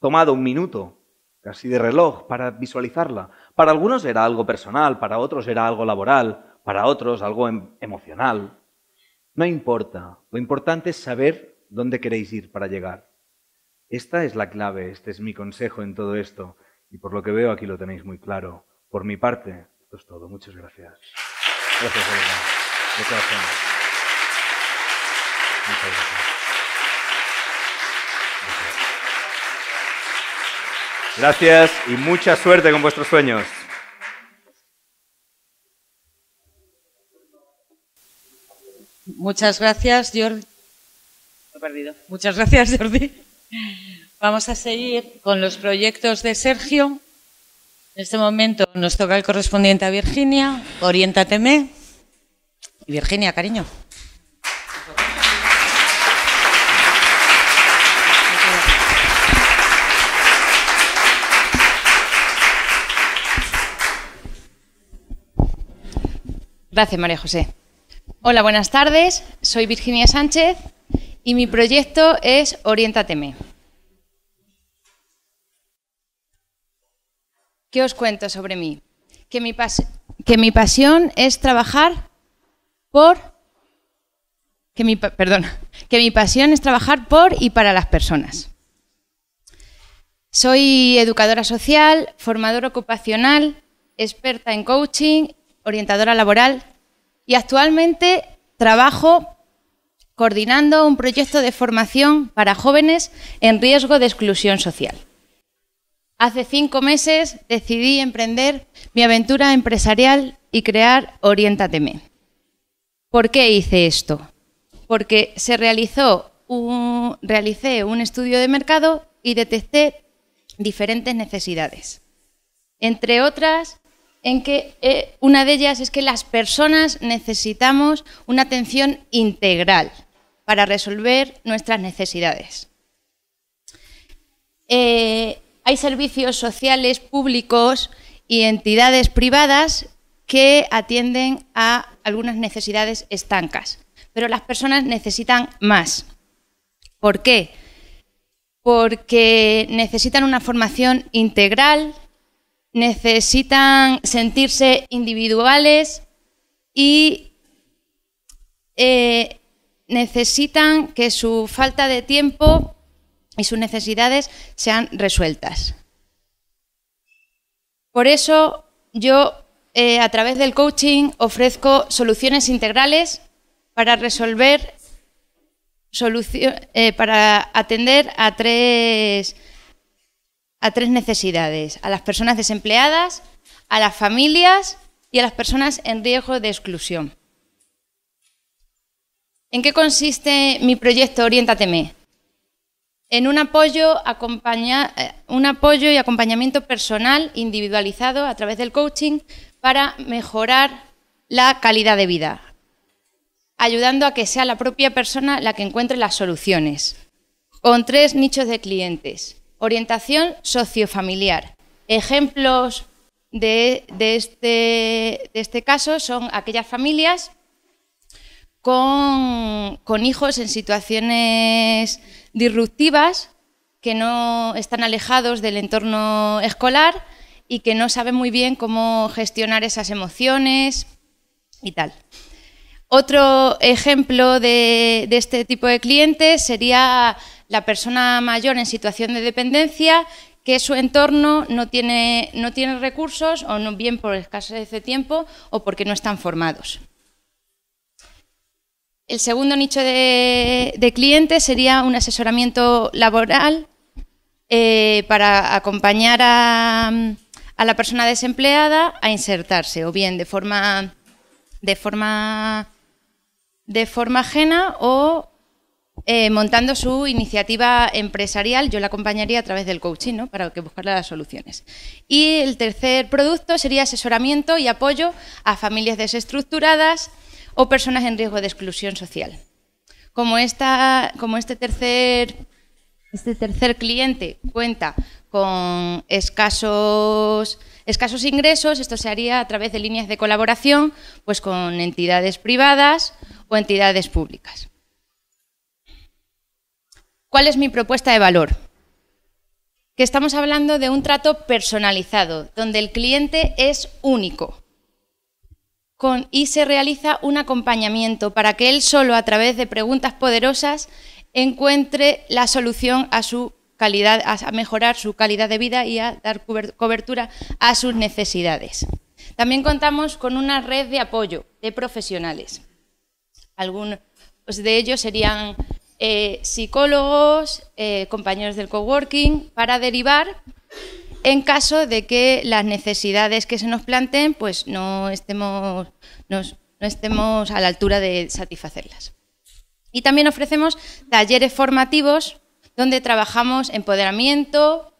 tomado un minuto, casi de reloj, para visualizarla. Para algunos era algo personal, para otros era algo laboral, para otros algo em-, emocional. No importa. Lo importante es saber ¿Dónde queréis ir para llegar? Esta es la clave, este es mi consejo en todo esto, y por lo que veo aquí lo tenéis muy claro. Por mi parte, esto es todo. Muchas gracias. Gracias, Muchas gracias. Gracias y mucha suerte con vuestros sueños. Muchas gracias, George. Muchas gracias, Jordi. Vamos a seguir con los proyectos de Sergio. En este momento nos toca el correspondiente a Virginia. Oriéntateme. Virginia, cariño. Gracias, María José. Hola, buenas tardes. Soy Virginia Sánchez y mi proyecto es Oriéntateme. ¿Qué os cuento sobre mí? Que mi, que mi pasión es trabajar por... Que mi, perdón, que mi pasión es trabajar por y para las personas. Soy educadora social, formadora ocupacional, experta en coaching, orientadora laboral y actualmente trabajo coordinando un proyecto de formación para jóvenes en riesgo de exclusión social. Hace cinco meses decidí emprender mi aventura empresarial y crear Oriéntateme. ¿Por qué hice esto? Porque se realizó un, realicé un estudio de mercado y detecté diferentes necesidades. Entre otras, en que eh, una de ellas es que las personas necesitamos una atención integral para resolver nuestras necesidades. Eh, hay servicios sociales públicos y entidades privadas que atienden a algunas necesidades estancas, pero las personas necesitan más. ¿Por qué? Porque necesitan una formación integral, necesitan sentirse individuales y eh, necesitan que su falta de tiempo y sus necesidades sean resueltas. Por eso yo eh, a través del coaching ofrezco soluciones integrales para resolver, eh, para atender a tres, a tres necesidades, a las personas desempleadas, a las familias y a las personas en riesgo de exclusión. ¿En qué consiste mi proyecto Oriéntateme? En eh, un apoyo, y acompañamiento personal individualizado a través del coaching para mejorar la calidad de vida, ayudando a que sea la propia persona la que encuentre las soluciones, con tres nichos de clientes. Orientación sociofamiliar. Ejemplos de este, este caso son aquellas familias con, hijos en situaciones disruptivas que no están alejados del entorno escolar y que no saben muy bien cómo gestionar esas emociones y tal. Otro ejemplo de, este tipo de clientes sería la persona mayor en situación de dependencia que su entorno no tiene, no tiene recursos o no bien por escasez de tiempo o porque no están formados. El segundo nicho de, clientes sería un asesoramiento laboral eh, para acompañar a, la persona desempleada a insertarse, o bien de forma, de forma, de forma ajena o eh, montando su iniciativa empresarial. Yo la acompañaría a través del coaching, ¿no? Para que buscarle las soluciones. Y el tercer producto sería asesoramiento y apoyo a familias desestructuradas o personas en riesgo de exclusión social. Como, como este, tercer, este tercer cliente cuenta con escasos, escasos ingresos, esto se haría a través de líneas de colaboración pues con entidades privadas o entidades públicas. ¿Cuál es mi propuesta de valor? Que estamos hablando de un trato personalizado, donde el cliente es único y se realiza un acompañamiento para que él solo, a través de preguntas poderosas, encuentre la solución a su calidad, a mejorar su calidad de vida y a dar cobertura a sus necesidades. También contamos con una red de apoyo de profesionales. Algunos pues, de ellos serían eh, psicólogos, eh, compañeros del coworking, para derivar en caso de que las necesidades que se nos planteen pues no estemos, a la altura de satisfacerlas. Y también ofrecemos talleres formativos donde trabajamos empoderamiento,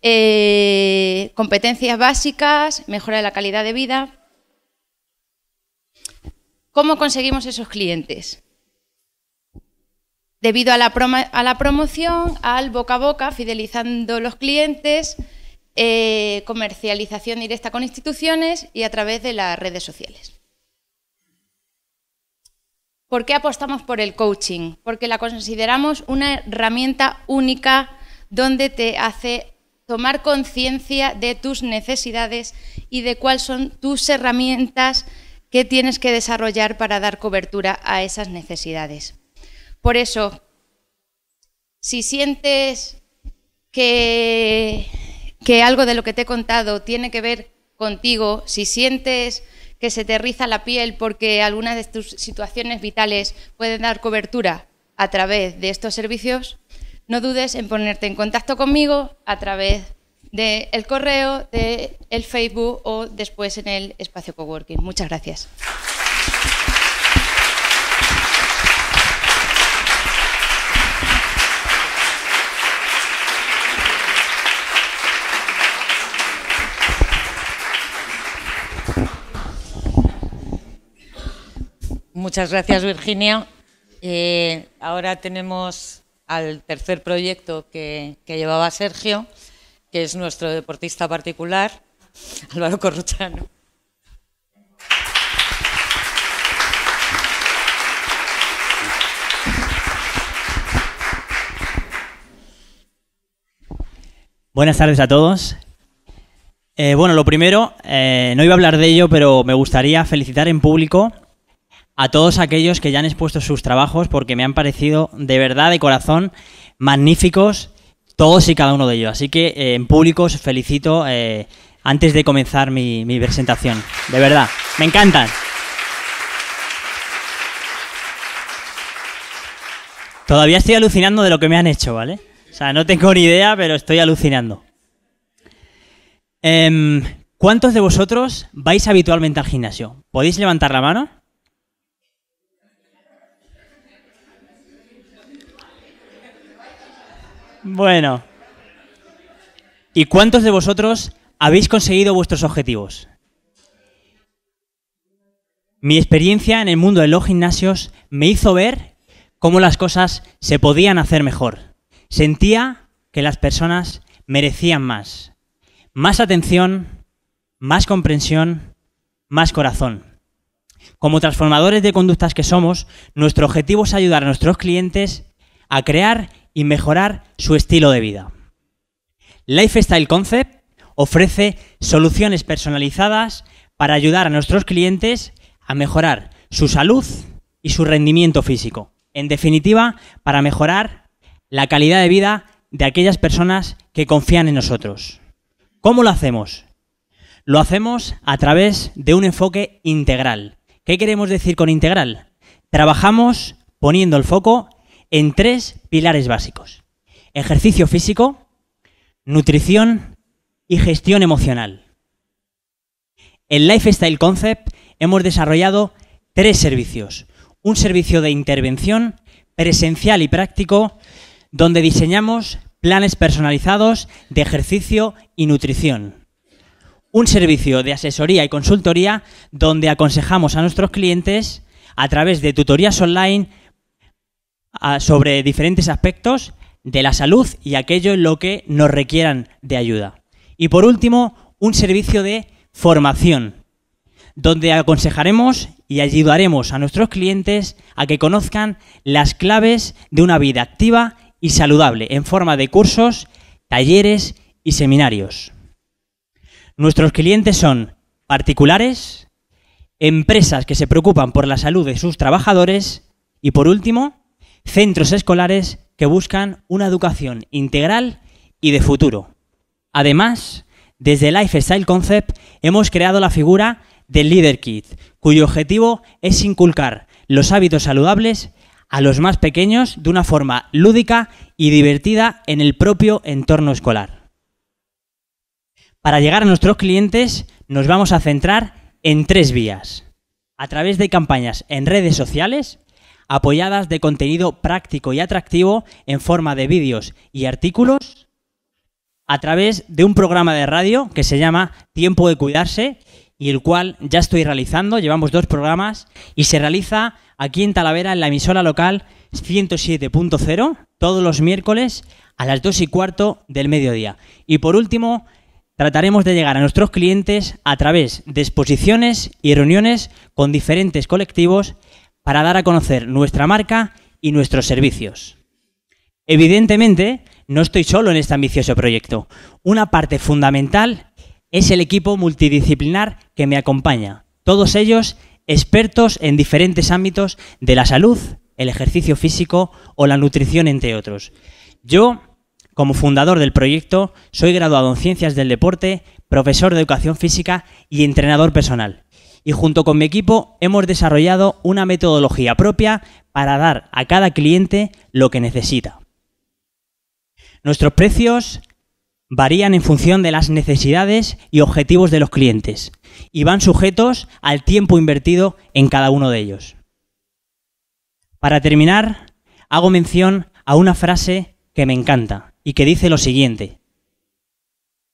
eh, competencias básicas, mejora de la calidad de vida. ¿Cómo conseguimos esos clientes? Debido a la, a la promoción, al boca a boca, fidelizando los clientes, eh, comercialización directa con instituciones y a través de las redes sociales. ¿Por qué apostamos por el coaching? Porque la consideramos una herramienta única donde te hace tomar conciencia de tus necesidades y de cuáles son tus herramientas que tienes que desarrollar para dar cobertura a esas necesidades. Por eso, si sientes que que algo de lo que te he contado tiene que ver contigo, si sientes que se te riza la piel porque algunas de tus situaciones vitales pueden dar cobertura a través de estos servicios, no dudes en ponerte en contacto conmigo a través del correo, del Facebook o después en el espacio coworking. Muchas gracias. Muchas gracias, Virginia. Eh, ahora tenemos al tercer proyecto que, llevaba Sergio, que es nuestro deportista particular, Álvaro Corruchano. Buenas tardes a todos. Eh, bueno, lo primero, eh, no iba a hablar de ello, pero me gustaría felicitar en público a todos aquellos que ya han expuesto sus trabajos porque me han parecido de verdad, de corazón, magníficos todos y cada uno de ellos. Así que eh, en público os felicito eh, antes de comenzar mi, presentación. De verdad, me encantan. Todavía estoy alucinando de lo que me han hecho, ¿vale? O sea, no tengo ni idea, pero estoy alucinando. Em, ¿Cuántos de vosotros vais habitualmente al gimnasio? ¿Podéis levantar la mano? Bueno. ¿Y cuántos de vosotros habéis conseguido vuestros objetivos? Mi experiencia en el mundo de los gimnasios me hizo ver cómo las cosas se podían hacer mejor. Sentía que las personas merecían más. Más atención, más comprensión, más corazón. Como transformadores de conductas que somos, nuestro objetivo es ayudar a nuestros clientes a crear y mejorar su estilo de vida. Lifestyle Concept ofrece soluciones personalizadas para ayudar a nuestros clientes a mejorar su salud y su rendimiento físico. En definitiva, para mejorar la calidad de vida de aquellas personas que confían en nosotros. ¿Cómo lo hacemos? Lo hacemos a través de un enfoque integral. ¿Qué queremos decir con integral? Trabajamos poniendo el foco en tres pilares básicos. Ejercicio físico, nutrición y gestión emocional. En Lifestyle Concept hemos desarrollado tres servicios. Un servicio de intervención presencial y práctico donde diseñamos planes personalizados de ejercicio y nutrición. Un servicio de asesoría y consultoría donde aconsejamos a nuestros clientes a través de tutorías online sobre diferentes aspectos de la salud y aquello en lo que nos requieran de ayuda. Y por último, un servicio de formación, donde aconsejaremos y ayudaremos a nuestros clientes a que conozcan las claves de una vida activa y saludable en forma de cursos, talleres y seminarios. Nuestros clientes son particulares, empresas que se preocupan por la salud de sus trabajadores y por último, centros escolares que buscan una educación integral y de futuro. Además, desde Lifestyle Concept hemos creado la figura del Leader kit cuyo objetivo es inculcar los hábitos saludables a los más pequeños de una forma lúdica y divertida en el propio entorno escolar. Para llegar a nuestros clientes nos vamos a centrar en tres vías. A través de campañas en redes sociales, apoyadas de contenido práctico y atractivo en forma de vídeos y artículos a través de un programa de radio que se llama Tiempo de Cuidarse y el cual ya estoy realizando, llevamos dos programas y se realiza aquí en Talavera en la emisora local 107.0 todos los miércoles a las 2 y cuarto del mediodía. Y por último, trataremos de llegar a nuestros clientes a través de exposiciones y reuniones con diferentes colectivos para dar a conocer nuestra marca y nuestros servicios. Evidentemente, no estoy solo en este ambicioso proyecto. Una parte fundamental es el equipo multidisciplinar que me acompaña, todos ellos expertos en diferentes ámbitos de la salud, el ejercicio físico o la nutrición, entre otros. Yo, como fundador del proyecto, soy graduado en Ciencias del Deporte, profesor de Educación Física y entrenador personal y junto con mi equipo hemos desarrollado una metodología propia para dar a cada cliente lo que necesita. Nuestros precios varían en función de las necesidades y objetivos de los clientes y van sujetos al tiempo invertido en cada uno de ellos. Para terminar, hago mención a una frase que me encanta y que dice lo siguiente.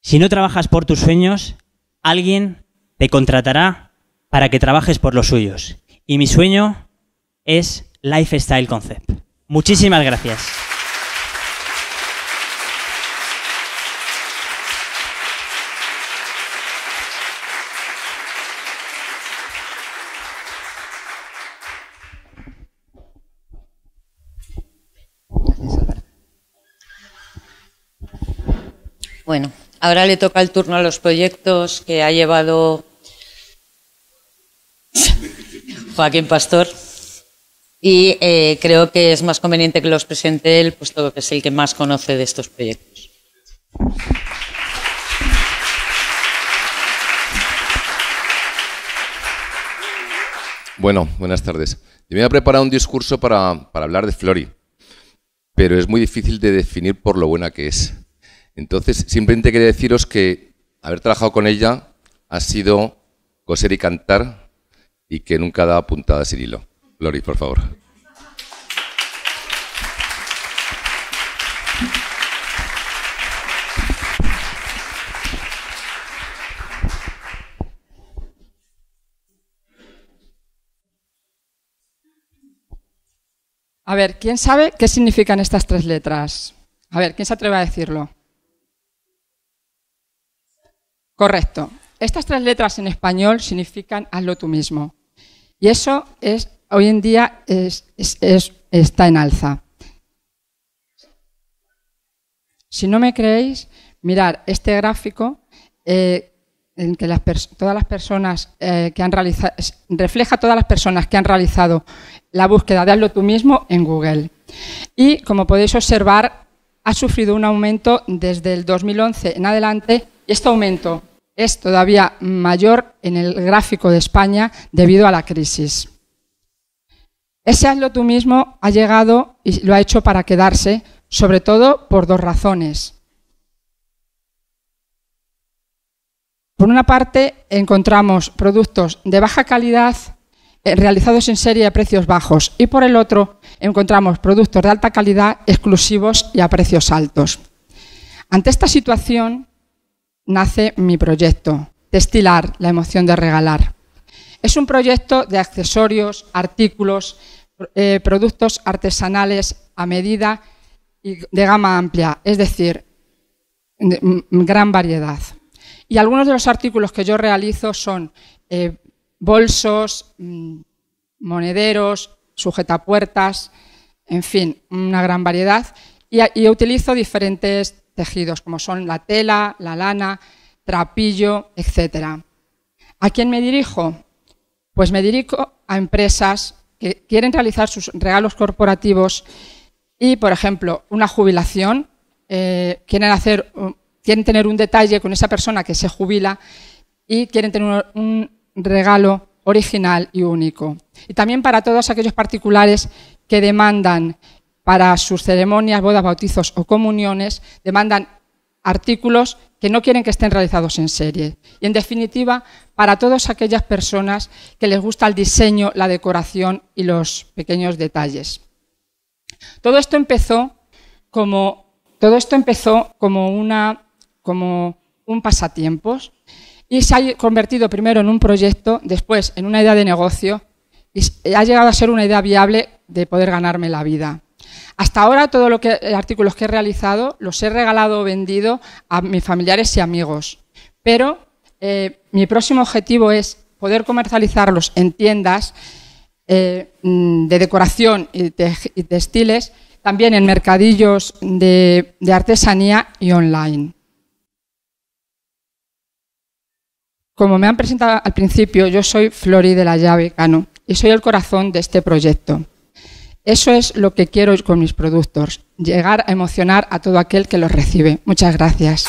Si no trabajas por tus sueños, alguien te contratará para que trabajes por los suyos. Y mi sueño es Lifestyle Concept. Muchísimas gracias. Bueno, ahora le toca el turno a los proyectos que ha llevado Joaquín Pastor. Y eh, creo que es más conveniente que los presente él, puesto que es el que más conoce de estos proyectos. Bueno, buenas tardes. Yo me había preparado un discurso para, para hablar de Flori, pero es muy difícil de definir por lo buena que es. Entonces, simplemente quería deciros que haber trabajado con ella ha sido coser y cantar y que nunca da puntada sin hilo. Glory, por favor. A ver, ¿quién sabe qué significan estas tres letras? A ver, ¿quién se atreve a decirlo? Correcto. Estas tres letras en español significan hazlo tú mismo. Y eso es, hoy en día está en alza. Si no me creéis, mirad este gráfico eh, en que todas las personas eh, que han realizado, refleja todas las personas que han realizado la búsqueda de hazlo tú mismo en Google. Y como podéis observar, ha sufrido un aumento desde el 2011 en adelante. Y este aumento es todavía mayor en el gráfico de España debido a la crisis. Ese hazlo tú mismo ha llegado y lo ha hecho para quedarse, sobre todo por dos razones. Por una parte, encontramos productos de baja calidad eh, realizados en serie a precios bajos y por el otro, encontramos productos de alta calidad exclusivos y a precios altos. Ante esta situación, nace mi proyecto, destilar la emoción de regalar. Es un proyecto de accesorios, artículos, eh, productos artesanales a medida y de gama amplia, es decir, mm, gran variedad. Y algunos de los artículos que yo realizo son eh, bolsos, mm, monederos, sujetapuertas, en fin, una gran variedad. Y, y utilizo diferentes tejidos, como son la tela, la lana, trapillo, etc. ¿A quién me dirijo? Pues me dirijo a empresas que quieren realizar sus regalos corporativos y, por ejemplo, una jubilación, eh, quieren, tener un detalle con esa persona que se jubila y quieren tener un regalo original y único. Y también para todos aquellos particulares que demandan para sus ceremonias, bodas, bautizos o comuniones, demandan artículos que no quieren que estén realizados en serie. Y en definitiva, para todas aquellas personas que les gusta el diseño, la decoración y los pequeños detalles. Todo esto empezó como, un pasatiempos y se ha convertido primero en un proyecto, después en una idea de negocio y ha llegado a ser una idea viable de poder ganarme la vida. Hasta ahora todos los eh, artículos que he realizado los he regalado o vendido a mis familiares y amigos, pero eh, mi próximo objetivo es poder comercializarlos en tiendas eh, mm, de decoración y, textiles, también en mercadillos de, de artesanía y online. Como me han presentado al principio, yo soy Flori de la Llave Cano y soy el corazón de este proyecto. Eso es lo que quiero con mis productos, llegar a emocionar a todo aquel que los recibe. Muchas gracias.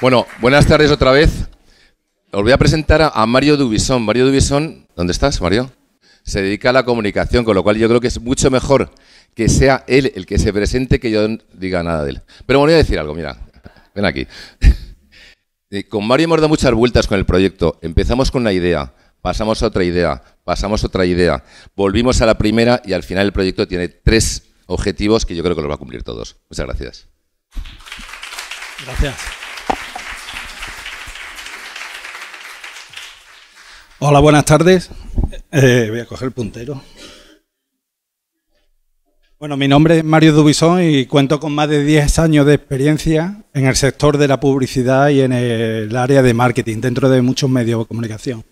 Bueno, buenas tardes otra vez. Os voy a presentar a Mario Dubison. Mario Dubison, ¿dónde estás, Mario? se dedica a la comunicación, con lo cual yo creo que es mucho mejor que sea él el que se presente que yo no diga nada de él. Pero me voy a decir algo, mira, ven aquí. Eh, con Mario hemos dado muchas vueltas con el proyecto. Empezamos con una idea, pasamos a otra idea, pasamos a otra idea, volvimos a la primera y al final el proyecto tiene tres objetivos que yo creo que los va a cumplir todos. Muchas gracias. Gracias. Hola, buenas tardes. Eh, voy a coger el puntero. Bueno, mi nombre es Mario Dubison y cuento con más de 10 años de experiencia en el sector de la publicidad y en el área de marketing dentro de muchos medios de comunicación.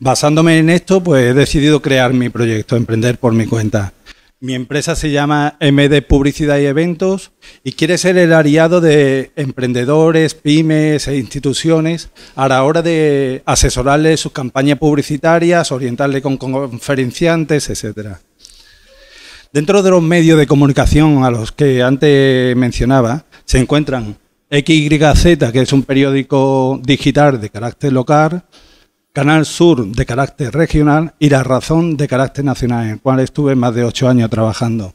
Basándome en esto, pues he decidido crear mi proyecto, emprender por mi cuenta. Mi empresa se llama MD Publicidad y Eventos y quiere ser el aliado de emprendedores, pymes e instituciones a la hora de asesorarles sus campañas publicitarias, orientarle con conferenciantes, etc. Dentro de los medios de comunicación a los que antes mencionaba, se encuentran XYZ, que es un periódico digital de carácter local, Canal Sur de carácter regional y La Razón de carácter nacional, en el cual estuve más de ocho años trabajando.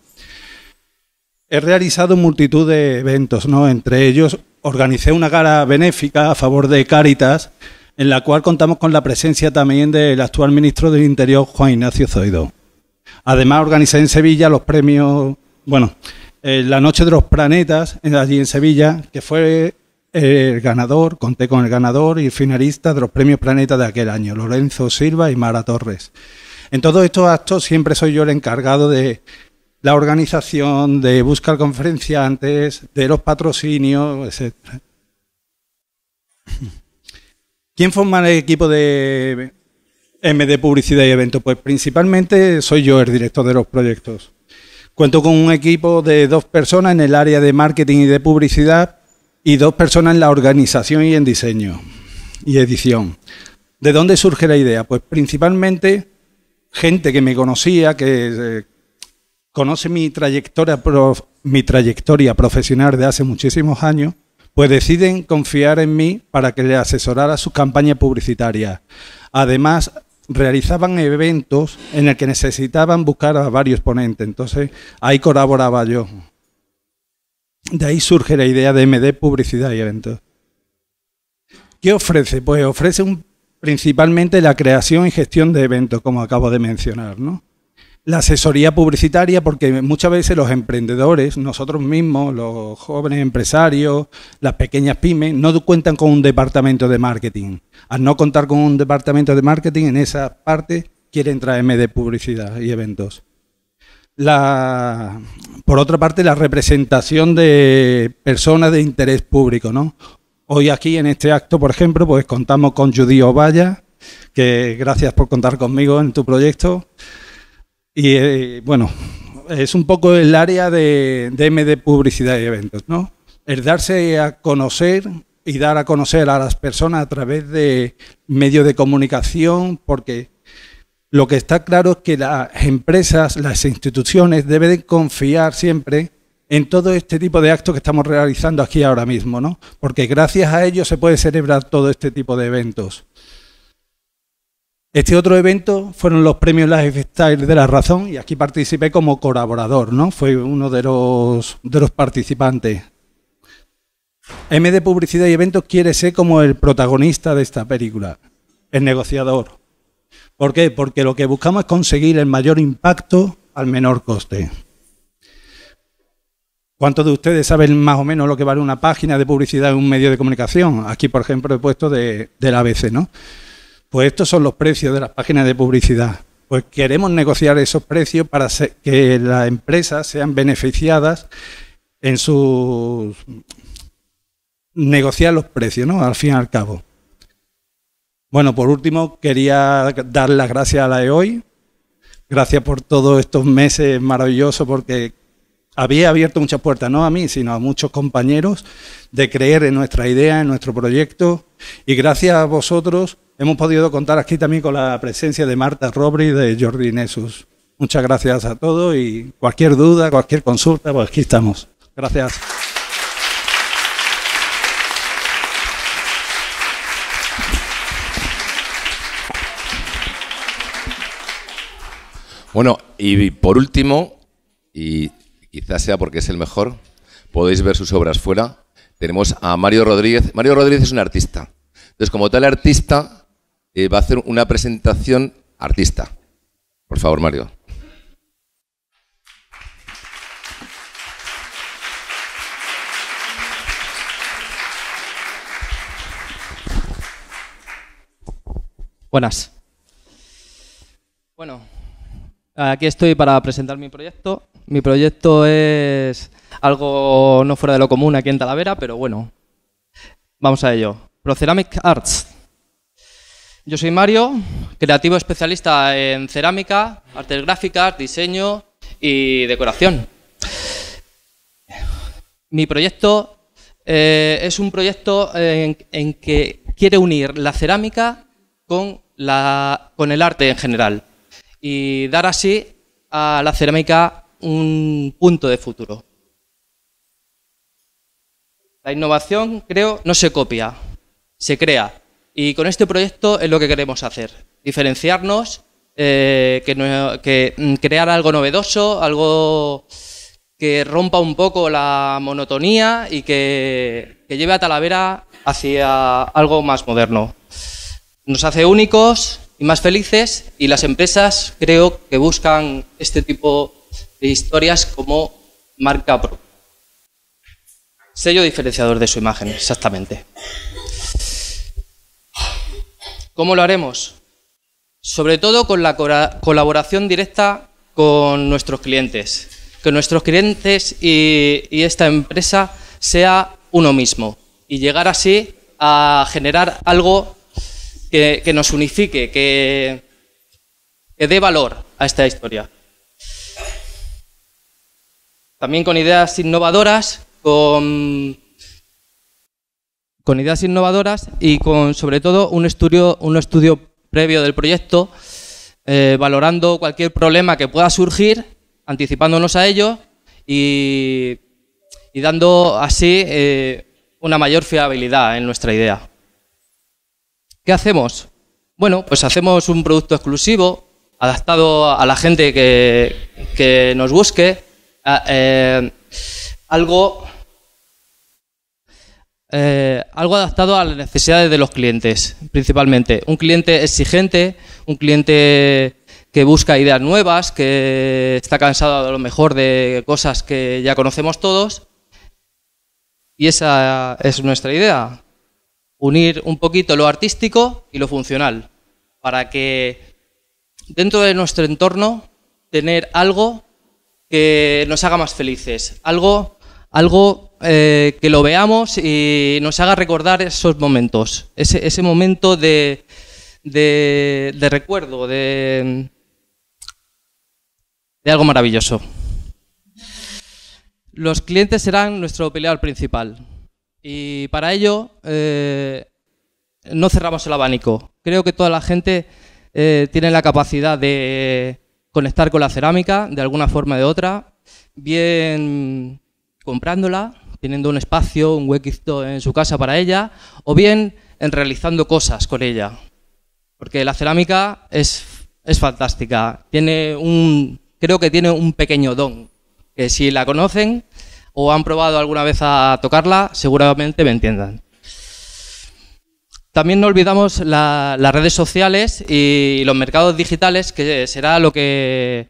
He realizado multitud de eventos, ¿no? entre ellos organicé una gala benéfica a favor de Cáritas, en la cual contamos con la presencia también del actual ministro del Interior, Juan Ignacio Zoido. Además, organizé en Sevilla los premios, bueno, eh, la Noche de los Planetas, allí en Sevilla, que fue el ganador, conté con el ganador y finalista de los premios Planeta de aquel año, Lorenzo Silva y Mara Torres. En todos estos actos siempre soy yo el encargado de la organización, de buscar conferenciantes, de los patrocinios, etc. ¿Quién forma el equipo de MD Publicidad y Eventos? Pues principalmente soy yo el director de los proyectos. Cuento con un equipo de dos personas en el área de marketing y de publicidad y dos personas en la organización y en diseño y edición. ¿De dónde surge la idea? Pues principalmente gente que me conocía, que eh, conoce mi trayectoria, mi trayectoria profesional de hace muchísimos años, pues deciden confiar en mí para que le asesorara su campaña publicitaria. Además, realizaban eventos en el que necesitaban buscar a varios ponentes, entonces ahí colaboraba yo. De ahí surge la idea de MD Publicidad y Eventos. ¿Qué ofrece? Pues ofrece principalmente la creación y gestión de eventos, como acabo de mencionar, ¿no? La asesoría publicitaria, porque muchas veces los emprendedores, nosotros mismos, los jóvenes empresarios, las pequeñas pymes, no cuentan con un departamento de marketing. Al no contar con un departamento de marketing, en esa parte quiere entrar MD Publicidad y Eventos la, por otra parte, la representación de personas de interés público, ¿no? Hoy aquí en este acto, por ejemplo, pues contamos con Judy Ovalla, que gracias por contar conmigo en tu proyecto. Y eh, bueno, es un poco el área de, de MD Publicidad y Eventos, ¿no? El darse a conocer y dar a conocer a las personas a través de medios de comunicación, porque lo que está claro es que las empresas, las instituciones deben confiar siempre en todo este tipo de actos que estamos realizando aquí ahora mismo, ¿no? Porque gracias a ellos se puede celebrar todo este tipo de eventos. Este otro evento fueron los premios Style de la Razón y aquí participé como colaborador, ¿no? Fue uno de los, de los participantes. MD Publicidad y Eventos quiere ser como el protagonista de esta película, el negociador. ¿Por qué? Porque lo que buscamos es conseguir el mayor impacto al menor coste. ¿Cuántos de ustedes saben más o menos lo que vale una página de publicidad en un medio de comunicación? Aquí, por ejemplo, he puesto de, del ABC, ¿no? Pues estos son los precios de las páginas de publicidad. Pues queremos negociar esos precios para que las empresas sean beneficiadas en sus... negociar los precios, ¿no? Al fin y al cabo. Bueno, por último, quería dar las gracias a la de hoy. Gracias por todos estos meses maravillosos porque había abierto muchas puertas, no a mí, sino a muchos compañeros, de creer en nuestra idea, en nuestro proyecto. Y gracias a vosotros hemos podido contar aquí también con la presencia de Marta Robri y de Jordi Nesus. Muchas gracias a todos y cualquier duda, cualquier consulta, pues aquí estamos. Gracias. Bueno, y por último, y quizás sea porque es el mejor, podéis ver sus obras fuera. Tenemos a Mario Rodríguez. Mario Rodríguez es un artista. Entonces, como tal artista, eh, va a hacer una presentación artista. Por favor, Mario. Buenas. Bueno, Aquí estoy para presentar mi proyecto. Mi proyecto es algo no fuera de lo común aquí en Talavera, pero bueno, vamos a ello. Proceramic Arts. Yo soy Mario, creativo especialista en cerámica, artes gráficas, diseño y decoración. Mi proyecto eh, es un proyecto eh, en, en, que quiere unir la cerámica con, la, con el arte en general y dar así a la cerámica un punto de futuro. La innovación, creo, no se copia, se crea. Y con este proyecto es lo que queremos hacer, diferenciarnos, eh, que, mm, crear algo novedoso, algo que rompa un poco la monotonía y que, que lleve a Talavera hacia algo más moderno. Nos hace únicos y más felices y las empresas creo que buscan este tipo de historias como marca propia. Sello diferenciador de su imagen, exactamente. ¿Cómo lo haremos? Sobre todo con la colaboración directa con nuestros clientes. Que nuestros clientes y, y esta empresa sea uno mismo y llegar así a generar algo que, nos unifique, que, dé valor a esta historia. También con ideas innovadoras, con, ideas innovadoras y con sobre todo un estudio, un estudio previo del proyecto, eh, valorando cualquier problema que pueda surgir, anticipándonos a ello y, dando así eh, una mayor fiabilidad en nuestra idea. ¿Qué hacemos? Bueno, pues hacemos un producto exclusivo, adaptado a la gente que, nos busque, eh, algo, eh, algo adaptado a las necesidades de los clientes, principalmente. Un cliente exigente, un cliente que busca ideas nuevas, que está cansado a lo mejor de cosas que ya conocemos todos. Y esa es nuestra idea, unir un poquito lo artístico y lo funcional, para que dentro de nuestro entorno tener algo que nos haga más felices, algo, algo eh, que lo veamos y nos haga recordar esos momentos, ese, momento de, de, de recuerdo, de, de algo maravilloso. Los clientes serán nuestro peleador principal. Y para ello eh, no cerramos el abanico. Creo que toda la gente eh, tiene la capacidad de conectar con la cerámica de alguna forma o de otra, bien comprándola, teniendo un espacio, un huequito en su casa para ella, o bien en realizando cosas con ella. Porque la cerámica es, es fantástica. Tiene un, creo que tiene un pequeño don, que si la conocen o han probado alguna vez a tocarla, seguramente me entiendan. También no olvidamos las redes sociales y los mercados digitales, que será lo que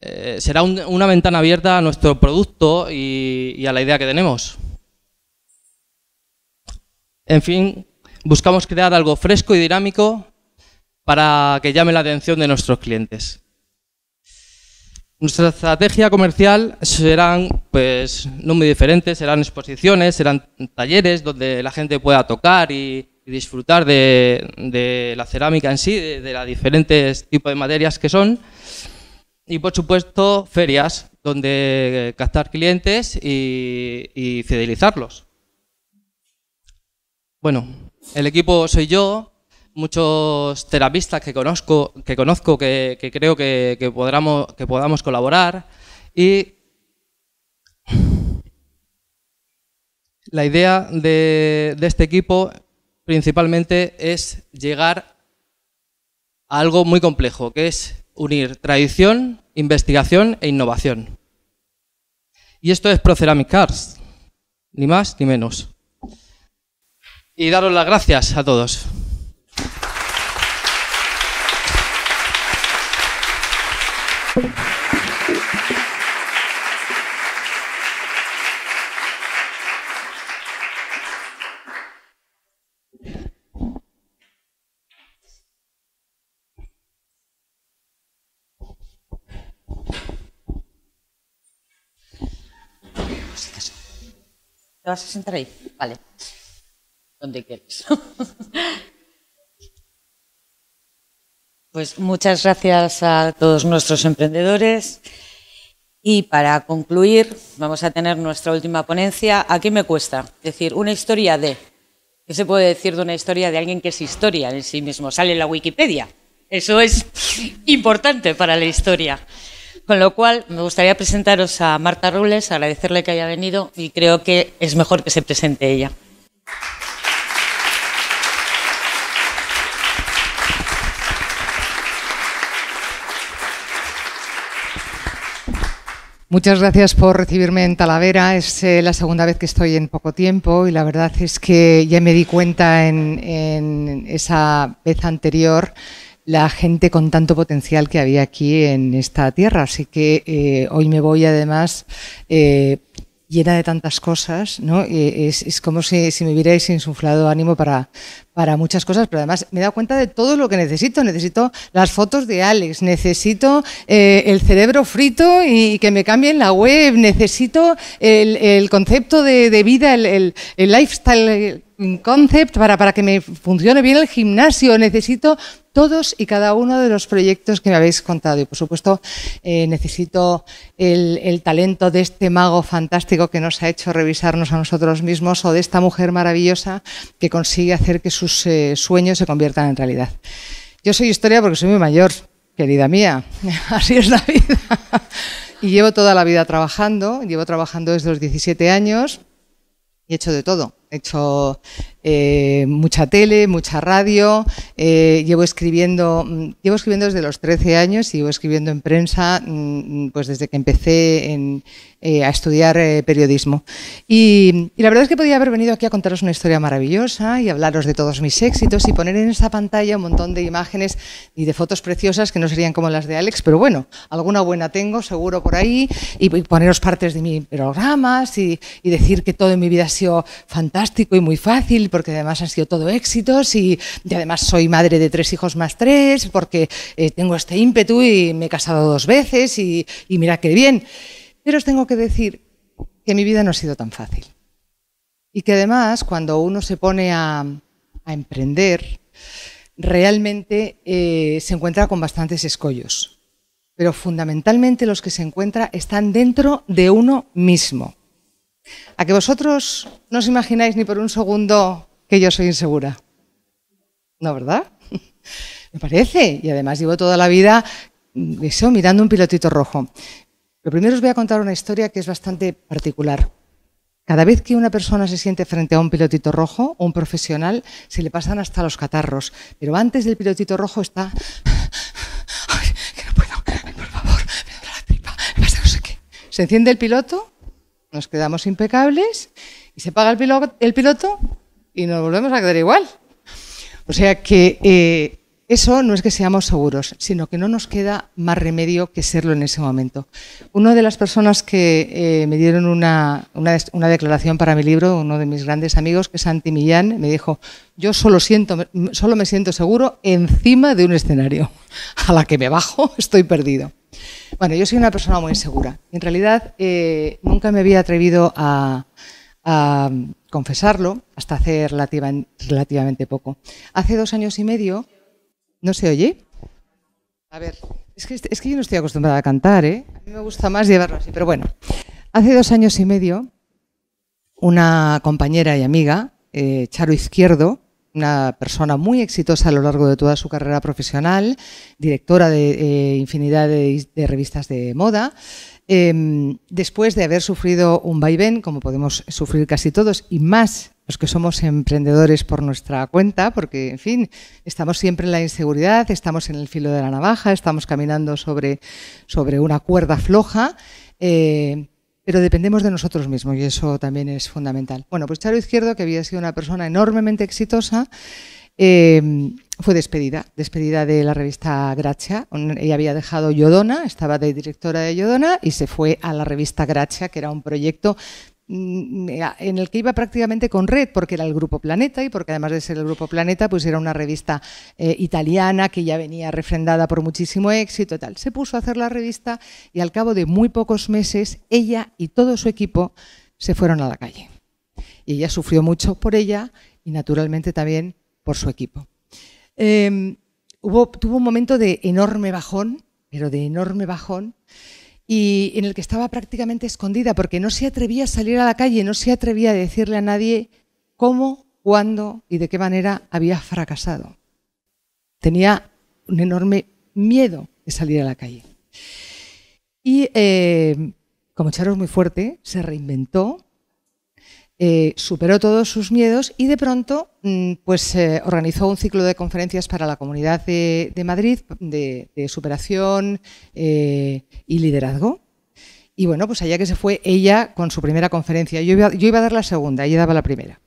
eh, será una ventana abierta a nuestro producto y a la idea que tenemos. En fin, buscamos crear algo fresco y dinámico para que llame la atención de nuestros clientes. Nuestra estrategia comercial serán pues no muy diferentes, serán exposiciones, serán talleres donde la gente pueda tocar y, disfrutar de, la cerámica en sí, de, los diferentes tipos de materias que son. Y por supuesto ferias donde captar clientes y fidelizarlos. Bueno, el equipo soy yo, muchos terapistas que conozco, que, conozco, que, creo que, podamos, que podamos colaborar. Y la idea de, este equipo principalmente es llegar a algo muy complejo, que es unir tradición, investigación e innovación. Y esto es Proceramic Cars, ni más ni menos. Y daros las gracias a todos. ¿Te vas a sentar ahí? Vale. Donde quieres. Pues muchas gracias a todos nuestros emprendedores. Y para concluir, vamos a tener nuestra última ponencia. ¿A qué me cuesta decir una historia de. ¿Qué se puede decir de una historia de alguien que es historia en sí mismo? Sale en la Wikipedia. Eso es importante para la historia. Con lo cual, me gustaría presentaros a Marta Rules, agradecerle que haya venido y creo que es mejor que se presente ella. Muchas gracias por recibirme en Talavera. Es eh, la segunda vez que estoy en poco tiempo y la verdad es que ya me di cuenta en esa vez anterior la gente con tanto potencial que había aquí en esta tierra. Así que eh, hoy me voy además eh, llena de tantas cosas, ¿no? Eh, es, como si, me hubierais insuflado ánimo para, para muchas cosas, pero además me he dado cuenta de todo lo que necesito. Necesito las fotos de Alex, necesito el cerebro frito y que me cambien la web, necesito el, concepto de, vida, el lifestyle concept, para, para que me funcione bien el gimnasio. Necesito todos y cada uno de los proyectos que me habéis contado. Y por supuesto, eh, necesito el, talento de este mago fantástico que nos ha hecho revisarnos a nosotros mismos o de esta mujer maravillosa que consigue hacer que sus eh, sueños se conviertan en realidad. Yo soy historia porque soy muy mayor, querida mía. Así es la vida. Y llevo toda la vida trabajando, llevo trabajando desde los 17 años y he hecho de todo He hecho eh, mucha tele, mucha radio, eh, llevo, escribiendo, mm, llevo escribiendo desde los 13 años y llevo escribiendo en prensa mm, pues desde que empecé eh, a estudiar periodismo. Y, la verdad es que podía haber venido aquí a contaros una historia maravillosa y hablaros de todos mis éxitos y poner en esta pantalla un montón de imágenes y de fotos preciosas que no serían como las de Alex, pero bueno, alguna buena tengo seguro por ahí y, poneros partes de mis programas y, y decir que todo en mi vida ha sido fantástico y muy fácil, porque además han sido todo éxitos y, además soy madre de tres hijos más tres, porque eh, tengo este ímpetu y me he casado dos veces y, mira qué bien. Pero os tengo que decir que mi vida no ha sido tan fácil. Y que además cuando uno se pone a, emprender, realmente eh, se encuentra con bastantes escollos. Pero fundamentalmente los que se encuentra están dentro de uno mismo. A que vosotros no os imagináis ni por un segundo que yo soy insegura. ¿No, verdad? Me parece. Y además llevo toda la vida mm, eso, mirando un pilotito rojo. Lo primero os voy a contar una historia que es bastante particular. Cada vez que una persona se siente frente a un pilotito rojo un profesional, se le pasan hasta los catarros. Pero antes del pilotito rojo está. Ay, que no puedo, por favor, me da la tripa, sé Se enciende el piloto nos quedamos impecables y se paga el piloto, y nos volvemos a quedar igual. O sea que eh, eso no es que seamos seguros, sino que no nos queda más remedio que serlo en ese momento. Una de las personas que eh, me dieron una, declaración para mi libro, uno de mis grandes amigos, que es Santi Millán, me dijo, yo solo, siento, solo me siento seguro encima de un escenario. A la que me bajo estoy perdido. Bueno, yo soy una persona muy insegura. En realidad, eh, nunca me había atrevido a, confesarlo hasta hace relativamente poco. Hace dos años y medio, ¿no se oye? A ver, es que, yo no estoy acostumbrada a cantar, ¿eh? A mí me gusta más llevarlo así, pero bueno. Hace dos años y medio, una compañera y amiga, eh, Charo Izquierdo, una persona muy exitosa a lo largo de toda su carrera profesional, directora de eh, infinidad de, revistas de moda. Em, después de haber sufrido un vaivén, como podemos sufrir casi todos, y más los que somos emprendedores por nuestra cuenta, porque, en fin, estamos siempre en la inseguridad, estamos en el filo de la navaja, estamos caminando sobre, sobre una cuerda floja. Eh, pero dependemos de nosotros mismos y eso también es fundamental. Bueno, pues Charo Izquierdo, que había sido una persona enormemente exitosa, em, fue despedida, despedida de la revista Gracia. Ella había dejado Yodona, estaba de directora de Yodona y se fue a la revista Gracia, que era un proyecto Mm, en el que iba prácticamente con red, porque era el Grupo Planeta y porque además de ser el Grupo Planeta, pues era una revista eh, italiana que ya venía refrendada por muchísimo éxito tal. Se puso a hacer la revista y al cabo de muy pocos meses, ella y todo su equipo se fueron a la calle. Y ella sufrió mucho por ella y naturalmente también por su equipo. Em, hubo, tuvo un momento de enorme bajón, pero de enorme bajón y en el que estaba prácticamente escondida porque no se atrevía a salir a la calle, no se atrevía a decirle a nadie cómo, cuándo y de qué manera había fracasado. Tenía un enorme miedo de salir a la calle. Y eh, como Charo muy fuerte, se reinventó eh, superó todos sus miedos y de pronto mm, pues, eh, organizó un ciclo de conferencias para la Comunidad de, Madrid de, superación eh, y liderazgo. Y bueno, pues allá que se fue ella con su primera conferencia. Yo yo iba a dar la segunda, ella daba la primera.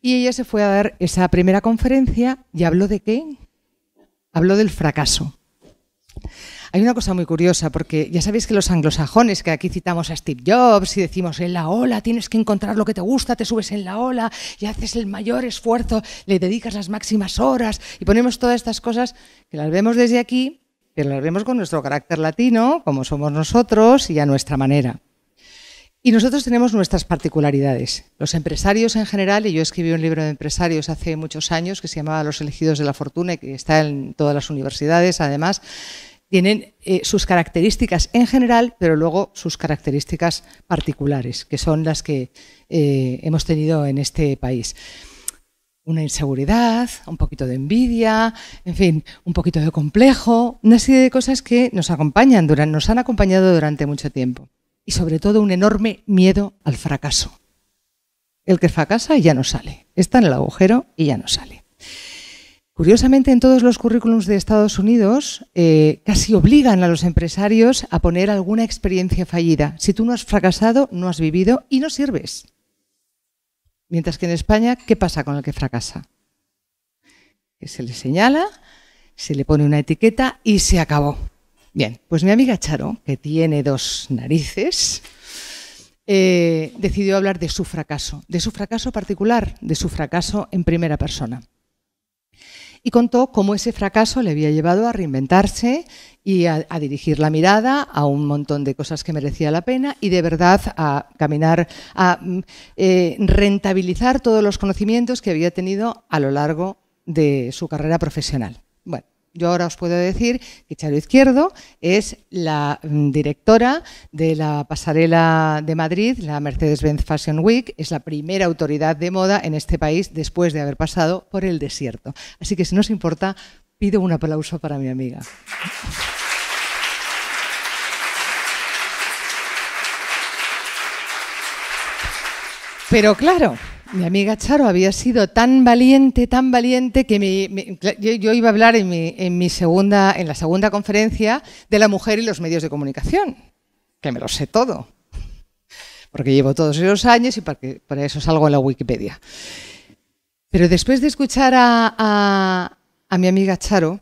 Y ella se fue a dar esa primera conferencia y habló de qué? Habló del fracaso. Hay una cosa muy curiosa, porque ya sabéis que los anglosajones, que aquí citamos a Steve Jobs y decimos, en la ola tienes que encontrar lo que te gusta, te subes en la ola y haces el mayor esfuerzo, le dedicas las máximas horas y ponemos todas estas cosas que las vemos desde aquí, pero las vemos con nuestro carácter latino, como somos nosotros y a nuestra manera. Y nosotros tenemos nuestras particularidades. Los empresarios en general, y yo escribí un libro de empresarios hace muchos años que se llamaba Los elegidos de la fortuna y que está en todas las universidades, además, tienen eh, sus características en general, pero luego sus características particulares, que son las que eh, hemos tenido en este país. Una inseguridad, un poquito de envidia, en fin, un poquito de complejo, una serie de cosas que nos acompañan, durante, nos han acompañado durante mucho tiempo. Y sobre todo un enorme miedo al fracaso. El que fracasa y ya no sale. Está en el agujero y ya no sale. Curiosamente, en todos los currículums de Estados Unidos eh, casi obligan a los empresarios a poner alguna experiencia fallida. Si tú no has fracasado, no has vivido y no sirves. Mientras que en España, ¿qué pasa con el que fracasa? Que se le señala, se le pone una etiqueta y se acabó. Bien, pues mi amiga Charo, que tiene dos narices, eh, decidió hablar de su fracaso, de su fracaso particular, de su fracaso en primera persona y contó cómo ese fracaso le había llevado a reinventarse y a, dirigir la mirada a un montón de cosas que merecía la pena y de verdad a caminar, a mm, eh, rentabilizar todos los conocimientos que había tenido a lo largo de su carrera profesional yo ahora os puedo decir que Charo Izquierdo es la mm, directora de la pasarela de Madrid, la Mercedes-Benz Fashion Week, es la primera autoridad de moda en este país después de haber pasado por el desierto. Así que si no os importa, pido un aplauso para mi amiga. Pero claro, mi amiga Charo había sido tan valiente, tan valiente, que yo, iba a hablar en, mi, segunda, en la segunda conferencia de la mujer y los medios de comunicación, que me lo sé todo, porque llevo todos esos años y para eso salgo en la Wikipedia. Pero después de escuchar a mi amiga Charo,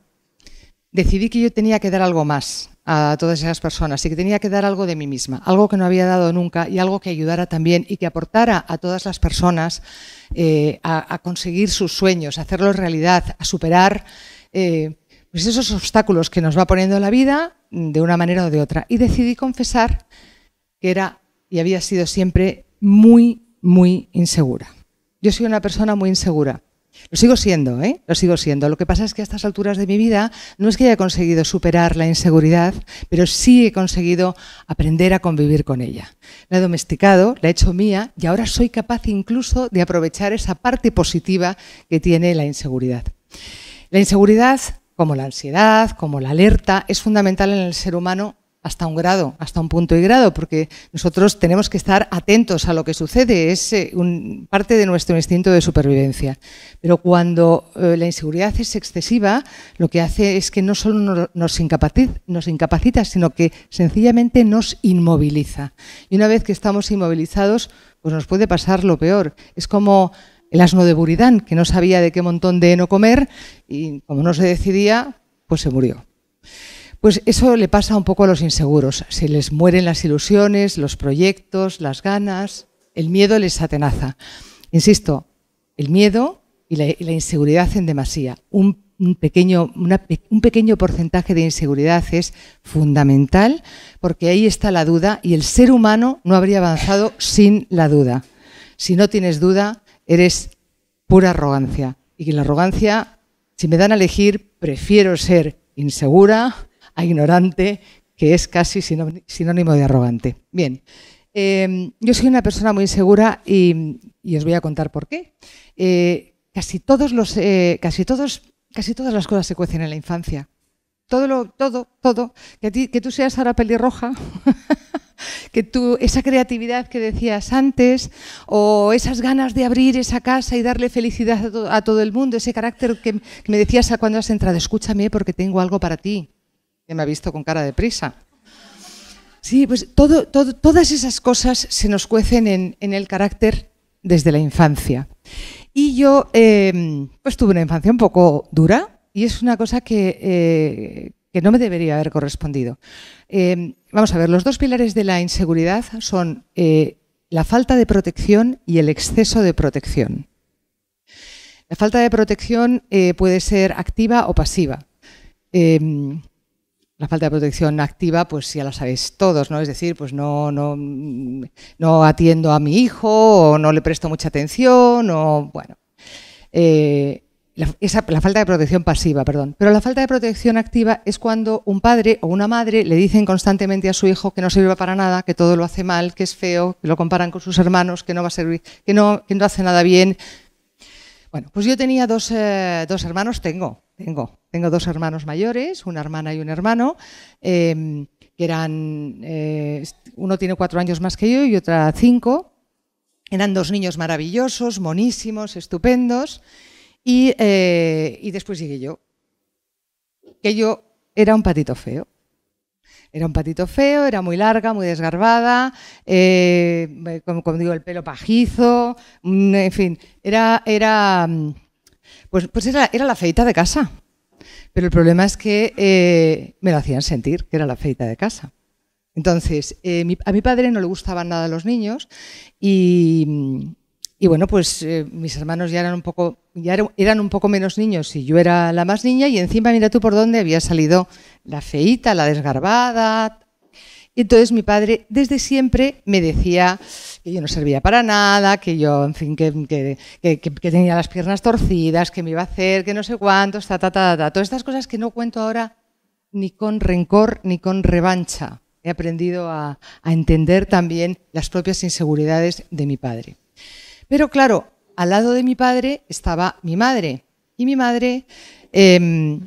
decidí que yo tenía que dar algo más a todas esas personas y que tenía que dar algo de mí misma, algo que no había dado nunca y algo que ayudara también y que aportara a todas las personas eh, a, conseguir sus sueños, a hacerlos realidad, a superar eh, pues esos obstáculos que nos va poniendo la vida de una manera o de otra. Y decidí confesar que era y había sido siempre muy, muy insegura. Yo soy una persona muy insegura lo sigo siendo, ¿eh? Lo sigo siendo. Lo que pasa es que a estas alturas de mi vida no es que haya conseguido superar la inseguridad, pero sí he conseguido aprender a convivir con ella. La he domesticado, la he hecho mía y ahora soy capaz incluso de aprovechar esa parte positiva que tiene la inseguridad. La inseguridad, como la ansiedad, como la alerta, es fundamental en el ser humano hasta un grado, hasta un punto y grado, porque nosotros tenemos que estar atentos a lo que sucede, es eh, parte de nuestro instinto de supervivencia. Pero cuando eh, la inseguridad es excesiva, lo que hace es que no solo nos, incapacita, nos incapacita, sino que sencillamente nos inmoviliza. Y una vez que estamos inmovilizados, pues nos puede pasar lo peor. Es como el asno de Buridán, que no sabía de qué montón de no comer y como no se decidía, pues se murió. Pues eso le pasa un poco a los inseguros. Se les mueren las ilusiones, los proyectos, las ganas, el miedo les atenaza. Insisto, el miedo y la, inseguridad en demasía. Un, pequeño, un pequeño porcentaje de inseguridad es fundamental porque ahí está la duda y el ser humano no habría avanzado sin la duda. Si no tienes duda, eres pura arrogancia. Y la arrogancia, si me dan a elegir, prefiero ser insegura a ignorante, que es casi sinónimo de arrogante. Bien, em, yo soy una persona muy insegura y, os voy a contar por qué. Eh, casi, todos los, eh, casi, todos, casi todas las cosas se cuecen en la infancia. Todo, lo, todo, todo. Que, tú seas ahora pelirroja. que tú, esa creatividad que decías antes, o esas ganas de abrir esa casa y darle felicidad a, todo el mundo, ese carácter que, que, me decías cuando has entrado, escúchame porque tengo algo para ti que me ha visto con cara de prisa. Sí, pues todas esas cosas se nos cuecen en, el carácter desde la infancia. Y yo em, pues tuve una infancia un poco dura y es una cosa que, eh, no me debería haber correspondido. Em, vamos a ver, los dos pilares de la inseguridad son eh, la falta de protección y el exceso de protección. La falta de protección eh, puede ser activa o pasiva. Em, la falta de protección activa, pues ya la sabéis todos, ¿no? Es decir, pues no, no, no atiendo a mi hijo o no le presto mucha atención no bueno. Eh, la, falta de protección pasiva, perdón. Pero la falta de protección activa es cuando un padre o una madre le dicen constantemente a su hijo que no sirve para nada, que todo lo hace mal, que es feo, que lo comparan con sus hermanos, que no va a servir, que no, que no hace nada bien. Bueno, pues yo tenía dos, eh, dos hermanos, tengo, tengo, dos hermanos mayores, una hermana y un hermano, em, que eran, eh, uno tiene cuatro años más que yo y otra cinco. Eran dos niños maravillosos, monísimos, estupendos. Eh, y, después llegué yo, que yo era un patito feo. Era un patito feo, era muy larga, muy desgarbada, eh, como, como, digo, el pelo pajizo, mm, en fin, era, era mm, pues, pues era, la feita de casa. Pero el problema es que eh, me lo hacían sentir, que era la feita de casa. Entonces, eh, a mi padre no le gustaban nada los niños y, bueno, pues eh, mis hermanos ya eran un poco menos niños y yo era la más niña y encima mira tú por dónde había salido la feita, la desgarbada, y entonces mi padre desde siempre me decía que yo no servía para nada, que yo, en fin, que, tenía las piernas torcidas, que me iba a hacer, que no sé cuánto, ta, ta, Todas estas cosas que no cuento ahora ni con rencor ni con revancha. He aprendido a, entender también las propias inseguridades de mi padre. Pero claro, al lado de mi padre estaba mi madre. Y mi madre em,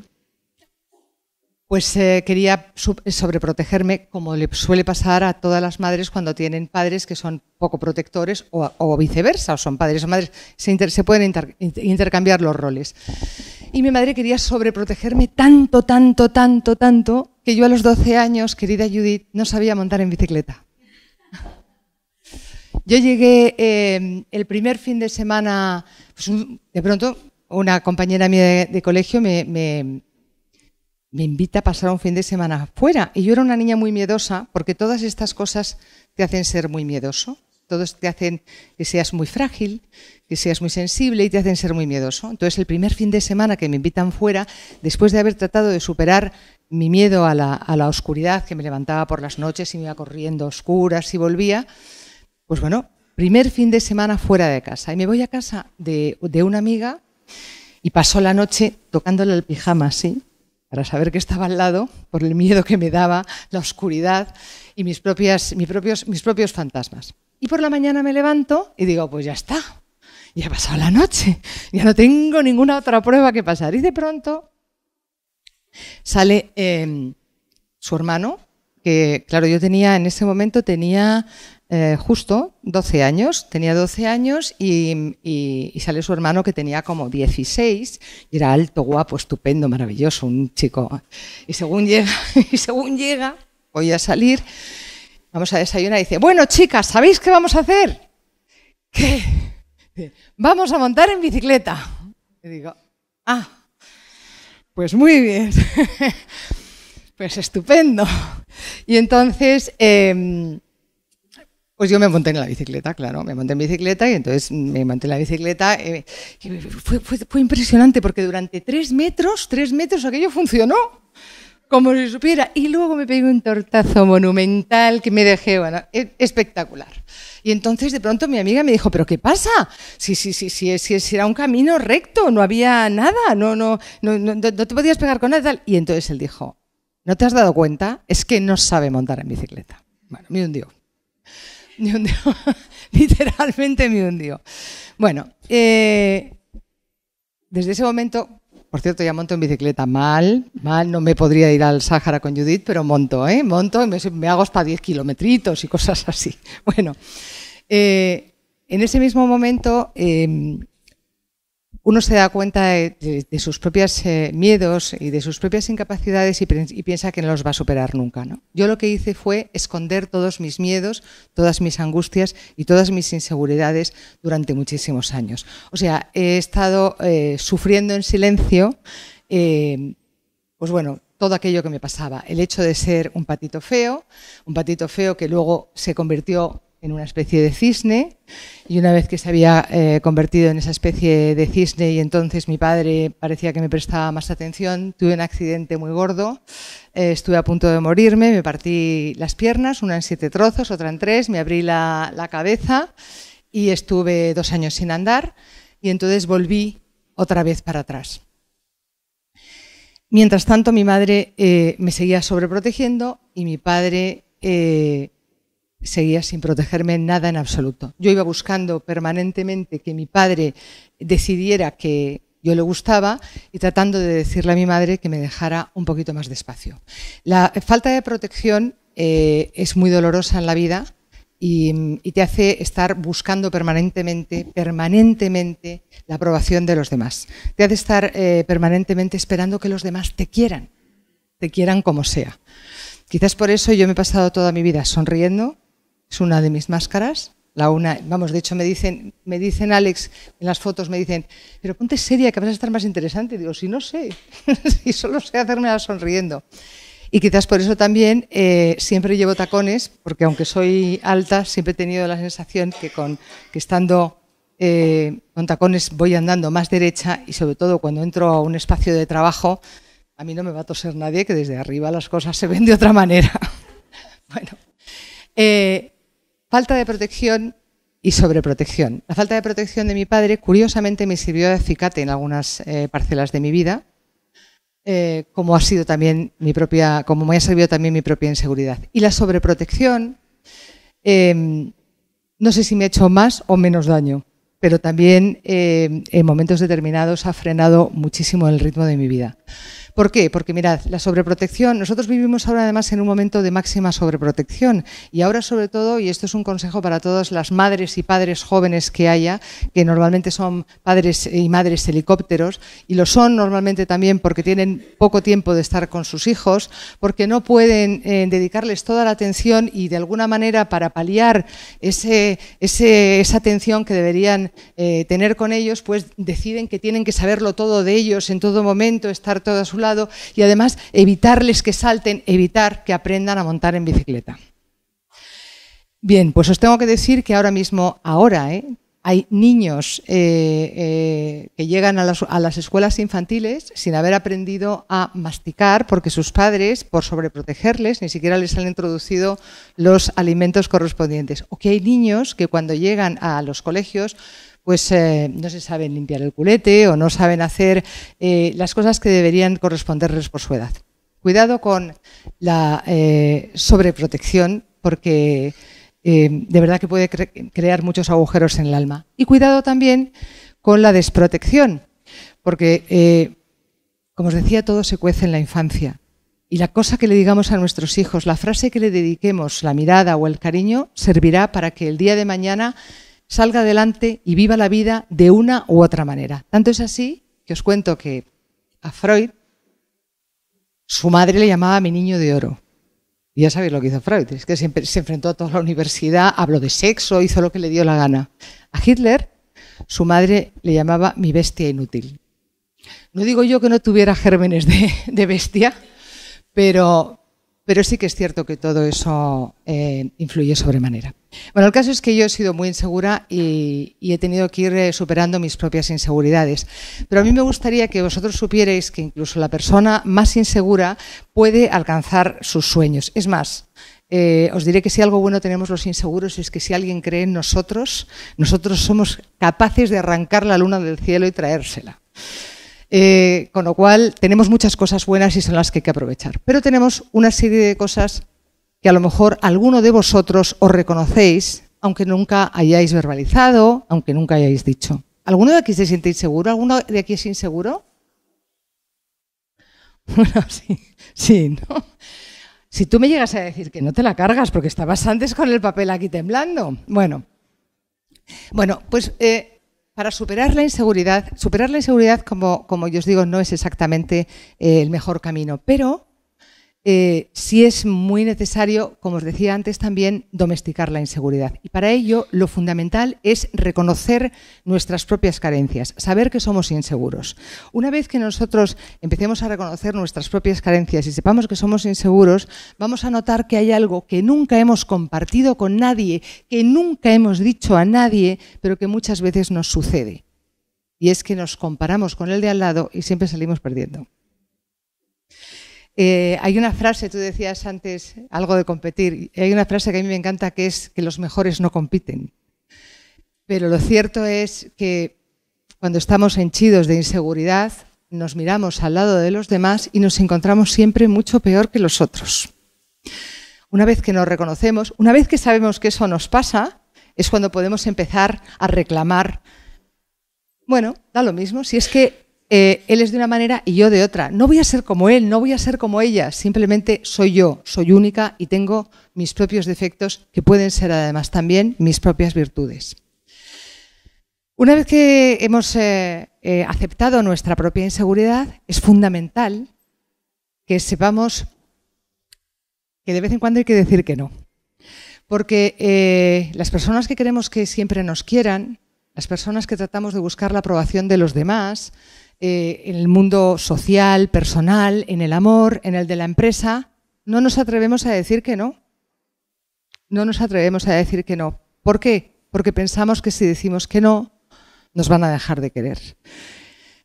pues eh, quería eh, sobreprotegerme, como le suele pasar a todas las madres cuando tienen padres que son poco protectores o, viceversa, o son padres o madres, se, pueden intercambiar los roles. Y mi madre quería sobreprotegerme tanto, tanto, tanto, tanto, que yo a los 12 años, querida Judith, no sabía montar en bicicleta. Yo llegué em, el primer fin de semana, pues, de pronto una compañera mía de, colegio me me invita a pasar un fin de semana fuera. Y yo era una niña muy miedosa, porque todas estas cosas te hacen ser muy miedoso. Todos te hacen que seas muy frágil, que seas muy sensible y te hacen ser muy miedoso. Entonces, el primer fin de semana que me invitan fuera, después de haber tratado de superar mi miedo a la, oscuridad, que me levantaba por las noches y me iba corriendo a oscuras y volvía, pues bueno, primer fin de semana fuera de casa. Y me voy a casa de, de una amiga y pasó la noche tocándole el pijama así, para saber que estaba al lado, por el miedo que me daba, la oscuridad y mis, propias, mis, propios, mis propios fantasmas. Y por la mañana me levanto y digo, pues ya está, ya ha pasado la noche, ya no tengo ninguna otra prueba que pasar. Y de pronto sale eh, su hermano, que claro, yo tenía en ese momento tenía eh, justo 12 años, tenía 12 años y, sale su hermano que tenía como 16 y era alto, guapo, estupendo, maravilloso, un chico. Y según llega, y según llega, voy a salir, vamos a desayunar y dice, bueno chicas, ¿sabéis qué vamos a hacer? ¿Qué? Vamos a montar en bicicleta. Y digo, ah, pues muy bien, pues estupendo. Y entonces... Em, pues yo me monté en la bicicleta, claro, me monté en bicicleta y entonces me monté en la bicicleta. Eh, y fue, impresionante porque durante tres metros, tres metros aquello funcionó, como si supiera. Y luego me pegué un tortazo monumental que me dejé, bueno, e, espectacular. Y entonces de pronto mi amiga me dijo, pero ¿qué pasa? Si, si, si era un camino recto, no había nada, no, no, no, no te podías pegar con nada y tal. Y entonces él dijo, ¿no te has dado cuenta? Es que no sabe montar en bicicleta. Bueno, me hundió. Me hundió. Literalmente me hundió. Bueno, eh, desde ese momento, por cierto, ya monto en bicicleta mal, mal, no me podría ir al Sáhara con Judith, pero monto, ¿eh? Monto y me, hago hasta 10 kilometritos y cosas así. Bueno, eh, en ese mismo momento em, uno se da cuenta de, sus propios eh, miedos y de sus propias incapacidades y, piensa que no los va a superar nunca. ¿no? Yo lo que hice fue esconder todos mis miedos, todas mis angustias y todas mis inseguridades durante muchísimos años. O sea, he estado eh, sufriendo en silencio, eh, pues bueno, todo aquello que me pasaba. El hecho de ser un patito feo, un patito feo que luego se convirtió en una especie de cisne y una vez que se había eh, convertido en esa especie de cisne y entonces mi padre parecía que me prestaba más atención, tuve un accidente muy gordo, eh, estuve a punto de morirme, me partí las piernas, una en siete trozos, otra en tres, me abrí la, cabeza y estuve dos años sin andar y entonces volví otra vez para atrás. Mientras tanto, mi madre eh, me seguía sobreprotegiendo y mi padre seguía sin protegerme nada en absoluto. Yo iba buscando permanentemente que mi padre decidiera que yo le gustaba y tratando de decirle a mi madre que me dejara un poquito más de espacio. La falta de protección eh, es muy dolorosa en la vida y, te hace estar buscando permanentemente, permanentemente la aprobación de los demás. Te hace estar eh, permanentemente esperando que los demás te quieran, te quieran como sea. Quizás por eso yo me he pasado toda mi vida sonriendo, es una de mis máscaras. La una, vamos, de hecho me dicen, me dicen Alex, en las fotos me dicen, pero ponte seria que vas a estar más interesante. digo, si no sé, si solo sé hacerme sonriendo. Y quizás por eso también eh, siempre llevo tacones, porque aunque soy alta, siempre he tenido la sensación que, con, que estando eh, con tacones voy andando más derecha y sobre todo cuando entro a un espacio de trabajo, a mí no me va a toser nadie, que desde arriba las cosas se ven de otra manera. bueno, eh, falta de protección y sobreprotección. La falta de protección de mi padre, curiosamente, me sirvió de acicate en algunas eh, parcelas de mi vida, eh, como ha sido también mi propia, como me ha servido también mi propia inseguridad. Y la sobreprotección, em, no sé si me ha hecho más o menos daño, pero también em, en momentos determinados ha frenado muchísimo el ritmo de mi vida. ¿Por qué? Porque mirad, la sobreprotección, nosotros vivimos ahora además en un momento de máxima sobreprotección y ahora sobre todo, y esto es un consejo para todas las madres y padres jóvenes que haya, que normalmente son padres y madres helicópteros y lo son normalmente también porque tienen poco tiempo de estar con sus hijos, porque no pueden eh, dedicarles toda la atención y de alguna manera para paliar ese, esa atención que deberían eh, tener con ellos, pues deciden que tienen que saberlo todo de ellos en todo momento, estar todo a su lado y además evitarles que salten, evitar que aprendan a montar en bicicleta. Bien, pues os tengo que decir que ahora mismo, ahora, ¿eh? hay niños eh, eh, que llegan a las, a las, escuelas infantiles sin haber aprendido a masticar porque sus padres, por sobreprotegerles, ni siquiera les han introducido los alimentos correspondientes. O que hay niños que cuando llegan a los colegios pues eh, no se saben limpiar el culete o no saben hacer eh, las cosas que deberían corresponderles por su edad. Cuidado con la eh, sobreprotección porque de verdad que puede crear muchos agujeros en el alma. Y cuidado también con la desprotección porque, como os decía, todo se cuece en la infancia. Y la cosa que le digamos a nuestros hijos, la frase que le dediquemos, la mirada o el cariño, servirá para que el día de mañana salga adelante y viva la vida de una u otra manera. Tanto es así que os cuento que a Freud su madre le llamaba mi niño de oro. Y ya sabéis lo que hizo Freud, es que siempre se enfrentó a toda la universidad, habló de sexo, hizo lo que le dio la gana. A Hitler su madre le llamaba mi bestia inútil. No digo yo que no tuviera gérmenes de, de bestia, pero, pero sí que es cierto que todo eso eh, influye sobremanera. Bueno, el caso es que yo he sido muy insegura y, he tenido que ir eh, superando mis propias inseguridades. Pero a mí me gustaría que vosotros supierais que incluso la persona más insegura puede alcanzar sus sueños. Es más, eh, os diré que si algo bueno tenemos los inseguros es que si alguien cree en nosotros, nosotros somos capaces de arrancar la luna del cielo y traérsela. Eh, con lo cual, tenemos muchas cosas buenas y son las que hay que aprovechar. Pero tenemos una serie de cosas que a lo mejor alguno de vosotros os reconocéis, aunque nunca hayáis verbalizado, aunque nunca hayáis dicho. ¿Alguno de aquí se siente inseguro? ¿Alguno de aquí es inseguro? Bueno, sí, sí, ¿no? Si tú me llegas a decir que no te la cargas porque estabas antes con el papel aquí temblando. Bueno, bueno pues eh, para superar la inseguridad, superar la inseguridad, como, como yo os digo, no es exactamente eh, el mejor camino, pero eh, si es muy necesario, como os decía antes, también domesticar la inseguridad. Y para ello lo fundamental es reconocer nuestras propias carencias, saber que somos inseguros. Una vez que nosotros empecemos a reconocer nuestras propias carencias y sepamos que somos inseguros, vamos a notar que hay algo que nunca hemos compartido con nadie, que nunca hemos dicho a nadie, pero que muchas veces nos sucede. Y es que nos comparamos con el de al lado y siempre salimos perdiendo. Eh, hay una frase, tú decías antes algo de competir, hay una frase que a mí me encanta que es que los mejores no compiten. Pero lo cierto es que cuando estamos henchidos de inseguridad, nos miramos al lado de los demás y nos encontramos siempre mucho peor que los otros. Una vez que nos reconocemos, una vez que sabemos que eso nos pasa, es cuando podemos empezar a reclamar, bueno, da lo mismo, si es que eh, él es de una manera y yo de otra. No voy a ser como él, no voy a ser como ella, simplemente soy yo, soy única y tengo mis propios defectos que pueden ser además también mis propias virtudes. Una vez que hemos eh, eh, aceptado nuestra propia inseguridad, es fundamental que sepamos que de vez en cuando hay que decir que no. Porque las personas que queremos que siempre nos quieran, las personas que tratamos de buscar la aprobación de los demás, eh, en el mundo social, personal, en el amor, en el de la empresa, no nos atrevemos a decir que no. No nos atrevemos a decir que no. ¿Por qué? Porque pensamos que si decimos que no, nos van a dejar de querer.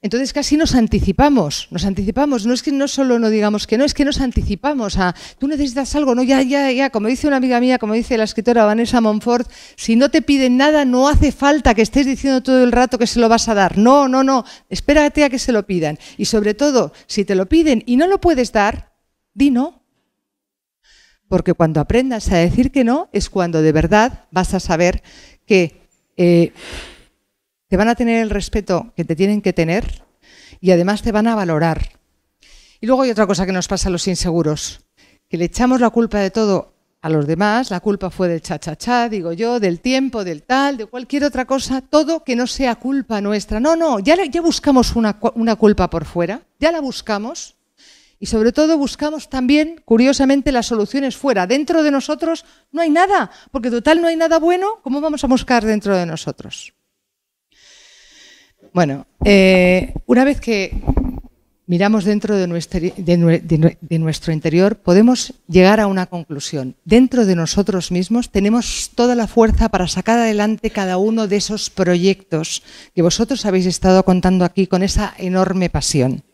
Entonces casi nos anticipamos, nos anticipamos. No es que no solo no digamos que no, es que nos anticipamos a tú necesitas algo, no, ya, ya, ya. Como dice una amiga mía, como dice la escritora Vanessa Monfort, si no te piden nada, no hace falta que estés diciendo todo el rato que se lo vas a dar. No, no, no. Espérate a que se lo pidan. Y sobre todo, si te lo piden y no lo puedes dar, di no. Porque cuando aprendas a decir que no, es cuando de verdad vas a saber que. Eh, te van a tener el respeto que te tienen que tener y además te van a valorar. Y luego hay otra cosa que nos pasa a los inseguros, que le echamos la culpa de todo a los demás, la culpa fue del cha-cha-cha, digo yo, del tiempo, del tal, de cualquier otra cosa, todo que no sea culpa nuestra. No, no, ya, buscamos una, una culpa por fuera, ya la buscamos, y sobre todo buscamos también, curiosamente, las soluciones fuera. Dentro de nosotros no hay nada, porque total no hay nada bueno, ¿cómo vamos a buscar dentro de nosotros? Bueno, eh, una vez que miramos dentro de nuestro, de, nuestro, interior, podemos llegar a una conclusión. Dentro de nosotros mismos tenemos toda la fuerza para sacar adelante cada uno de esos proyectos que vosotros habéis estado contando aquí con esa enorme pasión.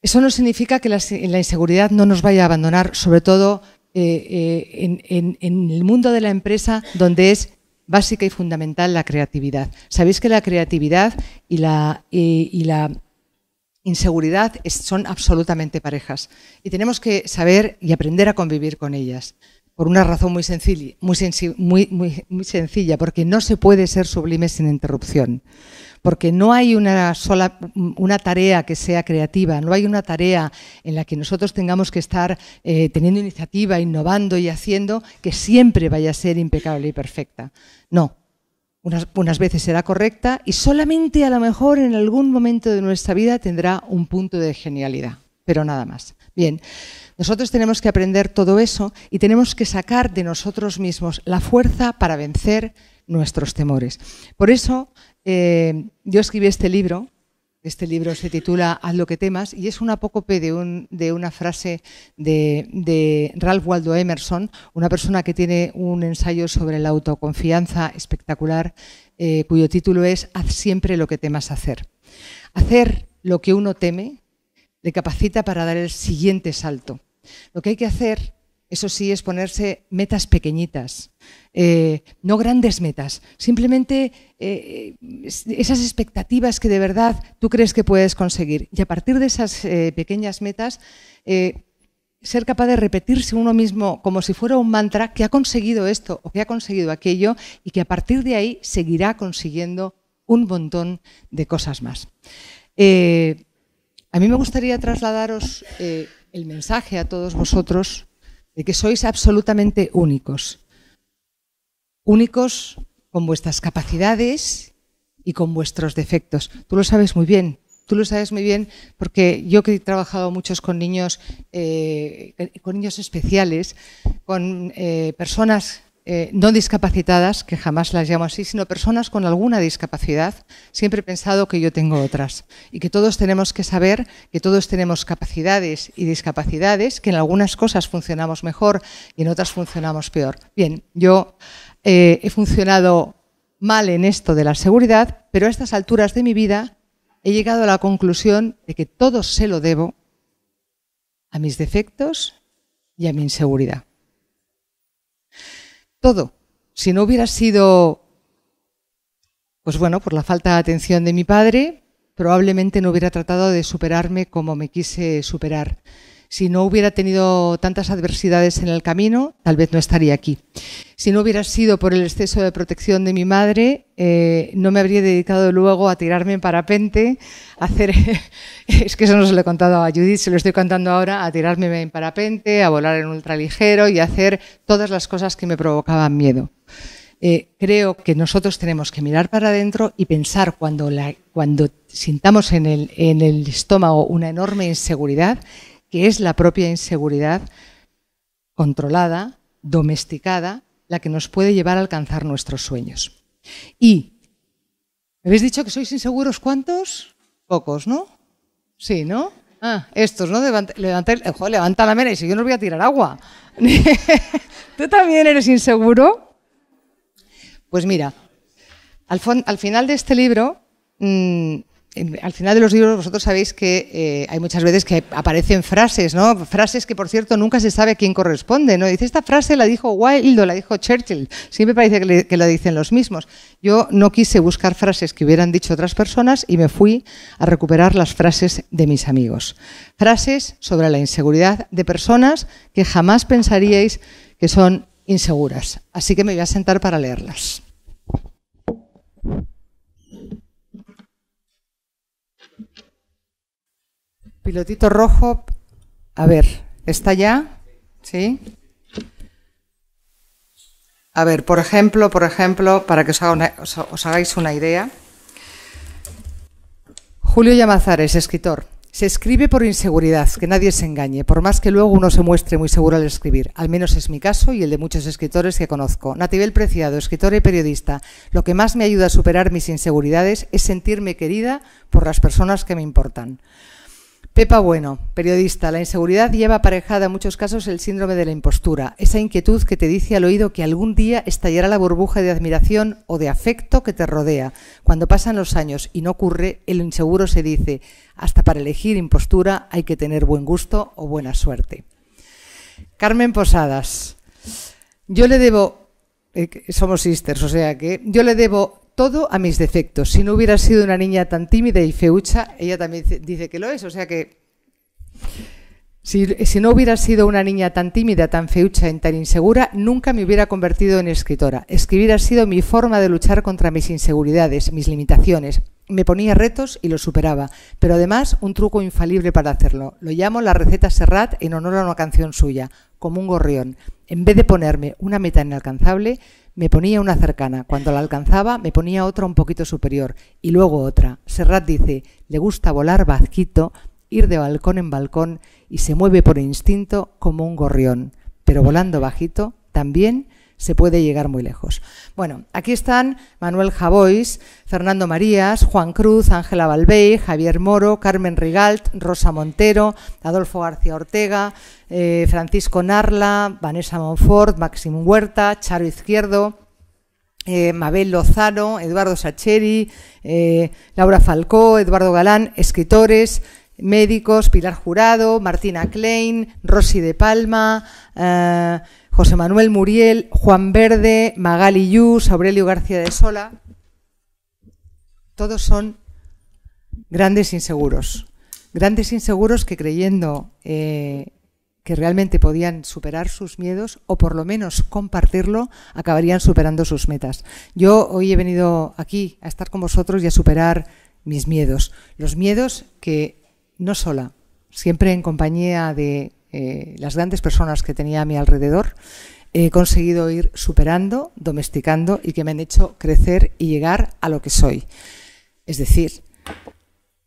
Eso no significa que la, inseguridad no nos vaya a abandonar, sobre todo eh, eh, en el mundo de la empresa, donde es básica y fundamental la creatividad. Sabéis que la creatividad y la, inseguridad son absolutamente parejas y tenemos que saber y aprender a convivir con ellas por una razón muy sencilla, muy, muy, sencilla, porque no se puede ser sublime sin interrupción, porque no hay una sola una tarea que sea creativa, no hay una tarea en la que nosotros tengamos que estar eh, teniendo iniciativa, innovando y haciendo que siempre vaya a ser impecable y perfecta. No. Unas, unas veces será correcta y solamente a lo mejor en algún momento de nuestra vida tendrá un punto de genialidad, pero nada más. Bien, nosotros tenemos que aprender todo eso y tenemos que sacar de nosotros mismos la fuerza para vencer nuestros temores. Por eso eh, yo escribí este libro. Este libro se titula Haz lo que temas y es un apócope de, una frase de, Ralph Waldo Emerson, una persona que tiene un ensayo sobre la autoconfianza espectacular, eh, cuyo título es Haz siempre lo que temas hacer. Hacer lo que uno teme le capacita para dar el siguiente salto. Lo que hay que hacer, eso sí, es ponerse metas pequeñitas, eh, no grandes metas, simplemente eh, esas expectativas que de verdad tú crees que puedes conseguir. Y a partir de esas eh, pequeñas metas, ser capaz de repetirse uno mismo como si fuera un mantra que ha conseguido esto o que ha conseguido aquello y que a partir de ahí seguirá consiguiendo un montón de cosas más. A mí me gustaría trasladaros eh, el mensaje a todos vosotros de que sois absolutamente únicos. Únicos con vuestras capacidades y con vuestros defectos. Tú lo sabes muy bien, tú lo sabes muy bien porque yo que he trabajado muchos con niños, eh, con niños especiales, con eh, personas eh, no discapacitadas, que jamás las llamo así, sino personas con alguna discapacidad. Siempre he pensado que yo tengo otras y que todos tenemos que saber que todos tenemos capacidades y discapacidades, que en algunas cosas funcionamos mejor y en otras funcionamos peor. Bien, yo eh, he funcionado mal en esto de la seguridad, pero a estas alturas de mi vida he llegado a la conclusión de que todo se lo debo a mis defectos y a mi inseguridad todo. Si no hubiera sido, pues bueno, por la falta de atención de mi padre, probablemente no hubiera tratado de superarme como me quise superar. Si no hubiera tenido tantas adversidades en el camino, tal vez no estaría aquí. Si no hubiera sido por el exceso de protección de mi madre, eh, no me habría dedicado luego a tirarme en parapente, a hacer... es que eso no se lo he contado a Judith, se lo estoy contando ahora, a tirarme en parapente, a volar en ultraligero y a hacer todas las cosas que me provocaban miedo. Eh, creo que nosotros tenemos que mirar para adentro y pensar cuando, cuando sintamos en el, en el estómago una enorme inseguridad, que es la propia inseguridad controlada, domesticada, la que nos puede llevar a alcanzar nuestros sueños. Y, ¿me habéis dicho que sois inseguros cuántos? Pocos, ¿no? Sí, ¿no? Ah, estos, ¿no? Levanta, la mera y si yo no voy a tirar agua. ¿Tú también eres inseguro? Pues mira, al, final de este libro mm, al final de los libros vosotros sabéis que eh, hay muchas veces que aparecen frases, ¿no? Frases que, por cierto, nunca se sabe a quién corresponde, ¿no? Dice, esta frase la dijo Wilde, la dijo Churchill. Siempre parece que, la dicen los mismos. Yo no quise buscar frases que hubieran dicho otras personas y me fui a recuperar las frases de mis amigos. Frases sobre la inseguridad de personas que jamás pensaríais que son inseguras. Así que me voy a sentar para leerlas. Pilotito rojo, a ver, ¿está ya? ¿Sí? A ver, por ejemplo, por ejemplo, para que os, hagáis una idea. Julio Llamazares, escritor. Se escribe por inseguridad, que nadie se engañe, por más que luego uno se muestre muy seguro al escribir. Al menos es mi caso y el de muchos escritores que conozco. Natibel Preciado, escritor y periodista. Lo que más me ayuda a superar mis inseguridades es sentirme querida por las personas que me importan. Pepa Bueno, periodista. La inseguridad lleva aparejada en muchos casos el síndrome de la impostura, esa inquietud que te dice al oído que algún día estallará la burbuja de admiración o de afecto que te rodea. Cuando pasan los años y no ocurre, el inseguro se dice, hasta para elegir impostura hay que tener buen gusto o buena suerte. Carmen Posadas, yo le debo, eh, somos sisters, o sea que yo le debo todo a mis defectos. Si no hubiera sido una niña tan tímida y feucha, ella también dice que lo es, o sea que si, no hubiera sido una niña tan tímida, tan feucha y tan insegura, nunca me hubiera convertido en escritora. Escribir ha sido mi forma de luchar contra mis inseguridades, mis limitaciones. Me ponía retos y los superaba, pero además un truco infalible para hacerlo. Lo llamo la receta Serrat en honor a una canción suya, como un gorrión. En vez de ponerme una meta inalcanzable, me ponía una cercana, cuando la alcanzaba me ponía otra un poquito superior y luego otra. Serrat dice, le gusta volar bajito, ir de balcón en balcón y se mueve por instinto como un gorrión, pero volando bajito también se puede llegar muy lejos. Bueno, aquí están Manuel Javois, Fernando Marías, Juan Cruz, Ángela Balbey, Javier Moro, Carmen Rigalt, Rosa Montero, Adolfo García Ortega, eh, Francisco Narla, Vanessa Monfort, Maxim Huerta, Charo Izquierdo, eh, Mabel Lozano, Eduardo Sacheri, eh, Laura Falcó, Eduardo Galán, escritores, médicos, Pilar Jurado, Martina Klein, Rosy de Palma, José Manuel Muriel, Juan Verde, Magali Yus, Aurelio García de Sola. Todos son grandes inseguros, grandes inseguros que creyendo eh, que realmente podían superar sus miedos o por lo menos compartirlo, acabarían superando sus metas. Yo hoy he venido aquí a estar con vosotros y a superar mis miedos, los miedos que no sola, siempre en compañía de eh, las grandes personas que tenía a mi alrededor, he conseguido ir superando, domesticando y que me han hecho crecer y llegar a lo que soy. Es decir,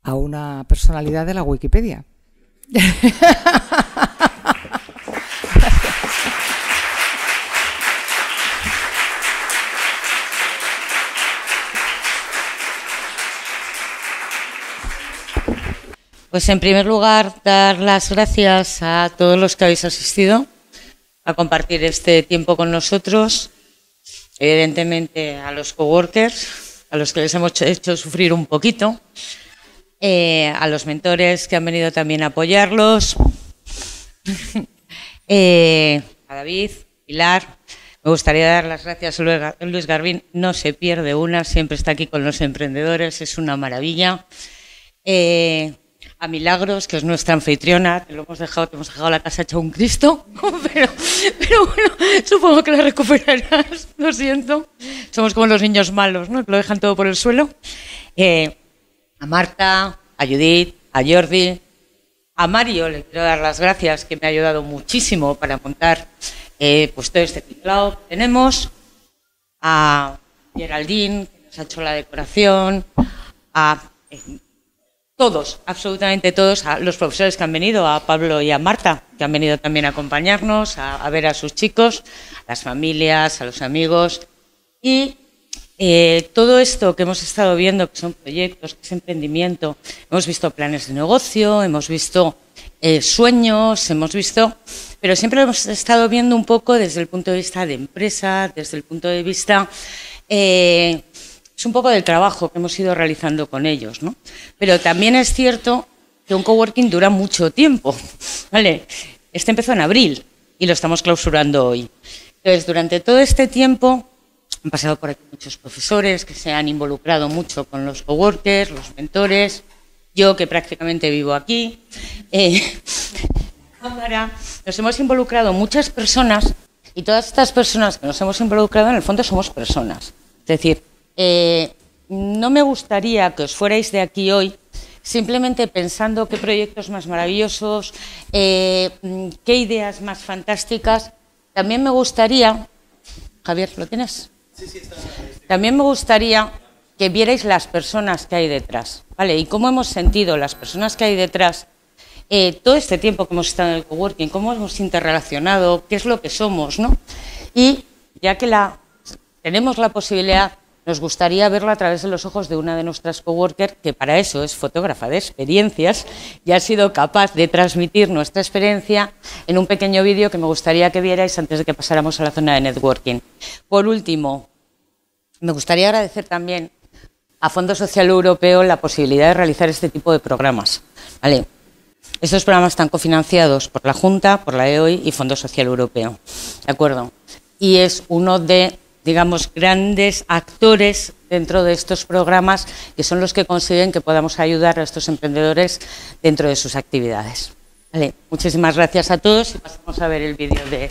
a una personalidad de la Wikipedia. Pues, en primer lugar, dar las gracias a todos los que habéis asistido a compartir este tiempo con nosotros, evidentemente a los coworkers, a los que les hemos hecho sufrir un poquito, eh, a los mentores que han venido también a apoyarlos, eh, a David, Pilar. Me gustaría dar las gracias a Luis Garbín. No se pierde una, siempre está aquí con los emprendedores, es una maravilla. Eh, a Milagros, que es nuestra anfitriona, que lo hemos dejado, te hemos dejado la casa hecha un Cristo, pero, pero bueno, supongo que la recuperarás, lo siento. Somos como los niños malos, ¿no? Que lo dejan todo por el suelo. Eh, a Marta, a Judith, a Jordi, a Mario le quiero dar las gracias, que me ha ayudado muchísimo para montar eh, pues todo este ciclado que tenemos. A Geraldine, que nos ha hecho la decoración. A, eh, todos, absolutamente todos, a los profesores que han venido, a Pablo y a Marta, que han venido también a acompañarnos, a, ver a sus chicos, a las familias, a los amigos. Y eh, todo esto que hemos estado viendo, que son proyectos, que es emprendimiento, hemos visto planes de negocio, hemos visto eh, sueños, hemos visto, pero siempre hemos estado viendo un poco desde el punto de vista de empresa, desde el punto de vista... Eh, es un poco del trabajo que hemos ido realizando con ellos, ¿no? Pero también es cierto que un coworking dura mucho tiempo, ¿vale? Este empezó en abril y lo estamos clausurando hoy. Entonces, durante todo este tiempo han pasado por aquí muchos profesores que se han involucrado mucho con los coworkers, los mentores, yo que prácticamente vivo aquí, eh, cámara. Nos hemos involucrado muchas personas y todas estas personas que nos hemos involucrado en el fondo somos personas. Es decir, eh, no me gustaría que os fuerais de aquí hoy simplemente pensando qué proyectos más maravillosos, eh, mm, qué ideas más fantásticas. También me gustaría, Javier, ¿lo tienes? Sí, sí, está. También me gustaría que vierais las personas que hay detrás, ¿vale? Y cómo hemos sentido las personas que hay detrás eh, todo este tiempo que hemos estado en el coworking, cómo hemos interrelacionado, qué es lo que somos, ¿no? Y ya que tenemos la posibilidad nos gustaría verlo a través de los ojos de una de nuestras coworkers, que para eso es fotógrafa de experiencias y ha sido capaz de transmitir nuestra experiencia en un pequeño vídeo que me gustaría que vierais antes de que pasáramos a la zona de networking. Por último, me gustaría agradecer también a Fondo Social Europeo la posibilidad de realizar este tipo de programas. Vale. Estos programas están cofinanciados por la Junta, por la EOI y Fondo Social Europeo. ¿De acuerdo? Y es uno de digamos, grandes actores dentro de estos programas que son los que consiguen que podamos ayudar a estos emprendedores dentro de sus actividades. muchísimas gracias a todos y pasamos a ver el vídeo de...